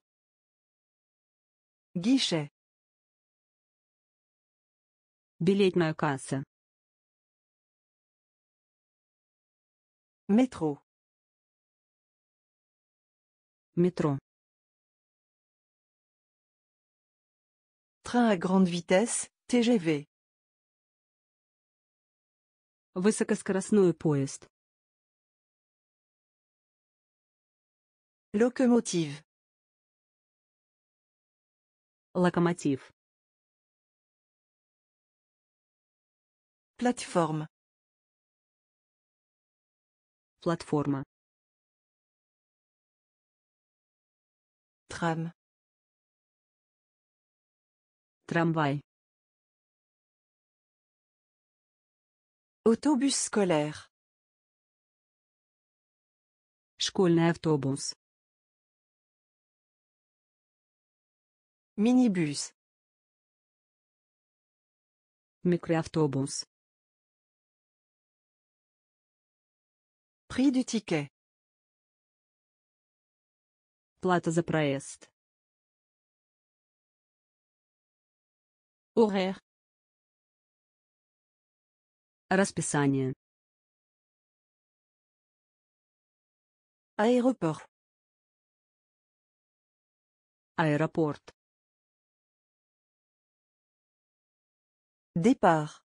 Гише. Билетная касса. Метро. Метро. Train à grande vitesse, TGV. Высокоскоростной поезд. Локомотив. Локомотив. Платформа. Платформа. Трам. Трамвай. Автобус школьный. Школьный автобус. минибус, микроавтобус, Prix du Плата за проезд. Horaire. Расписание. Аэропорт. Аэропорт. Départ.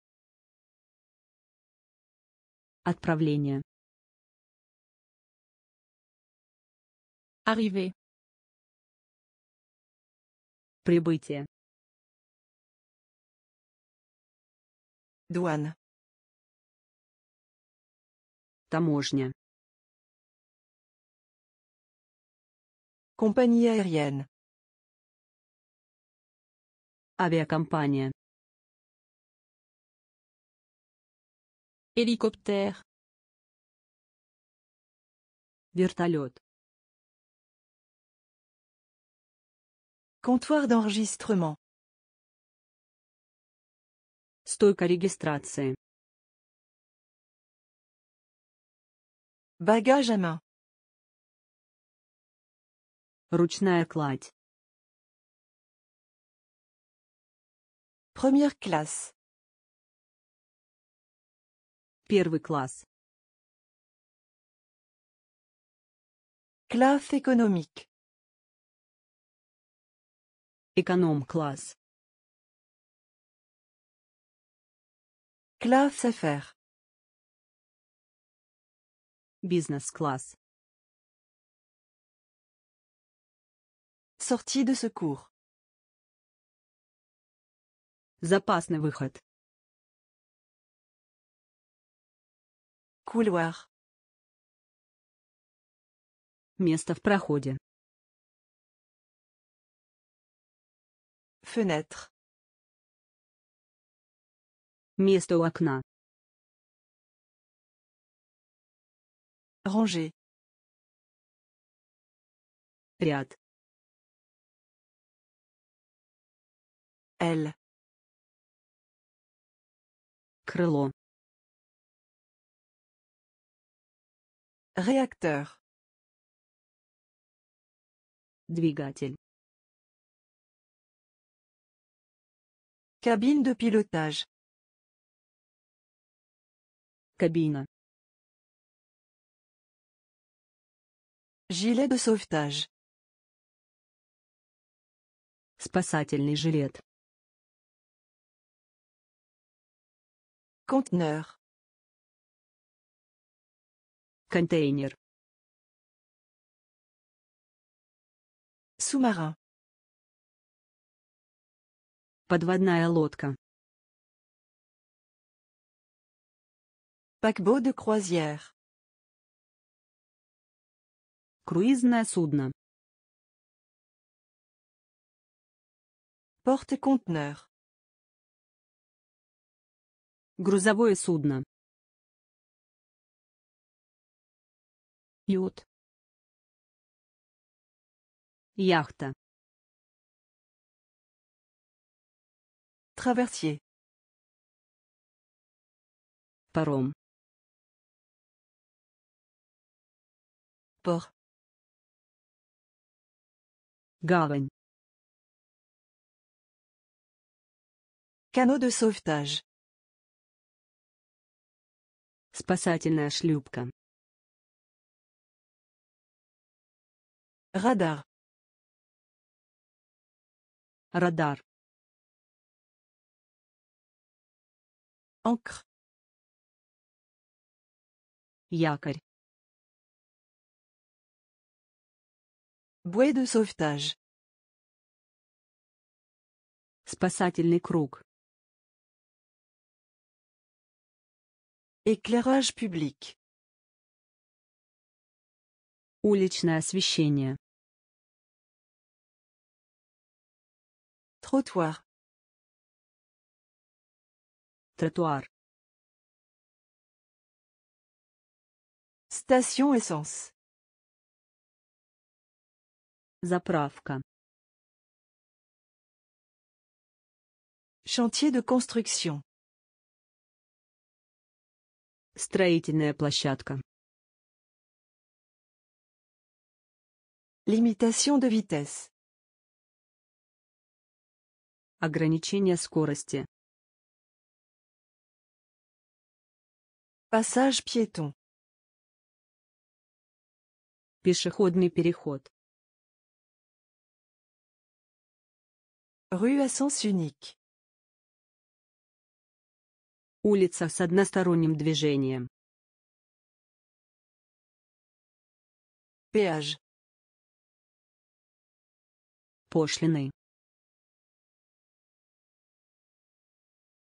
Отправление. Arrivé. Прибытие. Douane. Таможня. Compagnie aérienne. Авиакомпания. Hélicoptère. Вертолет. Comptoir d'enregistrement. Стойка регистрации. Bagage à main. Ручная кладь. Première classe. Первый класс. Класс экономик. Эконом-класс. Класс афер. Бизнес-класс. Sortie de secours. Запасный выход. Couloir. Место в проходе. Fenêtre. Место у окна. Ranger. Ряд. Elle. Крыло. Réacteur. moteur, Cabine de pilotage. Cabine. Gilet de sauvetage. Спасательный жилет. Conteneur. Контейнер. Сумара. Подводная лодка. Paquebot de croisière. Круизное судно. порт conteneur Грузовое судно. лед яхта traversier паром пор гавань Canot de sauvetage. Спасательная шлюпка. Radar. Radar. Ancre. Yakar. Bouée de sauvetage. Спасательный круг. Éclairage public. Уличное освещение. Тротуар. Тротуар. Station essence. Заправка. Chantier de construction. Строительная площадка. лимитация de vitesse. Ограничение скорости. Passage piéton. Пешеходный переход. Rue à sens unique. Улица с односторонним движением. Péage пошлины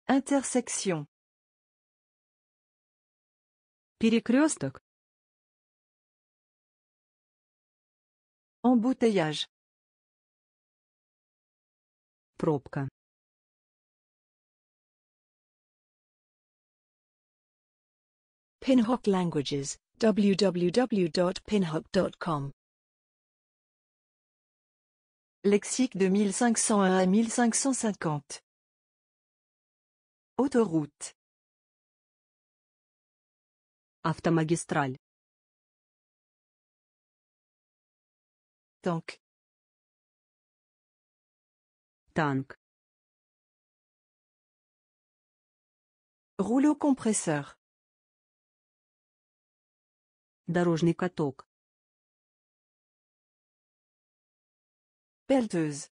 Интерсекцион. Перекресток. Embouteillage. Пробка. Pinhook Languages www.pinhook.com Lexique de 1501 à 1550. Autoroute. Автомагистраль. Tank. Tank. Rouleau compresseur. Дорожный каток. Pelteuse.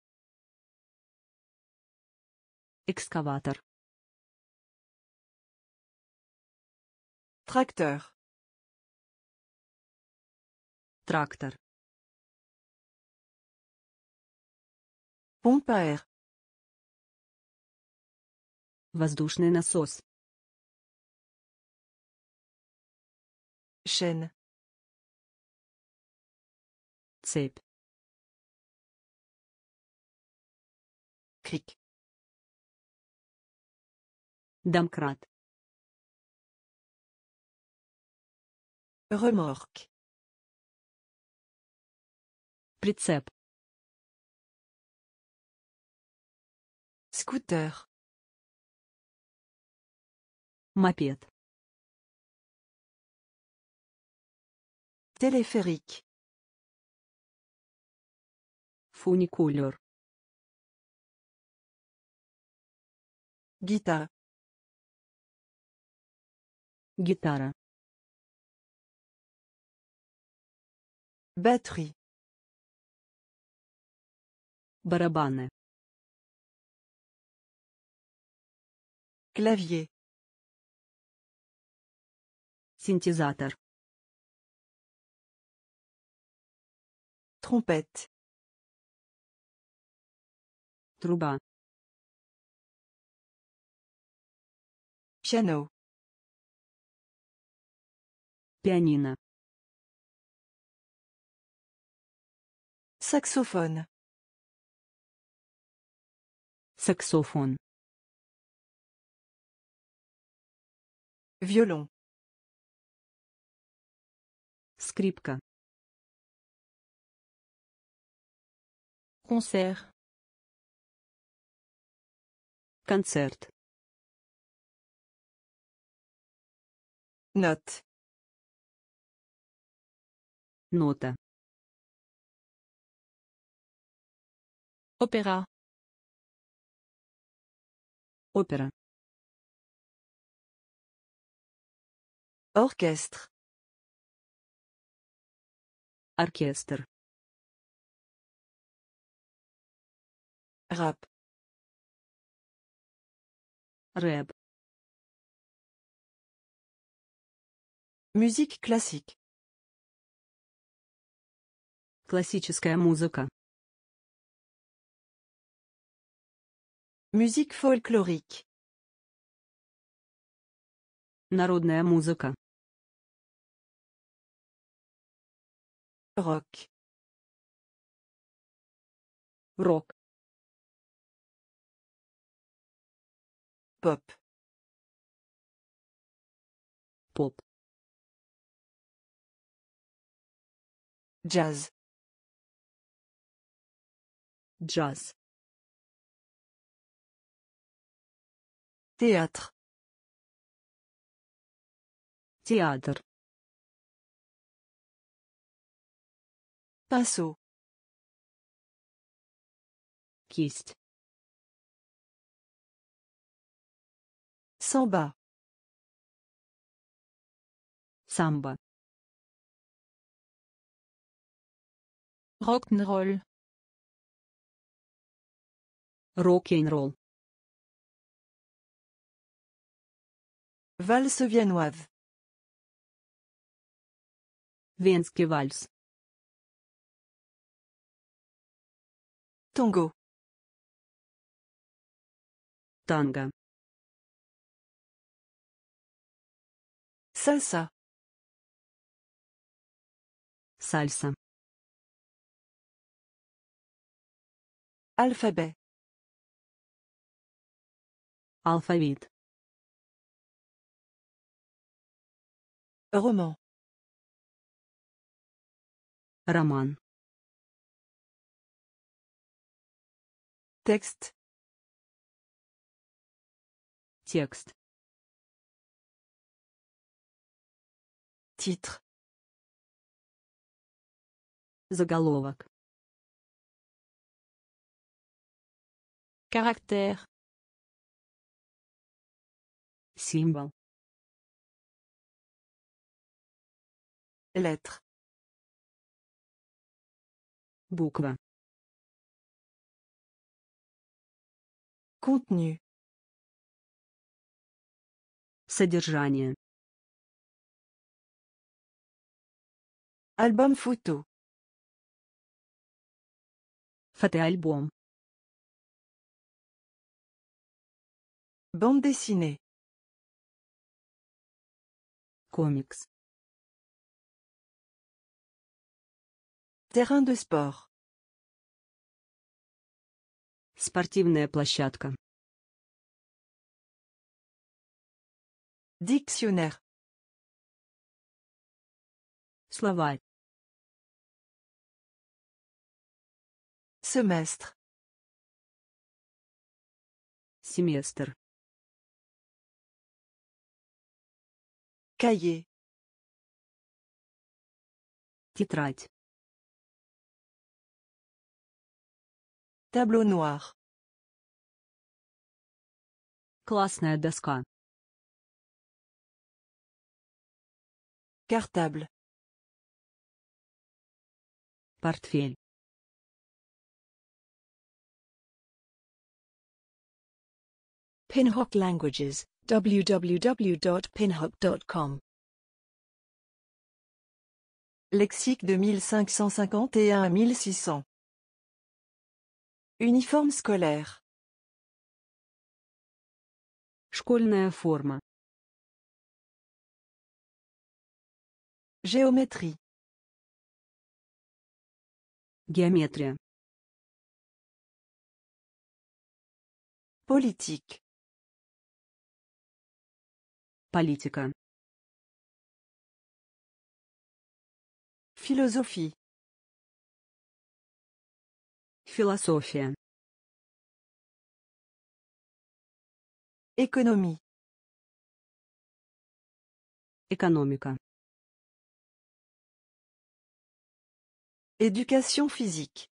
Экскаватор. Трактор. Трактор. Помпа Воздушный насос. Шен. Цепь. Африке. Домкрат. Реморк. Прицеп. Скутер. Мопед. Téléphérique. Фуникулер. Гитара. Гитара. Batterie. Барабаны. Clavier. Синтезатор. Trompette. Труба. Piano. Пианино. Saxophone. Saxophone. Violon. Скрипка. Concert. Концерт. Нот. Нота. Опера. Опера. Оркестр. Оркестр. Раб. Рэп. Musique classique. Классическая музыка. музыка фольклорик, Народная музыка. Рок. Рок. Поп. Поп. Jazz. Jazz. Théâtre. Théâtre. Pinceau. kist, Samba. Samba. Rock'n'Roll. Rock'n'Roll. Valse viennoise. Wienske Vals. Tango. Tanga. Salsa. Salsa. Alphabet. Алфавит. Роман. Роман. Текст. Текст. Титр. Заголовок. Caractère. Символ. Lettre. Буква. Contenu. Содержание. Альбом фото. Фотоальбом. Bande dessinée. Comics. Terrain de sport. Спортивная площадка. Dictionnaire. Словарь. Semestre. Семестр. кае, Тетрадь. табло noir. Классная доска. Картабль. Портфель. Pinhock languages. www.pinhook.com Lexique de 1551 à 1600 Uniforme scolaire Школьная форма Géométrie Géométrie Politique Политика. Philosophie. Философия. Économie. Экономика. education physique.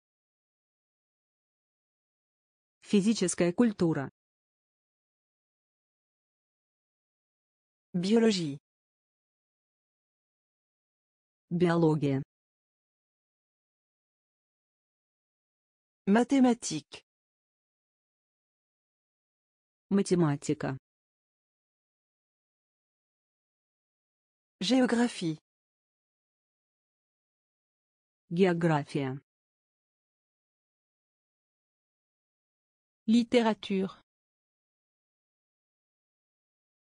Физическая культура. Biologie. Биология. Mathématiques. Математика. Géographie. География. Littérature.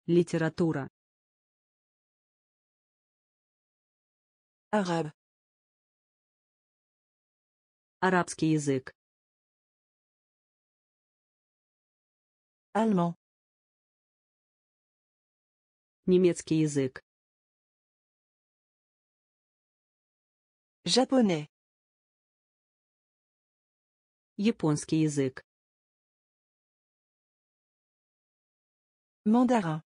Литература. Араб. Арабский язык. Allemand. Немецкий язык. Японе. Японский язык. Мандарин.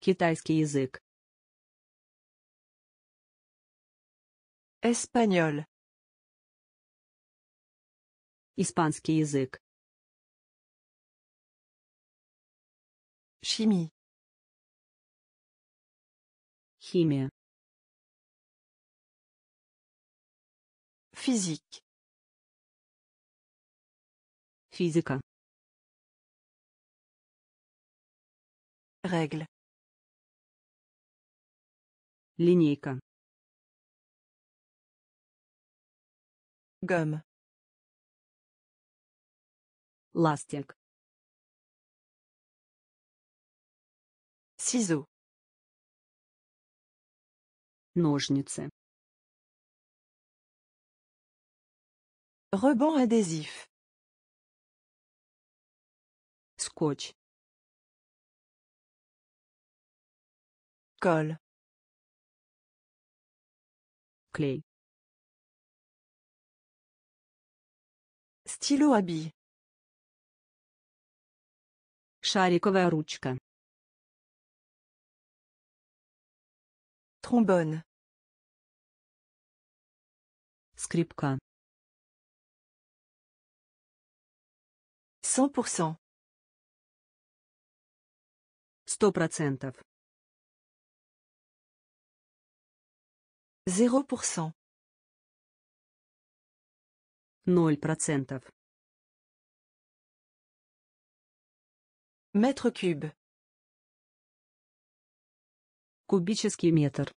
Китайский язык. Espagnol. Испанский язык. Chimie. Химия. Physique. Физика. Рègle. Линейка. Gomme. lastick, Ciseaux. Nожницы. Ruban adhésif. Scotch. Colle. Clé. Stylo à Шариковая ручка. тромбон, Скрипка. 100%. Сто процентов. Zéro pour Ноль процентов. Метр куб. Кубический метр.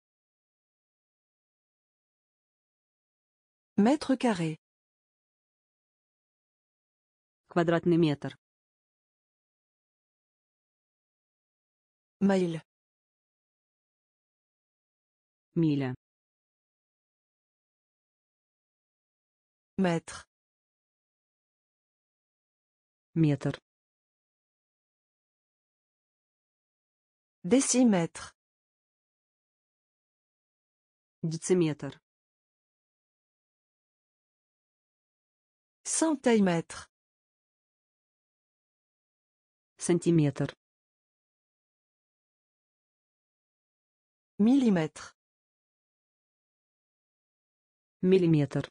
Метр каре. Квадратный метр. Майль. Миля. Mètre. mètre, Décimètre. Décimètre. Centimètre. Centimètre. Millimètre. Millimètre.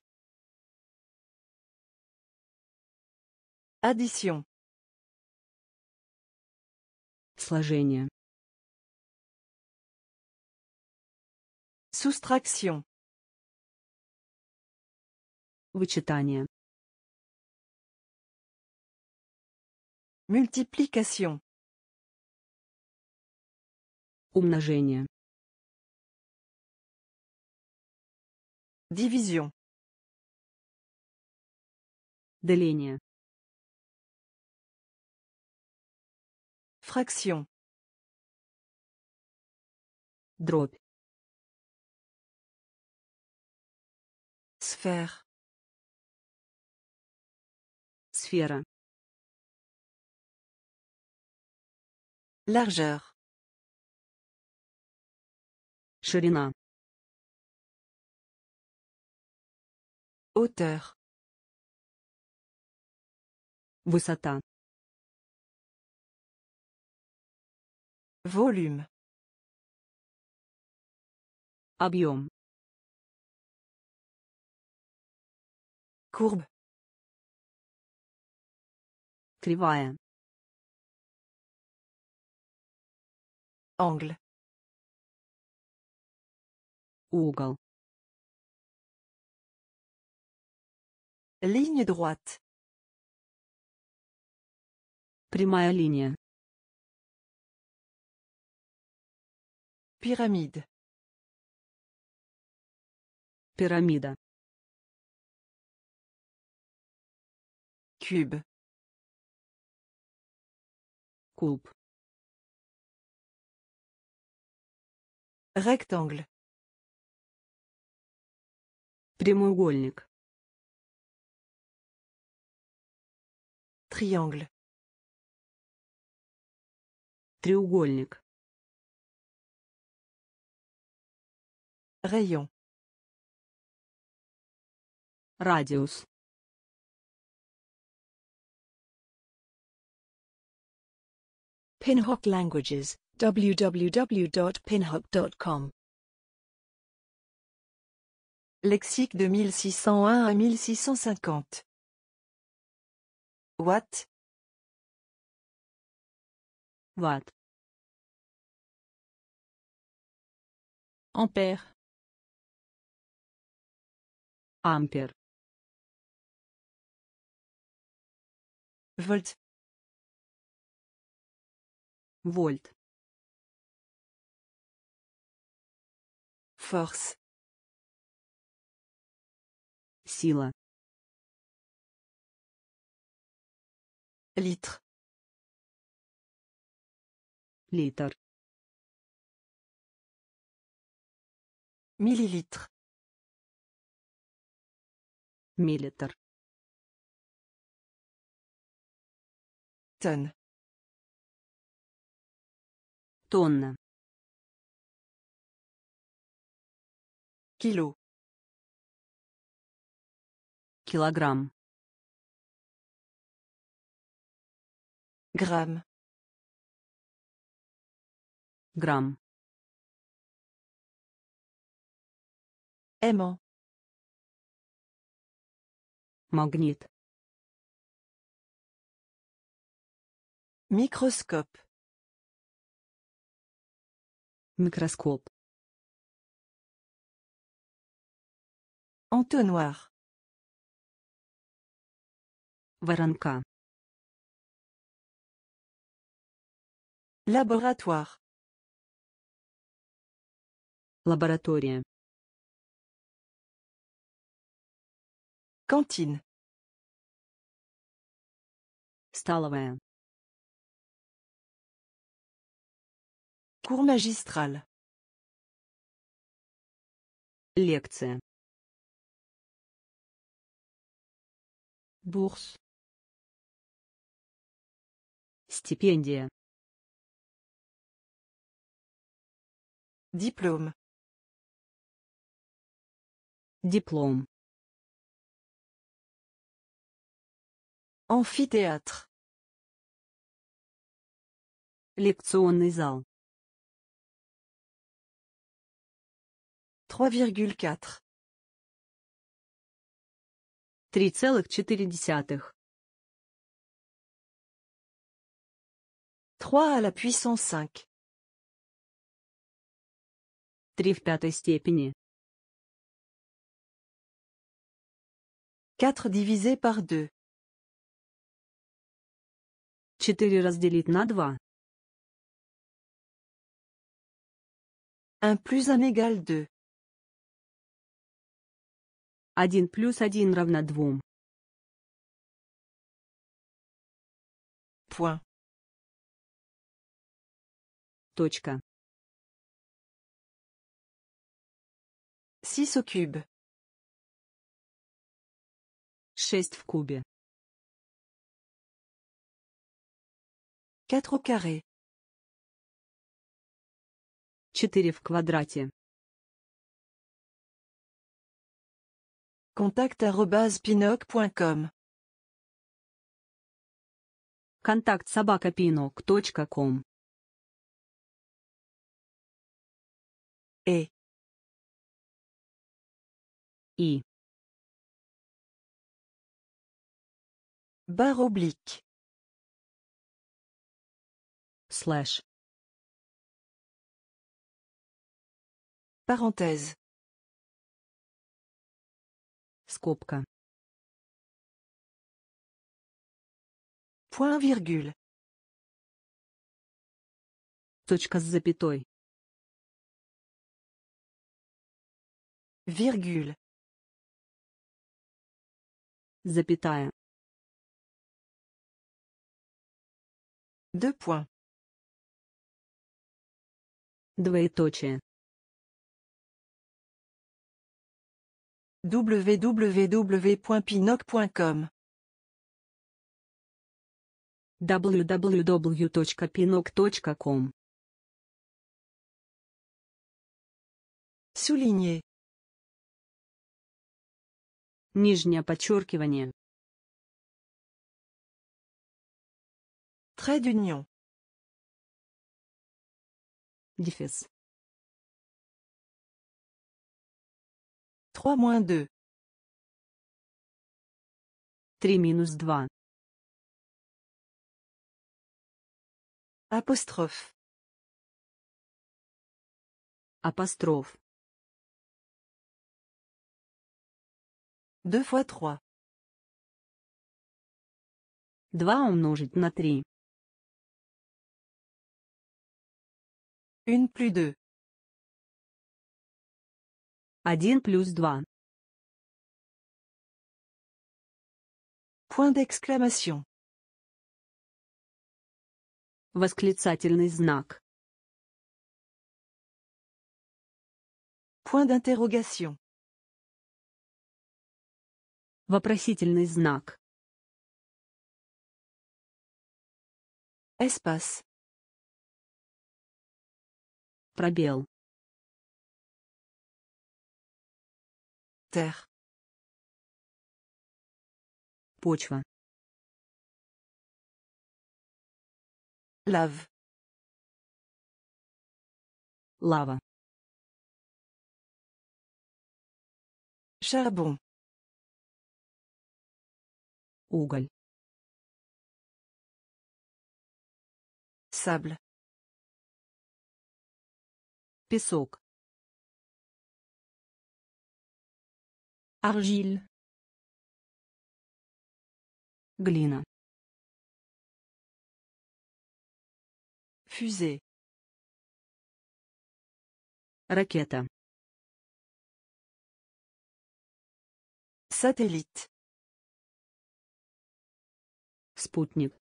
Addition. Сложение. Soustraction. Вычитание. Multiplication. Умножение. Division. Деление. fraction, Drop. Sphère. Sphère. Largeur. Ширина. Hauteur. Высота. Volume. Abium Courbe. Кривая. Angle. Угол. Ligne droite. Прямая ligne. пирамид, Пирамида. Cube. Куб. Rectangle. Прямоугольник. Triangle. Треугольник. Rayon. Radius. Pinhook Languages, www.pinhook.com. Lexique de 1601 à 1650 Watt. Watt Ampère Ампер. Вольт. Вольт. Форс. Сила. Литр. Литр. Миллилитр. Миллитр. Тон. Тонна. Кило. Килограмм. Грамм. Грамм. Aimant. Magnet. Microscope. Microscope. Entonnoir. Varanka. Laboratoire. Laboratoire. Cantine. Столовая. Cours magistral. lecture, Bourse. Stipendia. Diplôme. Diplôme. Amphithéâtre. Лекционный зал. 3,4. 3,4. 3 à la puissance 5. 3 в пятой степени. 4 divisé par 2. четыре разделить на два. Un plus un égale 2. 1 плюс один равно двум. Point. Точка. 6 au cube. 6 в кубе. Quatre au carré. Четыре в квадрате. Контакт pinoc.com Контакт собака pinoc.com Э. И. Barre oblique. Слэш. Parenthèse. Скобка. Point virgule. Точка с запятой. Virgule. Запятая. Deux points. Двоеточие. www.pinoc.com www.pinoc.com Souligner. Нижнее подчеркивание. Trait d'union. Diffès. 3 moins 2. 3 минус 2. Апостроф. Апостроф. 2 fois 3. 2 умножить на 3. Une plus deux. Один plus два. Point d'exclamation. Восклицательный знак. Point d'interrogation. Вопросительный знак. Espace. пробел. тех. Почва. Лав. Лава. Charbon. Уголь. Сабль. Argile glina, Fusée Raqueta Satellite Sputnik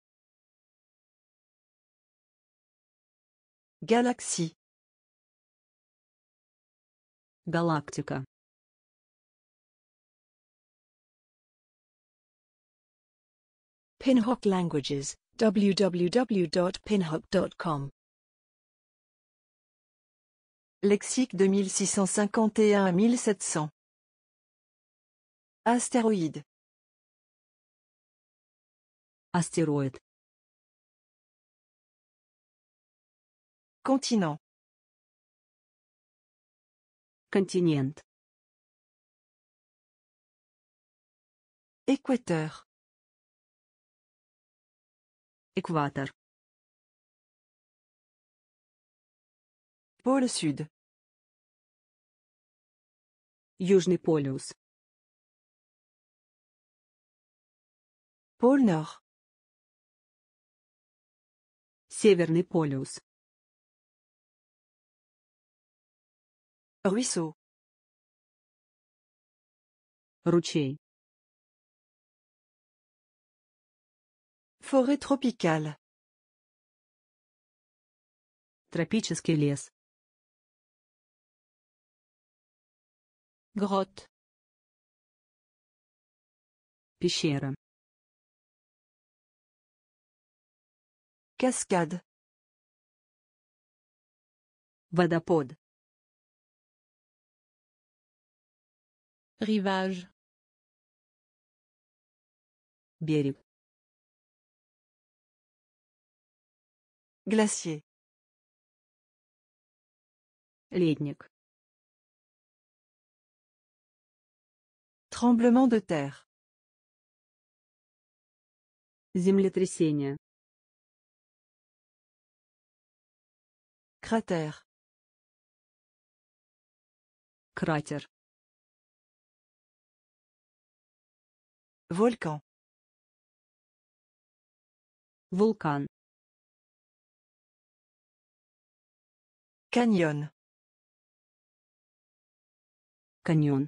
Galaxie галактика Pinhock Languages, www.pinhook.com Lexique de 1651 à 1700 Astéroïde Astéroïde Continent Континент. Экватор. Экватор. Pôle Sud. Южный полюс. Pôle Nord. Северный полюс. Ruisseau. Ручей. Forêt tropicale. Тропический лес. Грот. Пещера. Каскад. Водопод. Rivage. Glacier. Ледник. Tremblement de terre. Землетрясение. Cratère. Crater. Volcan. Вулкан. Каньон. Каньон.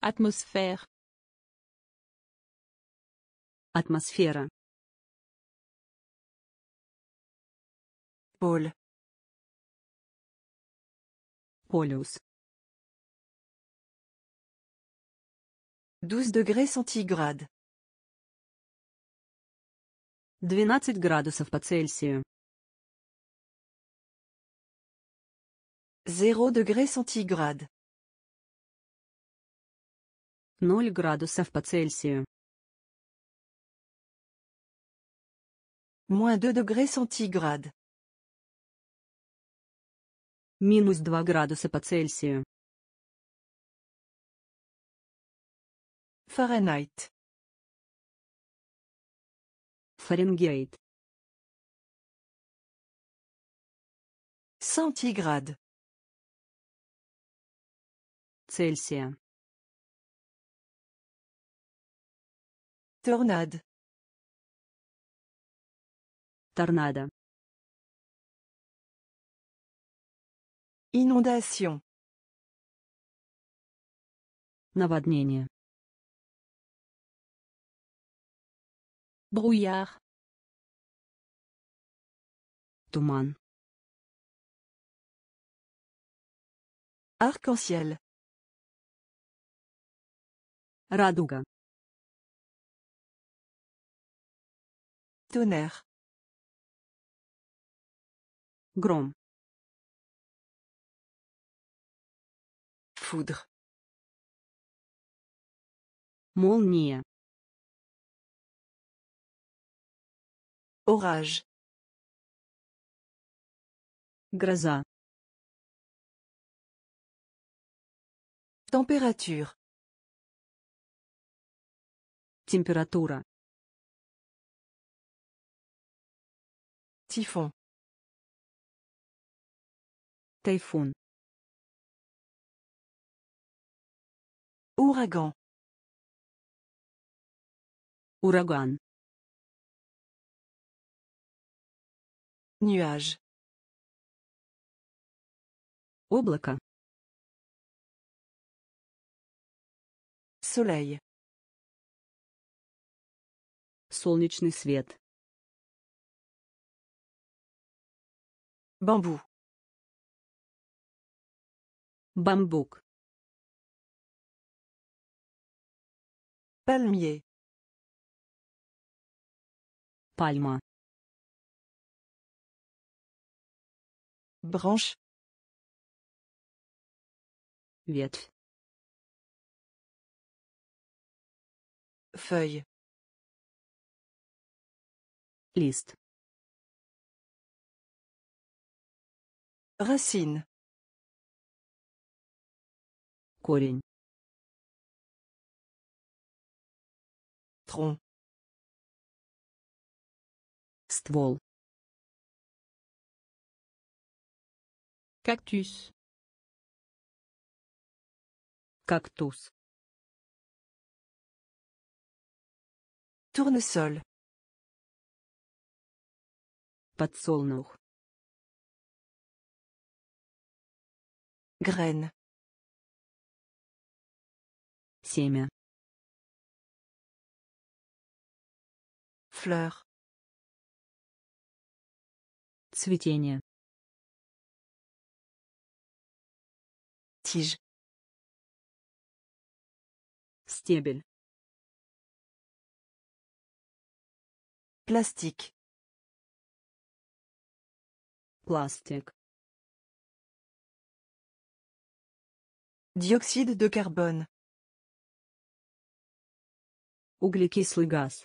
Атмосфер. Атмосфера. Поль. Полюс. Douze degrés centigrades. 12 градусов по Цельсию. 0 degrés centigrades. 0 градусов по Цельсию. Moins 2 degrés centigrades. Минус 2 градуса по Цельсию. Фahrenheit. Фаренгейт. Centigrade. Цельсия. Торнадо. Торнадо. Inondation. Наводнение. Brouillard. Toman. Arc-en-ciel. Raduga. Tonnerre. Grom. Foudre. Moulnia Orage. Grazin. Température. Température. Typhon. Typhoon. Ouragan. Ouragan. Nuage. Облако. Soleil. Солнечный свет. Бамбу. Бамбук. Пальмье. Пальма. Branche. Ветвь. Feuille. Liste. Racine. Корень. Tronc. Ствол. Кактус. Кактус. Tournesol. Подсолнух. Graine. Семя. флер, Цветение. Tige. Стебель. Plastique. Plastique. Dioxyde de carbone. Углекислый газ.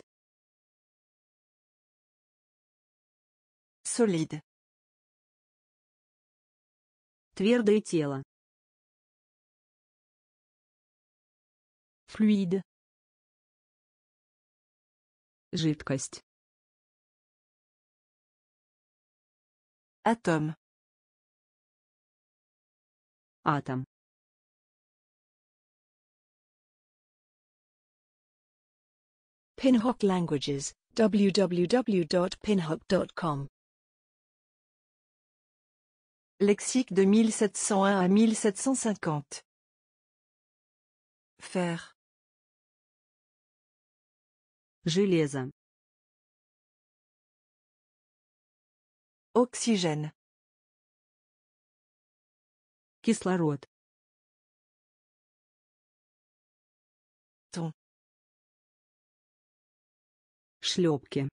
Солид. Твердое тело. Fluide. Жидкость. Atome. Атом. Pinhook Languages, www.pinhook.com, Lexique de 1701 à 1750 Faire Железо. Oxygène. Кислород. Тон. Шлепки.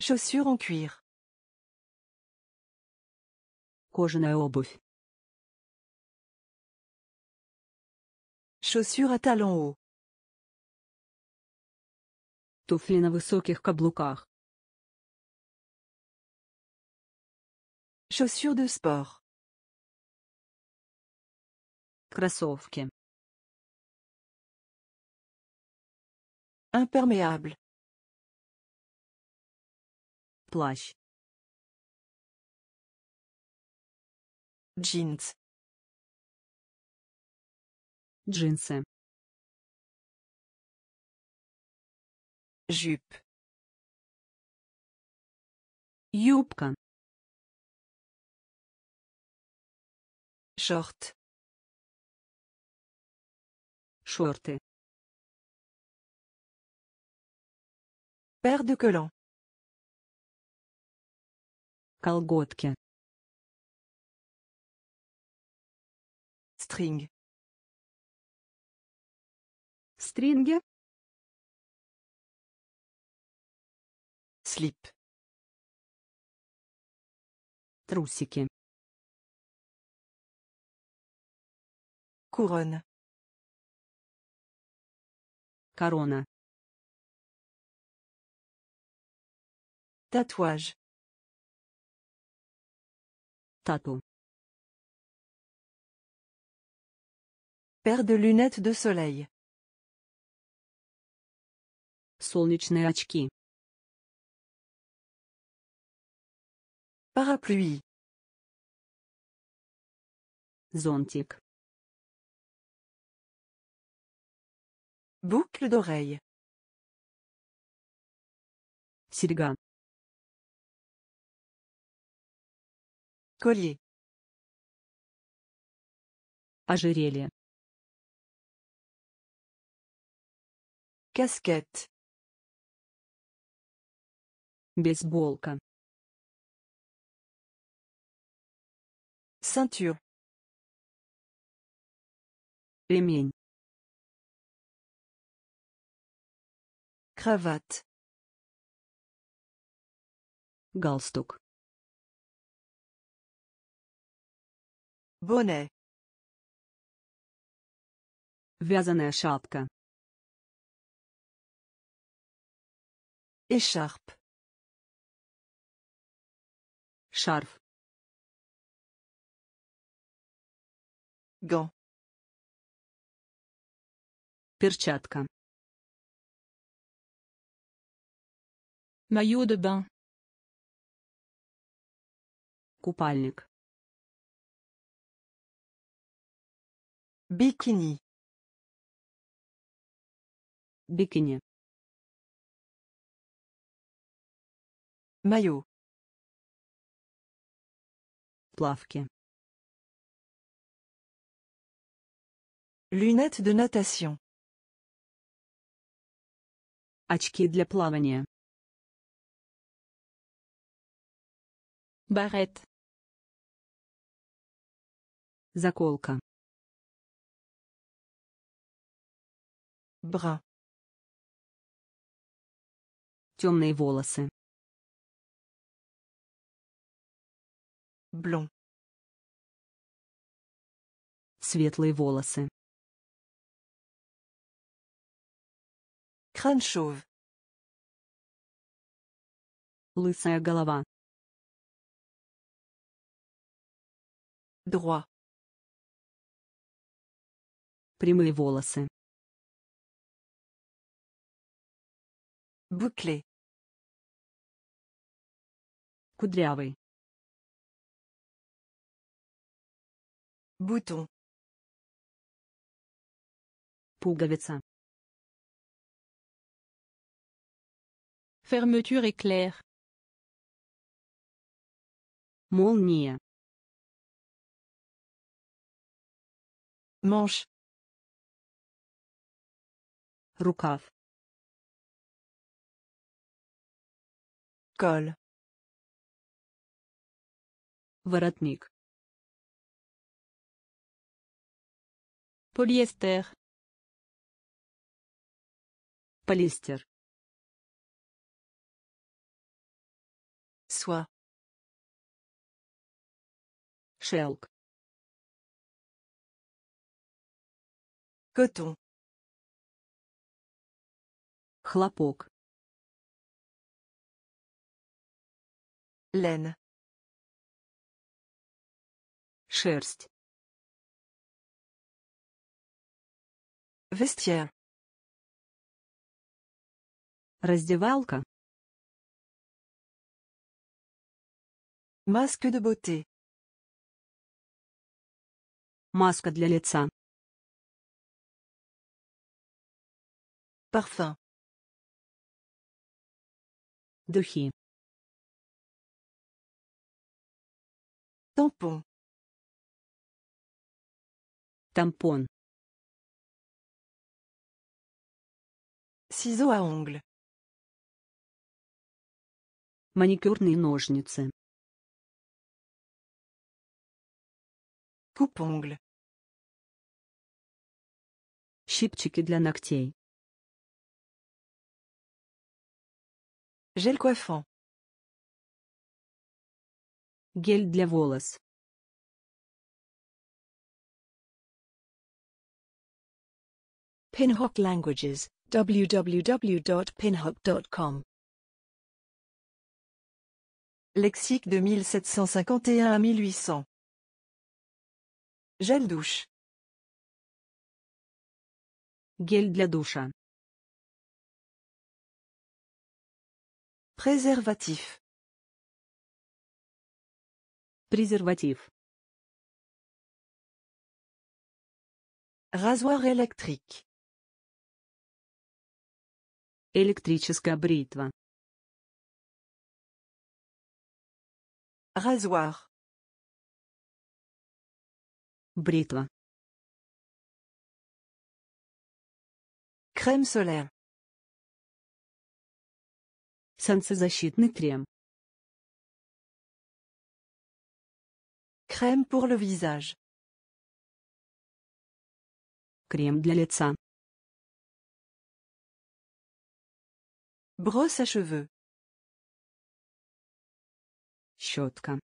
Chaussures en cuir. Кожаная обувь. Chaussures à talons hauts. Туфли на высоких каблуках. Chaussures de sport. Кроссовки. Imperméable. Плащ. Jeans. джинсы жюп юбка шорт шорты Пер де колlant. Колготки. Стринг. string slip трусики couronne corona Tatouage. Tato. Paire de lunettes de soleil. Солнечные очки. Параплюи. Зонтик. Boucle d'oreille. Серьга. Collier. Ожерелье. каскет Бейсболка. Ceinture. Ремень. Cravate. Галстук. боне, Вязаная шапка. Écharpe шарф го перчатка Майо де Купальник. Бикини. Бикини. Майо. Плавки. Lunettes de natation. Очки для плавания. Барет. Заколка. Бра. Темные волосы. Блюм. Светлые волосы. Краншов. Лысая голова. Друа. Прямые волосы. Букле. Кудрявый. Bouton. Пуговица. Fermeture éclair. Молния. Manche. Рукав. Col. Воротник. Polyester. Polyester. Soie. Шелк. Coton. Хлопок. Лен. Шерсть. вестия, Раздевалка. Масque de beauté. Маска для лица. Парфюм. Духи. Тампон. Тампон. Ciseaux à ongles. Маникюрные ножницы. Coupe-ongle. Щипчики для ногтей. Гель coiffant. Гель для волос. Pinhock languages. www.pinhook.com Lexique de 1751 à 1800 Gel douche Gel la douche Préservatif Préservatif Rasoir électrique Электрическая бритва. Разуар. Бритва. Крем солер. Солнцезащитный крем. Крем pour le Крем для лица. Brosse à cheveux. Щетка.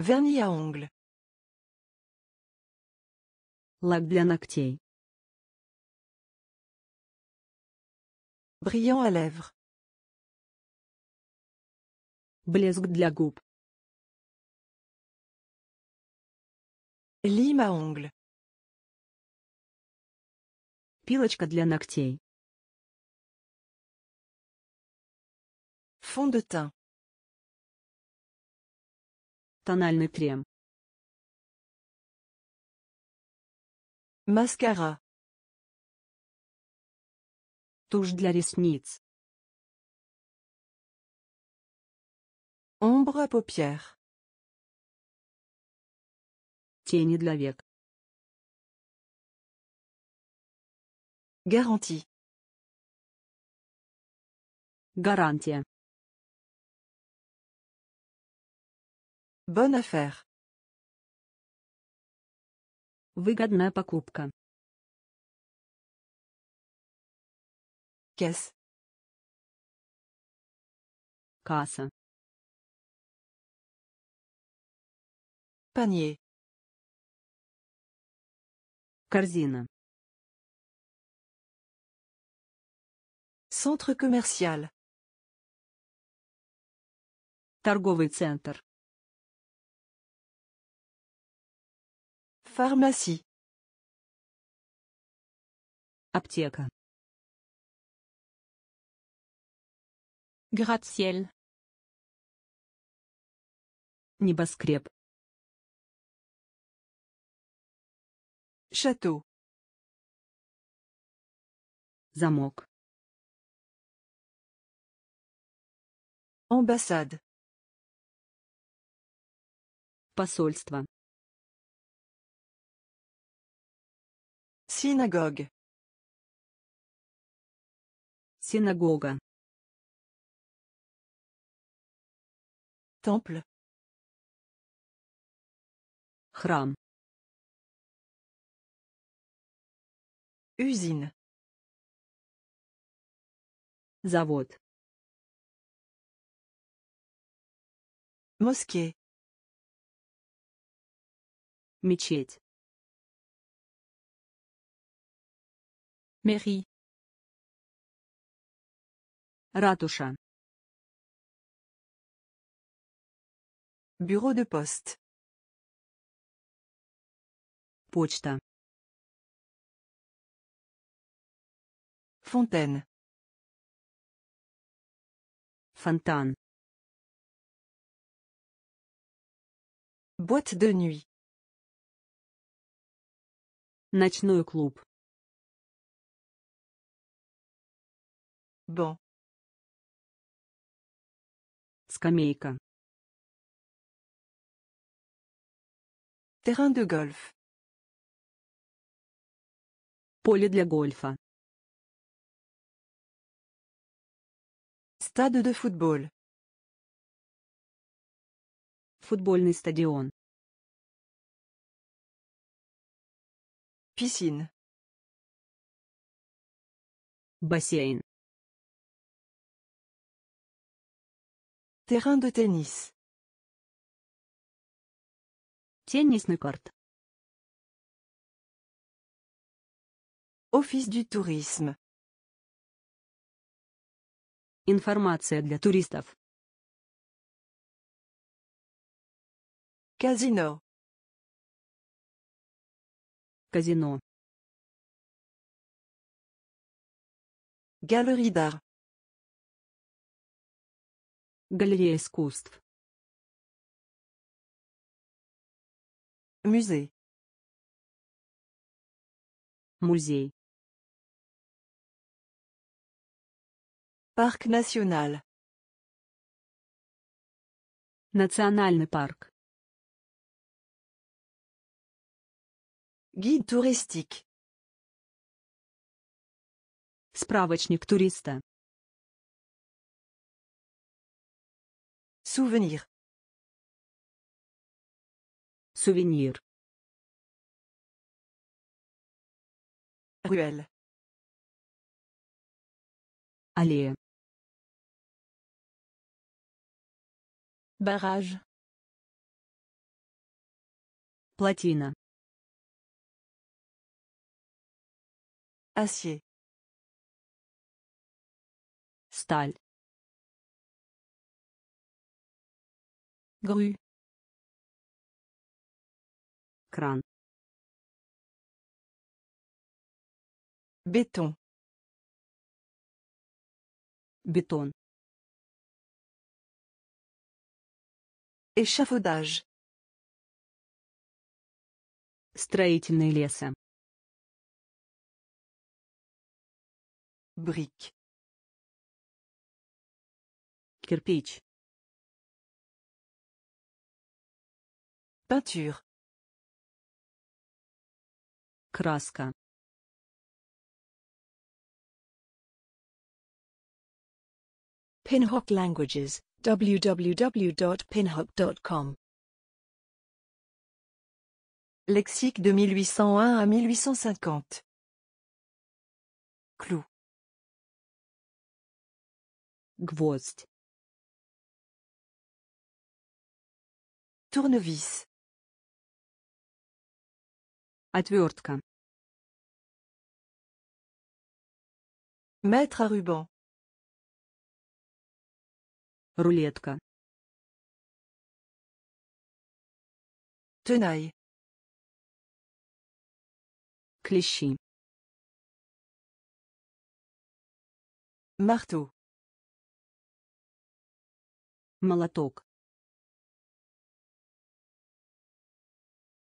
Vernis à ongles. Лак для Brillant à lèvres. de la губ. Lime à ongles. Пилочка для ногтей. Фон де тин. Тональный крем. Маскара. Тушь для ресниц. Омбра попьер. Тени для век. Garantie. Гарантия. Bonne affaire. Выгодная покупка. Кэс. Касса. Panier. Корзина. Centre commercial. Торговый центр. Pharmacie. Аптека. Gratte-ciel. Небоскреб. Château. Замок. Ambassade. Посольство. Synagogue. Синагога. Temple. Храм. Usine. Завод. Mosquée. Мечеть. Мэри. Ратуша. Бюро де пост. Почта. Фонтен. Фонтан. Boîte de nuit. Ночной клуб. Бон. Скамейка. Terrain de golf. Поле для гольфа. Stade de football. Футбольный стадион. Piscine. Бассейн. Terrain de tennis. Теннисный корт. офис du tourisme. Информация для туристов. казино, казино, Galerie d'art. Галерея искусств. Музей. Музей. Парк национал. Национальный парк. Гид туристик. Справочник туриста. Сувенир. Сувенир. Руэль. Аллея. Бараж. Плотина. Acier. Stahl. Grue. Crâne. Béton. Béton. Échafaudage. Строительные леса. Brique. Кирпич. Peinture. Краска. Pinhock Languages, www.pinhook.com Lexique de 1801 à 1850 Clou Гвоздь. Tournevis. Отвертка. Mettre à ruban. Рулетка. Tenaille. Клещи. Marteau молоток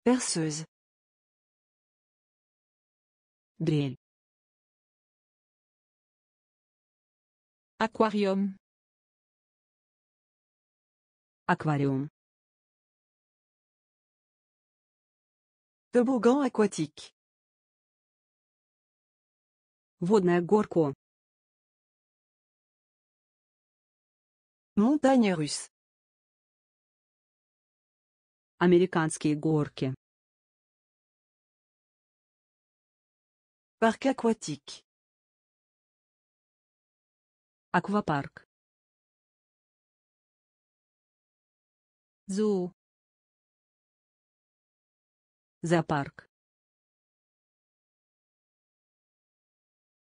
перцеuse дрель аквариум аквариум Тобоган акватик. Водная горка Montagne russe. Американские горки. Парк акватик. Аквапарк. Зу. Зоопарк.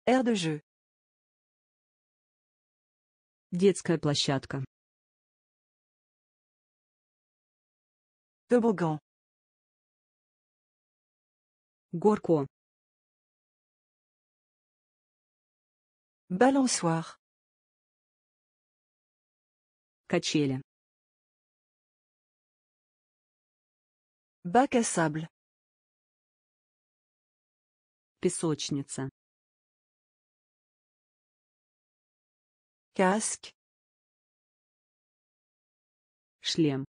Air де jeu. Детская площадка. Тобоган. Горко. Балансуар. Качели. Бак à сабль. Песочница. Casque. Шлем.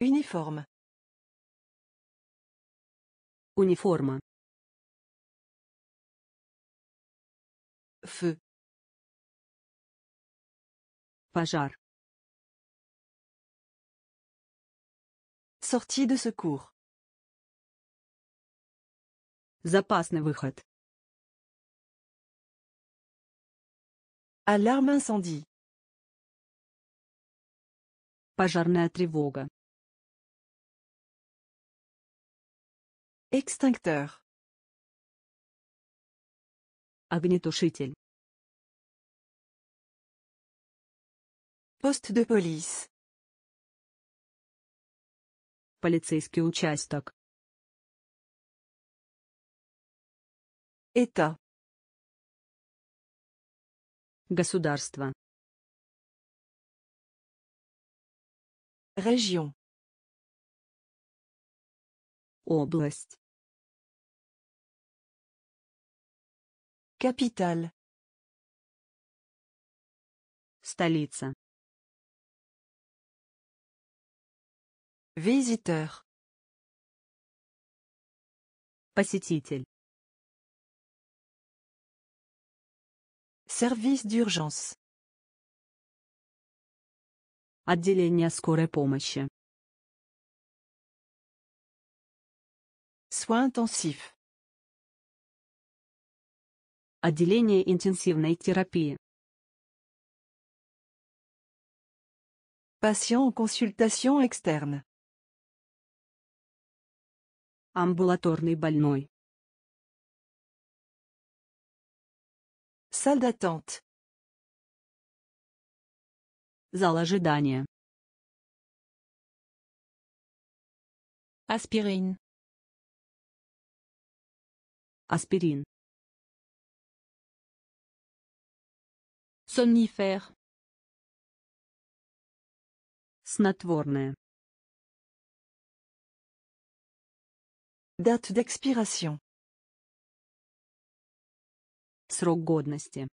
Uniforme. Униформа. Feu. Пожар. Sortie de secours. Запасный выход. Alarme incendie. Пожарная тревога. Extincteur. Огнетушитель. Poste de police. Полицейский участок. État. Государство. регион, Область. Capitale. Столица. визитер, Посетитель. Сервис d'urgence. Отделение скорой помощи. Soins intensifs. Отделение интенсивной терапии. Пациент en consultation externe. Амбулаторный больной. Salle d'attente. Зал ожидания. Aspirine. Aspirine. Somnifère. Снотворное. Date d'expiration. Срок годности.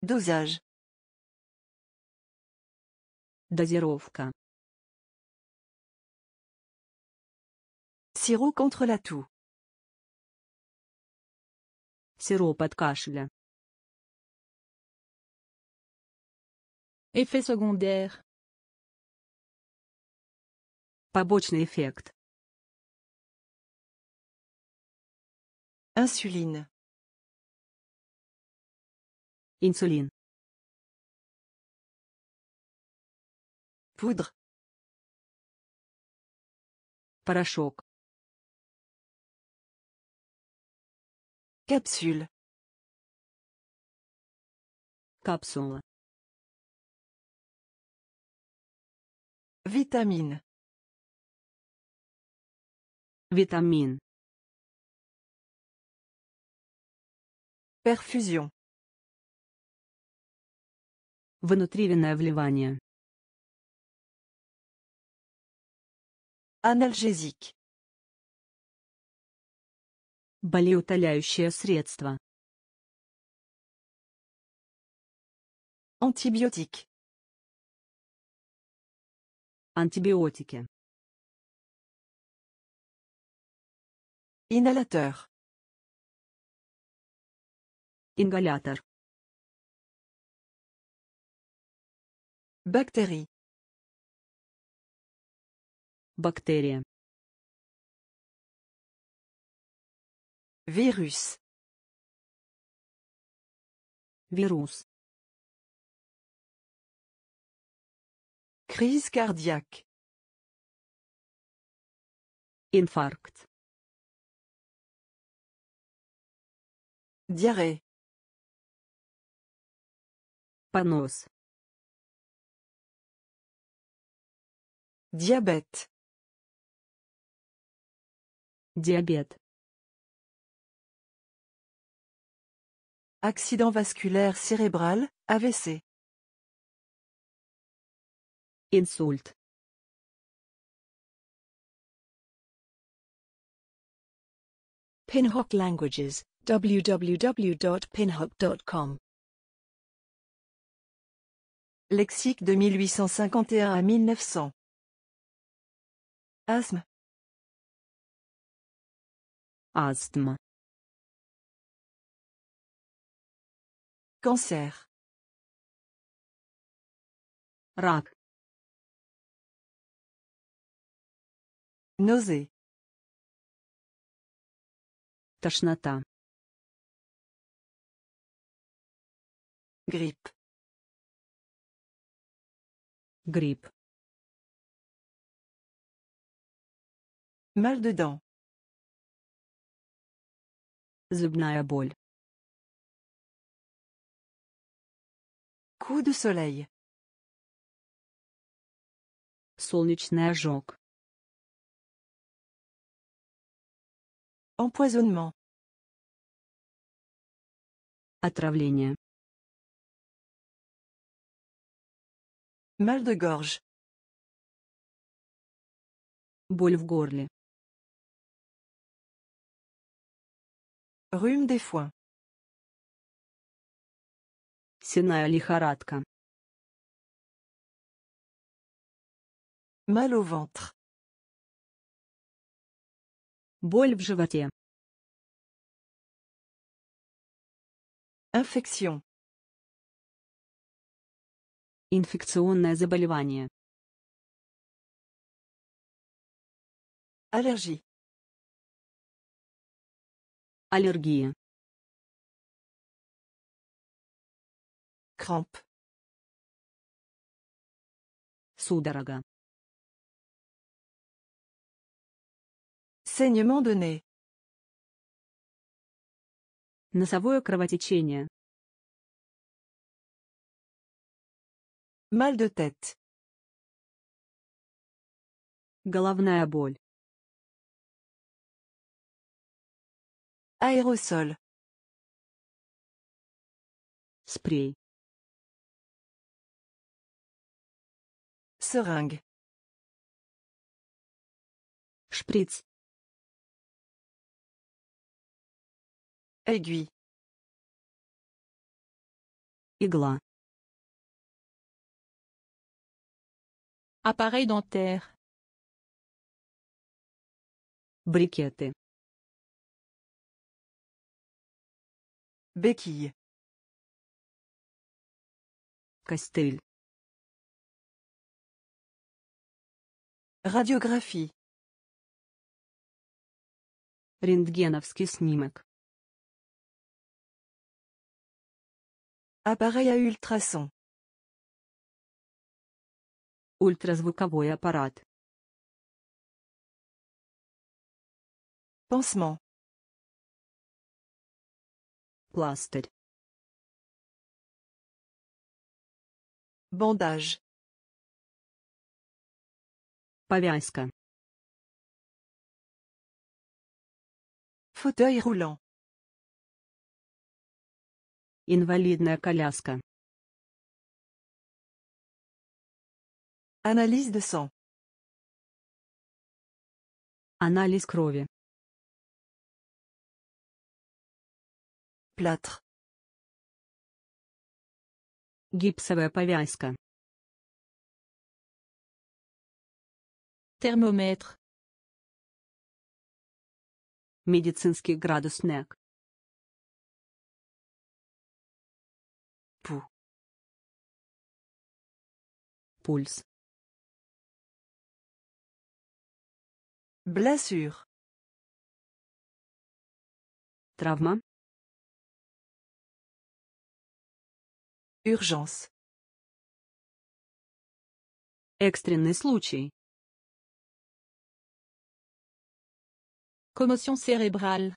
Дозаж. Дозировка. Сироп contre la toux. Сироп от кашля. Эффект секундаire. Побочный эффект. Insuline. Insuline. Poudre. Parachoc. Capsule. Capsule. Vitamine. Vitamine. Перфузион. Внутривенное вливание. анальгезик, Болеутоляющее средство. Антибиотик. Антибиотики. Ингалятор. Ингалятор. Бактерии. Бактерия. Вирус. Вирус. Crise cardiaque. Infarct. Diarrhée. Panos. Diabète. Accident vasculaire cérébral, AVC. Insult. Pinhook Languages, www.pinhook.com Lexique de 1851 à 1900. Asthme. Asthme. Cancer. Rac. Nausée. Tachnata Grippe. Grippe. Mal de dents. Зубная боль. Coup de soleil. Солнечный ожог. Empoisonnement. Отравление. Mal de gorge. Боль в горле. Rhume des foins. Синая лихорадка. Mal au ventre. Боль в животе. Infection. Инфекционное заболевание. Аллергия. Аллергия. Крамп. Судорога. Saignement de Носовое кровотечение. Mal de tête. Головная боль. Аэросоль. Спрей. Сeringue. Шприц. Aiguille. Игла. Appareil dentaire. Briquette. Béquille. Castel. Radiographie. Рентгеновский Snimak Appareil à ultrasons. Ультразвуковой аппарат. Пансман. Пластырь. Бандаж. Повязка. Футeuil roulant. Инвалидная коляска. Анализ de sang. Анализ крови. Платр. Гипсовая повязка. Термометр. Медицинский градусник. Пу. Пульс. Blessure. Trauma. Urgence. Extrême. случай. Commotion cérébrale.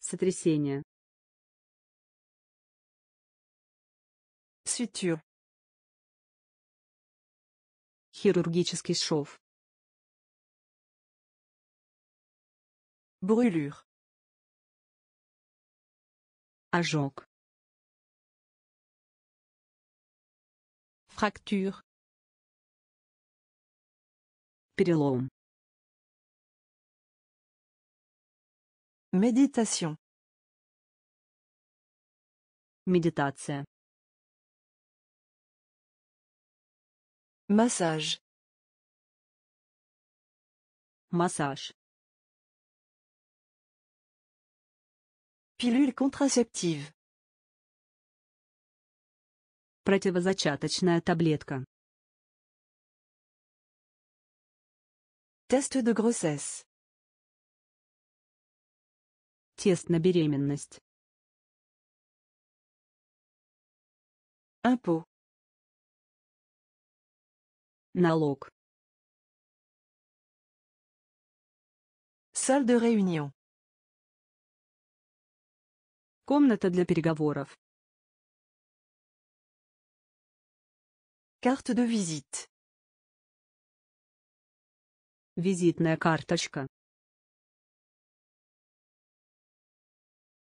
Сотрясение. Suture. Хирургический шов. Brûlure. Ожог. Fracture. Перелом. медитация, Медитация. Massage. Massage. Pilule contraceptive. Противозачаточная таблетка. Test de grossesse. Тест на беременность. Impôt. Налог. Salle de réunion. Комната для переговоров. Carte de visite. Визитная карточка.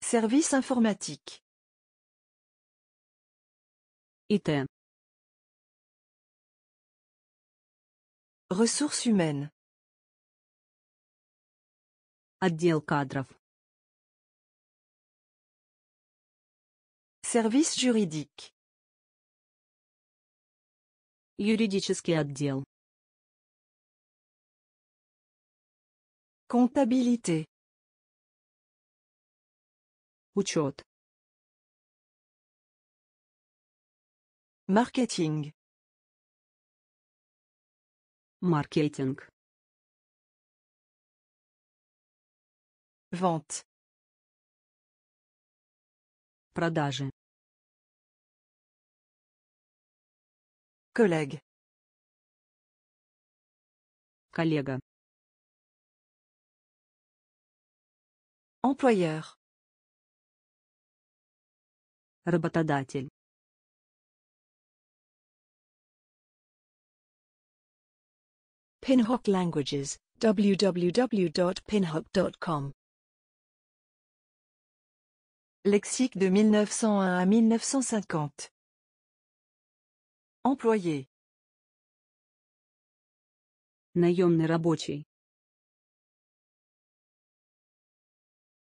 Service informatique. ИТ. Ressources humaines. Отдел кадров. Service juridique. Юридический отдел. Comptabilité. Учет. Marketing. Маркетинг. Вент. Продажи. Коллег. Коллега. Employeur. Работодатель. Pinhock Languages, www.pinhock.com. Lexique de 1901 à 1950. Employé. Наемный рабочий.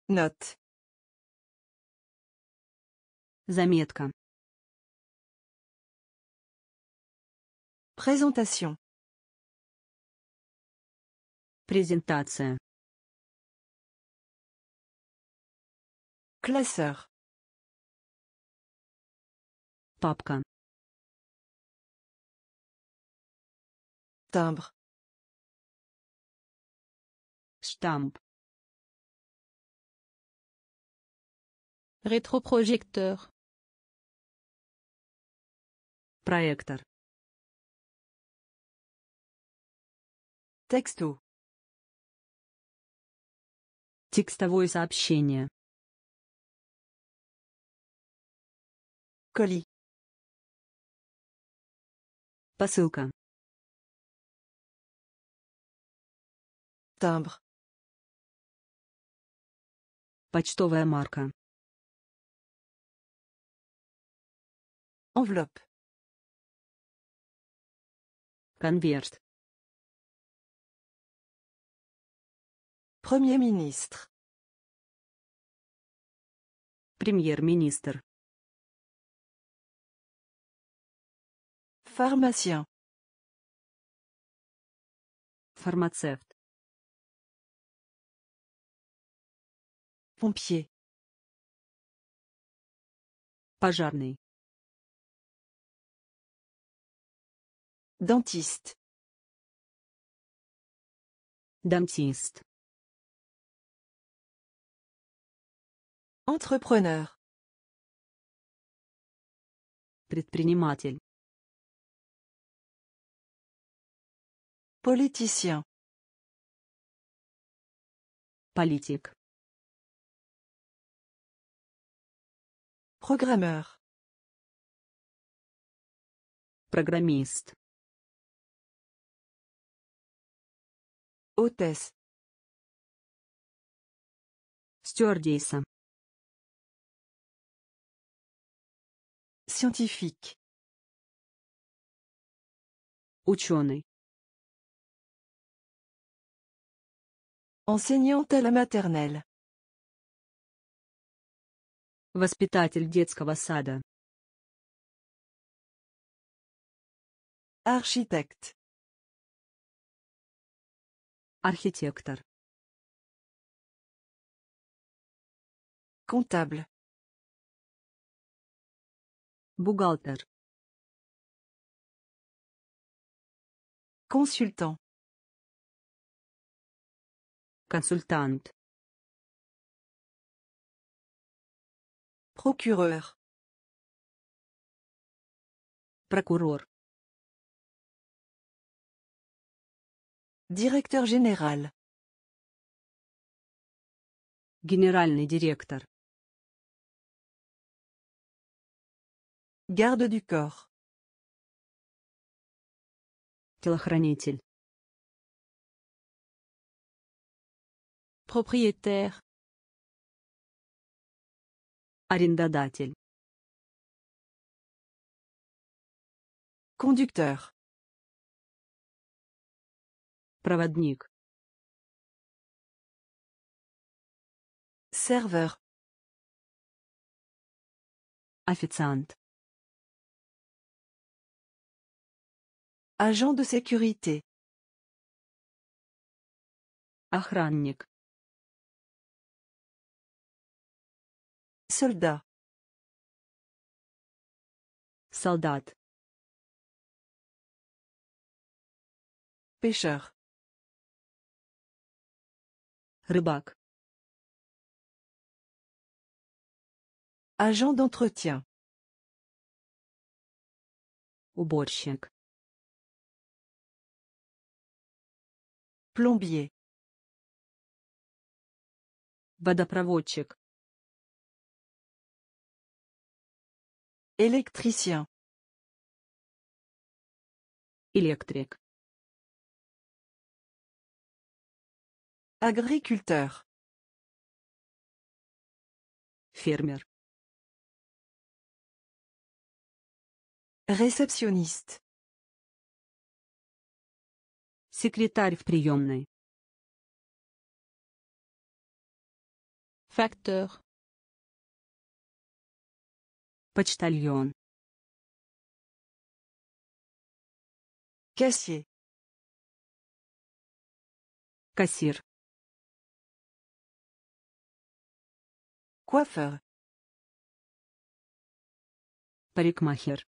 Note. Заметка. Présentation. Презентация. Классер. Папка. Тамбр. Штамп. Rétroprojecteur. Проектор. Тексту. Текстовое сообщение. Коли. Посылка. Тамбр. Почтовая марка. Enveloppe. Конверт. Premier ministre. Premier ministre. Pharmacien. Pharmaceut. Pompier. Пожарный. Dentiste. Dentiste. Entrepreneur. Предприниматель. Политисien. Политик. Programmeur. Программист. Hôtesse. Стюардесса. Scientifique. Ученый. Enseignante à la maternelle. Воспитатель детского сада. Architecte. Architecteur. Comptable. Boulotter Consultant Consultant Procureur Procureur Directeur général Général. Garde du corps. Телохранитель. Propriétaire. Арендодатель. Conducteur. Проводник. Serveur. Официант. Agent de sécurité. Охранник. Soldat. Солдат. Pêcheur. Рыбак. Agent d'entretien. Plombier. Водопроводчик. Électricien. Électrique. Agriculteur. Fermer. Réceptionniste. Секретарь в приемной. Фактор. Почтальон. Кассир. Кассир. Coiffeur. Парикмахер.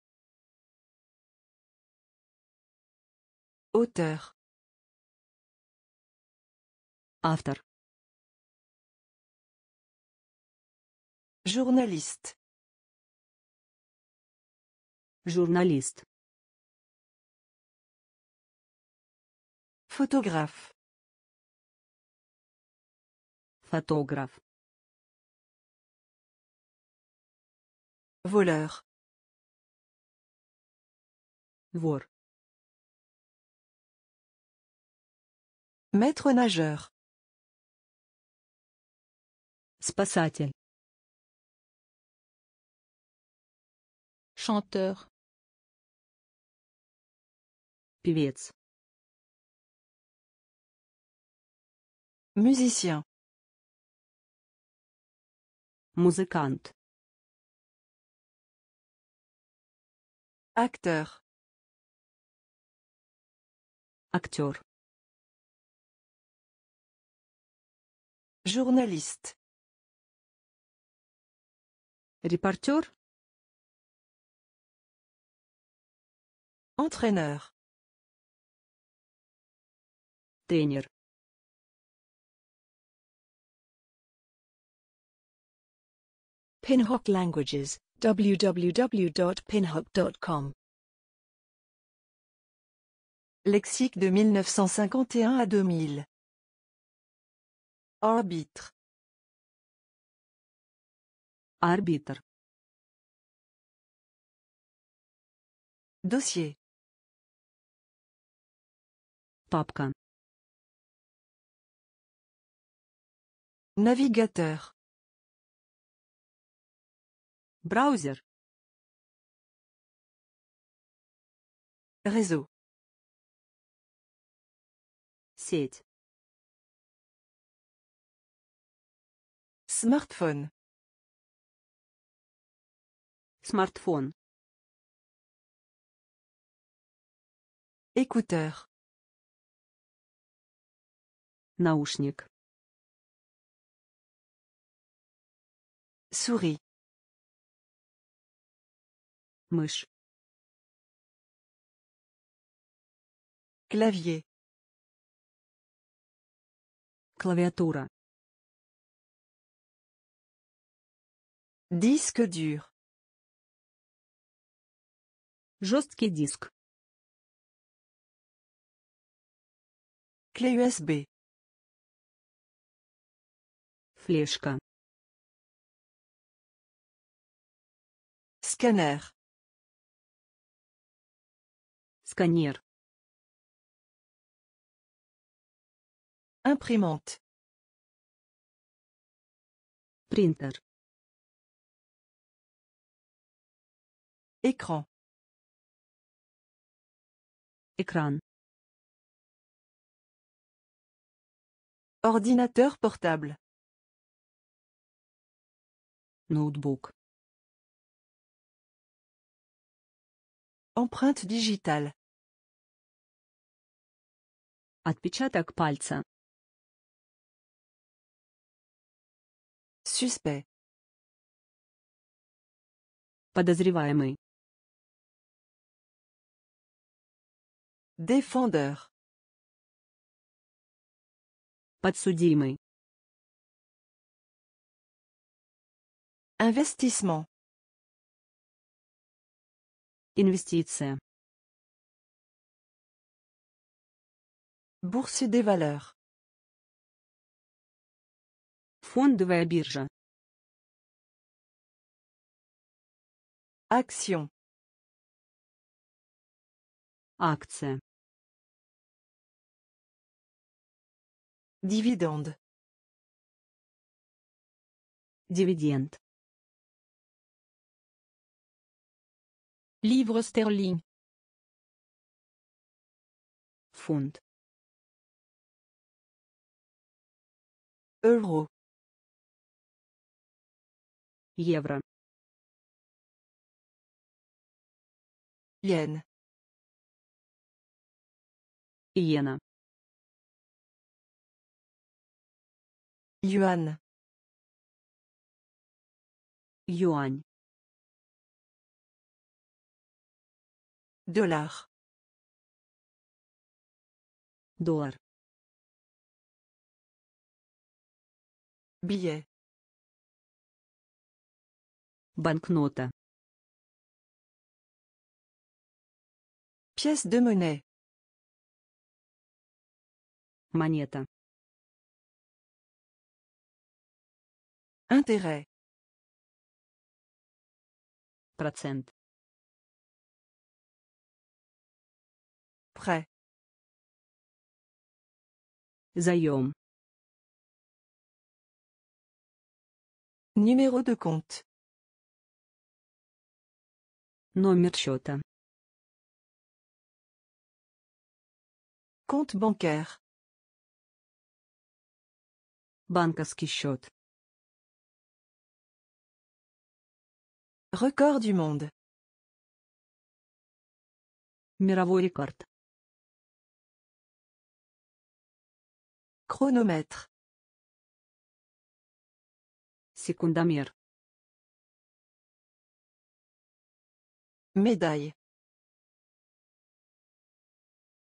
Auteur. Journaliste. Journaliste. Photographe. Photographe. Voleur. Voir. Maître nageur. Спасатель. Chanteur. Певец. Musicien. Музыкант. Acteur. Актер. Журналист. Репортер. Entraîneur. Тренер. Pinhook Languages, www.pinhook.com Lexique de 1951 à 2000 Arbitre Dossier. Popcan Navigateur. Browser. Réseau. site. Smartphone. Smartphone. Écouteur. Наушник. Souris. Mouche. Clavier. Claviatura. Disque dur. Жесткий диск. Клей USB. Флешка. Сканер. Сканер. Imprimante. Принтер. Écran. Écran. Ordinateur portable. Notebook. Empreinte digitale. Отпечаток пальца. Suspect. Подозреваемый. Défendeur. Подсудимый. Investissement. Инвестиция. Bourse des valeurs. de биржа. Action. Акция. Dividende. Dividend. Livre sterling. Fond. Euro. Евро. Yen. Иена. Юань. Юань. Доллар. Доллар. Билет. Банкнота. Pièce de monnaie. Монета. Intérêt. Процент. Prêt. Заем. Numéro de compte. Номер счета. Compte bancaire. Банковский счет. Record du monde. Miravo record. Chronomètre. Секундомер. Médaille.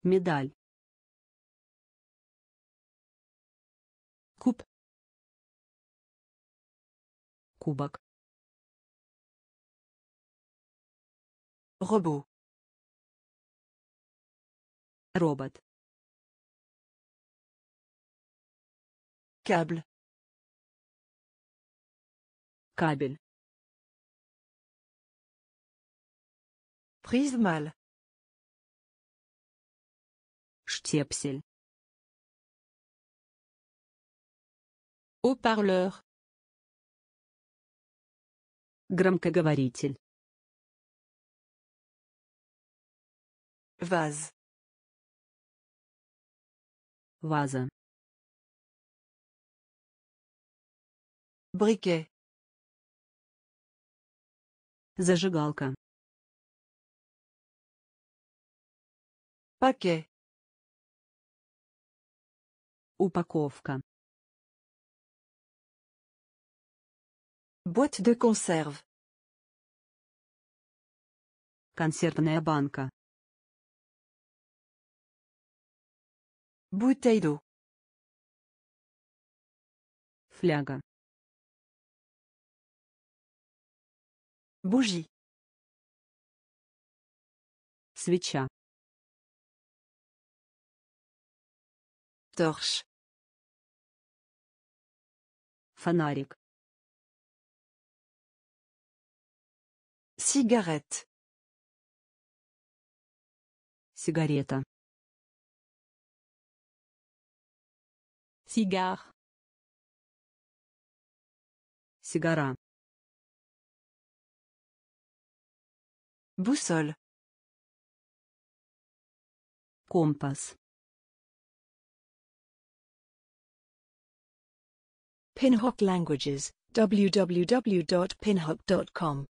Médaille. Coupe. Coupe. Robot. Робот. Câble. Кабель. Prismal. Штепсель. Haut-parleur. Громкоговоритель. Ваз. Ваза. Брикет. Зажигалка. Пакет. Упаковка. Boîte de conserve. Консервная банка. Бутей d'eau. Фляга. Бужи. Свеча. Торш. Фонарик. Сигарет. Сигарета. Cigare. Cigara. Boussole. compas. Pinhook Languages, www.pinhook.com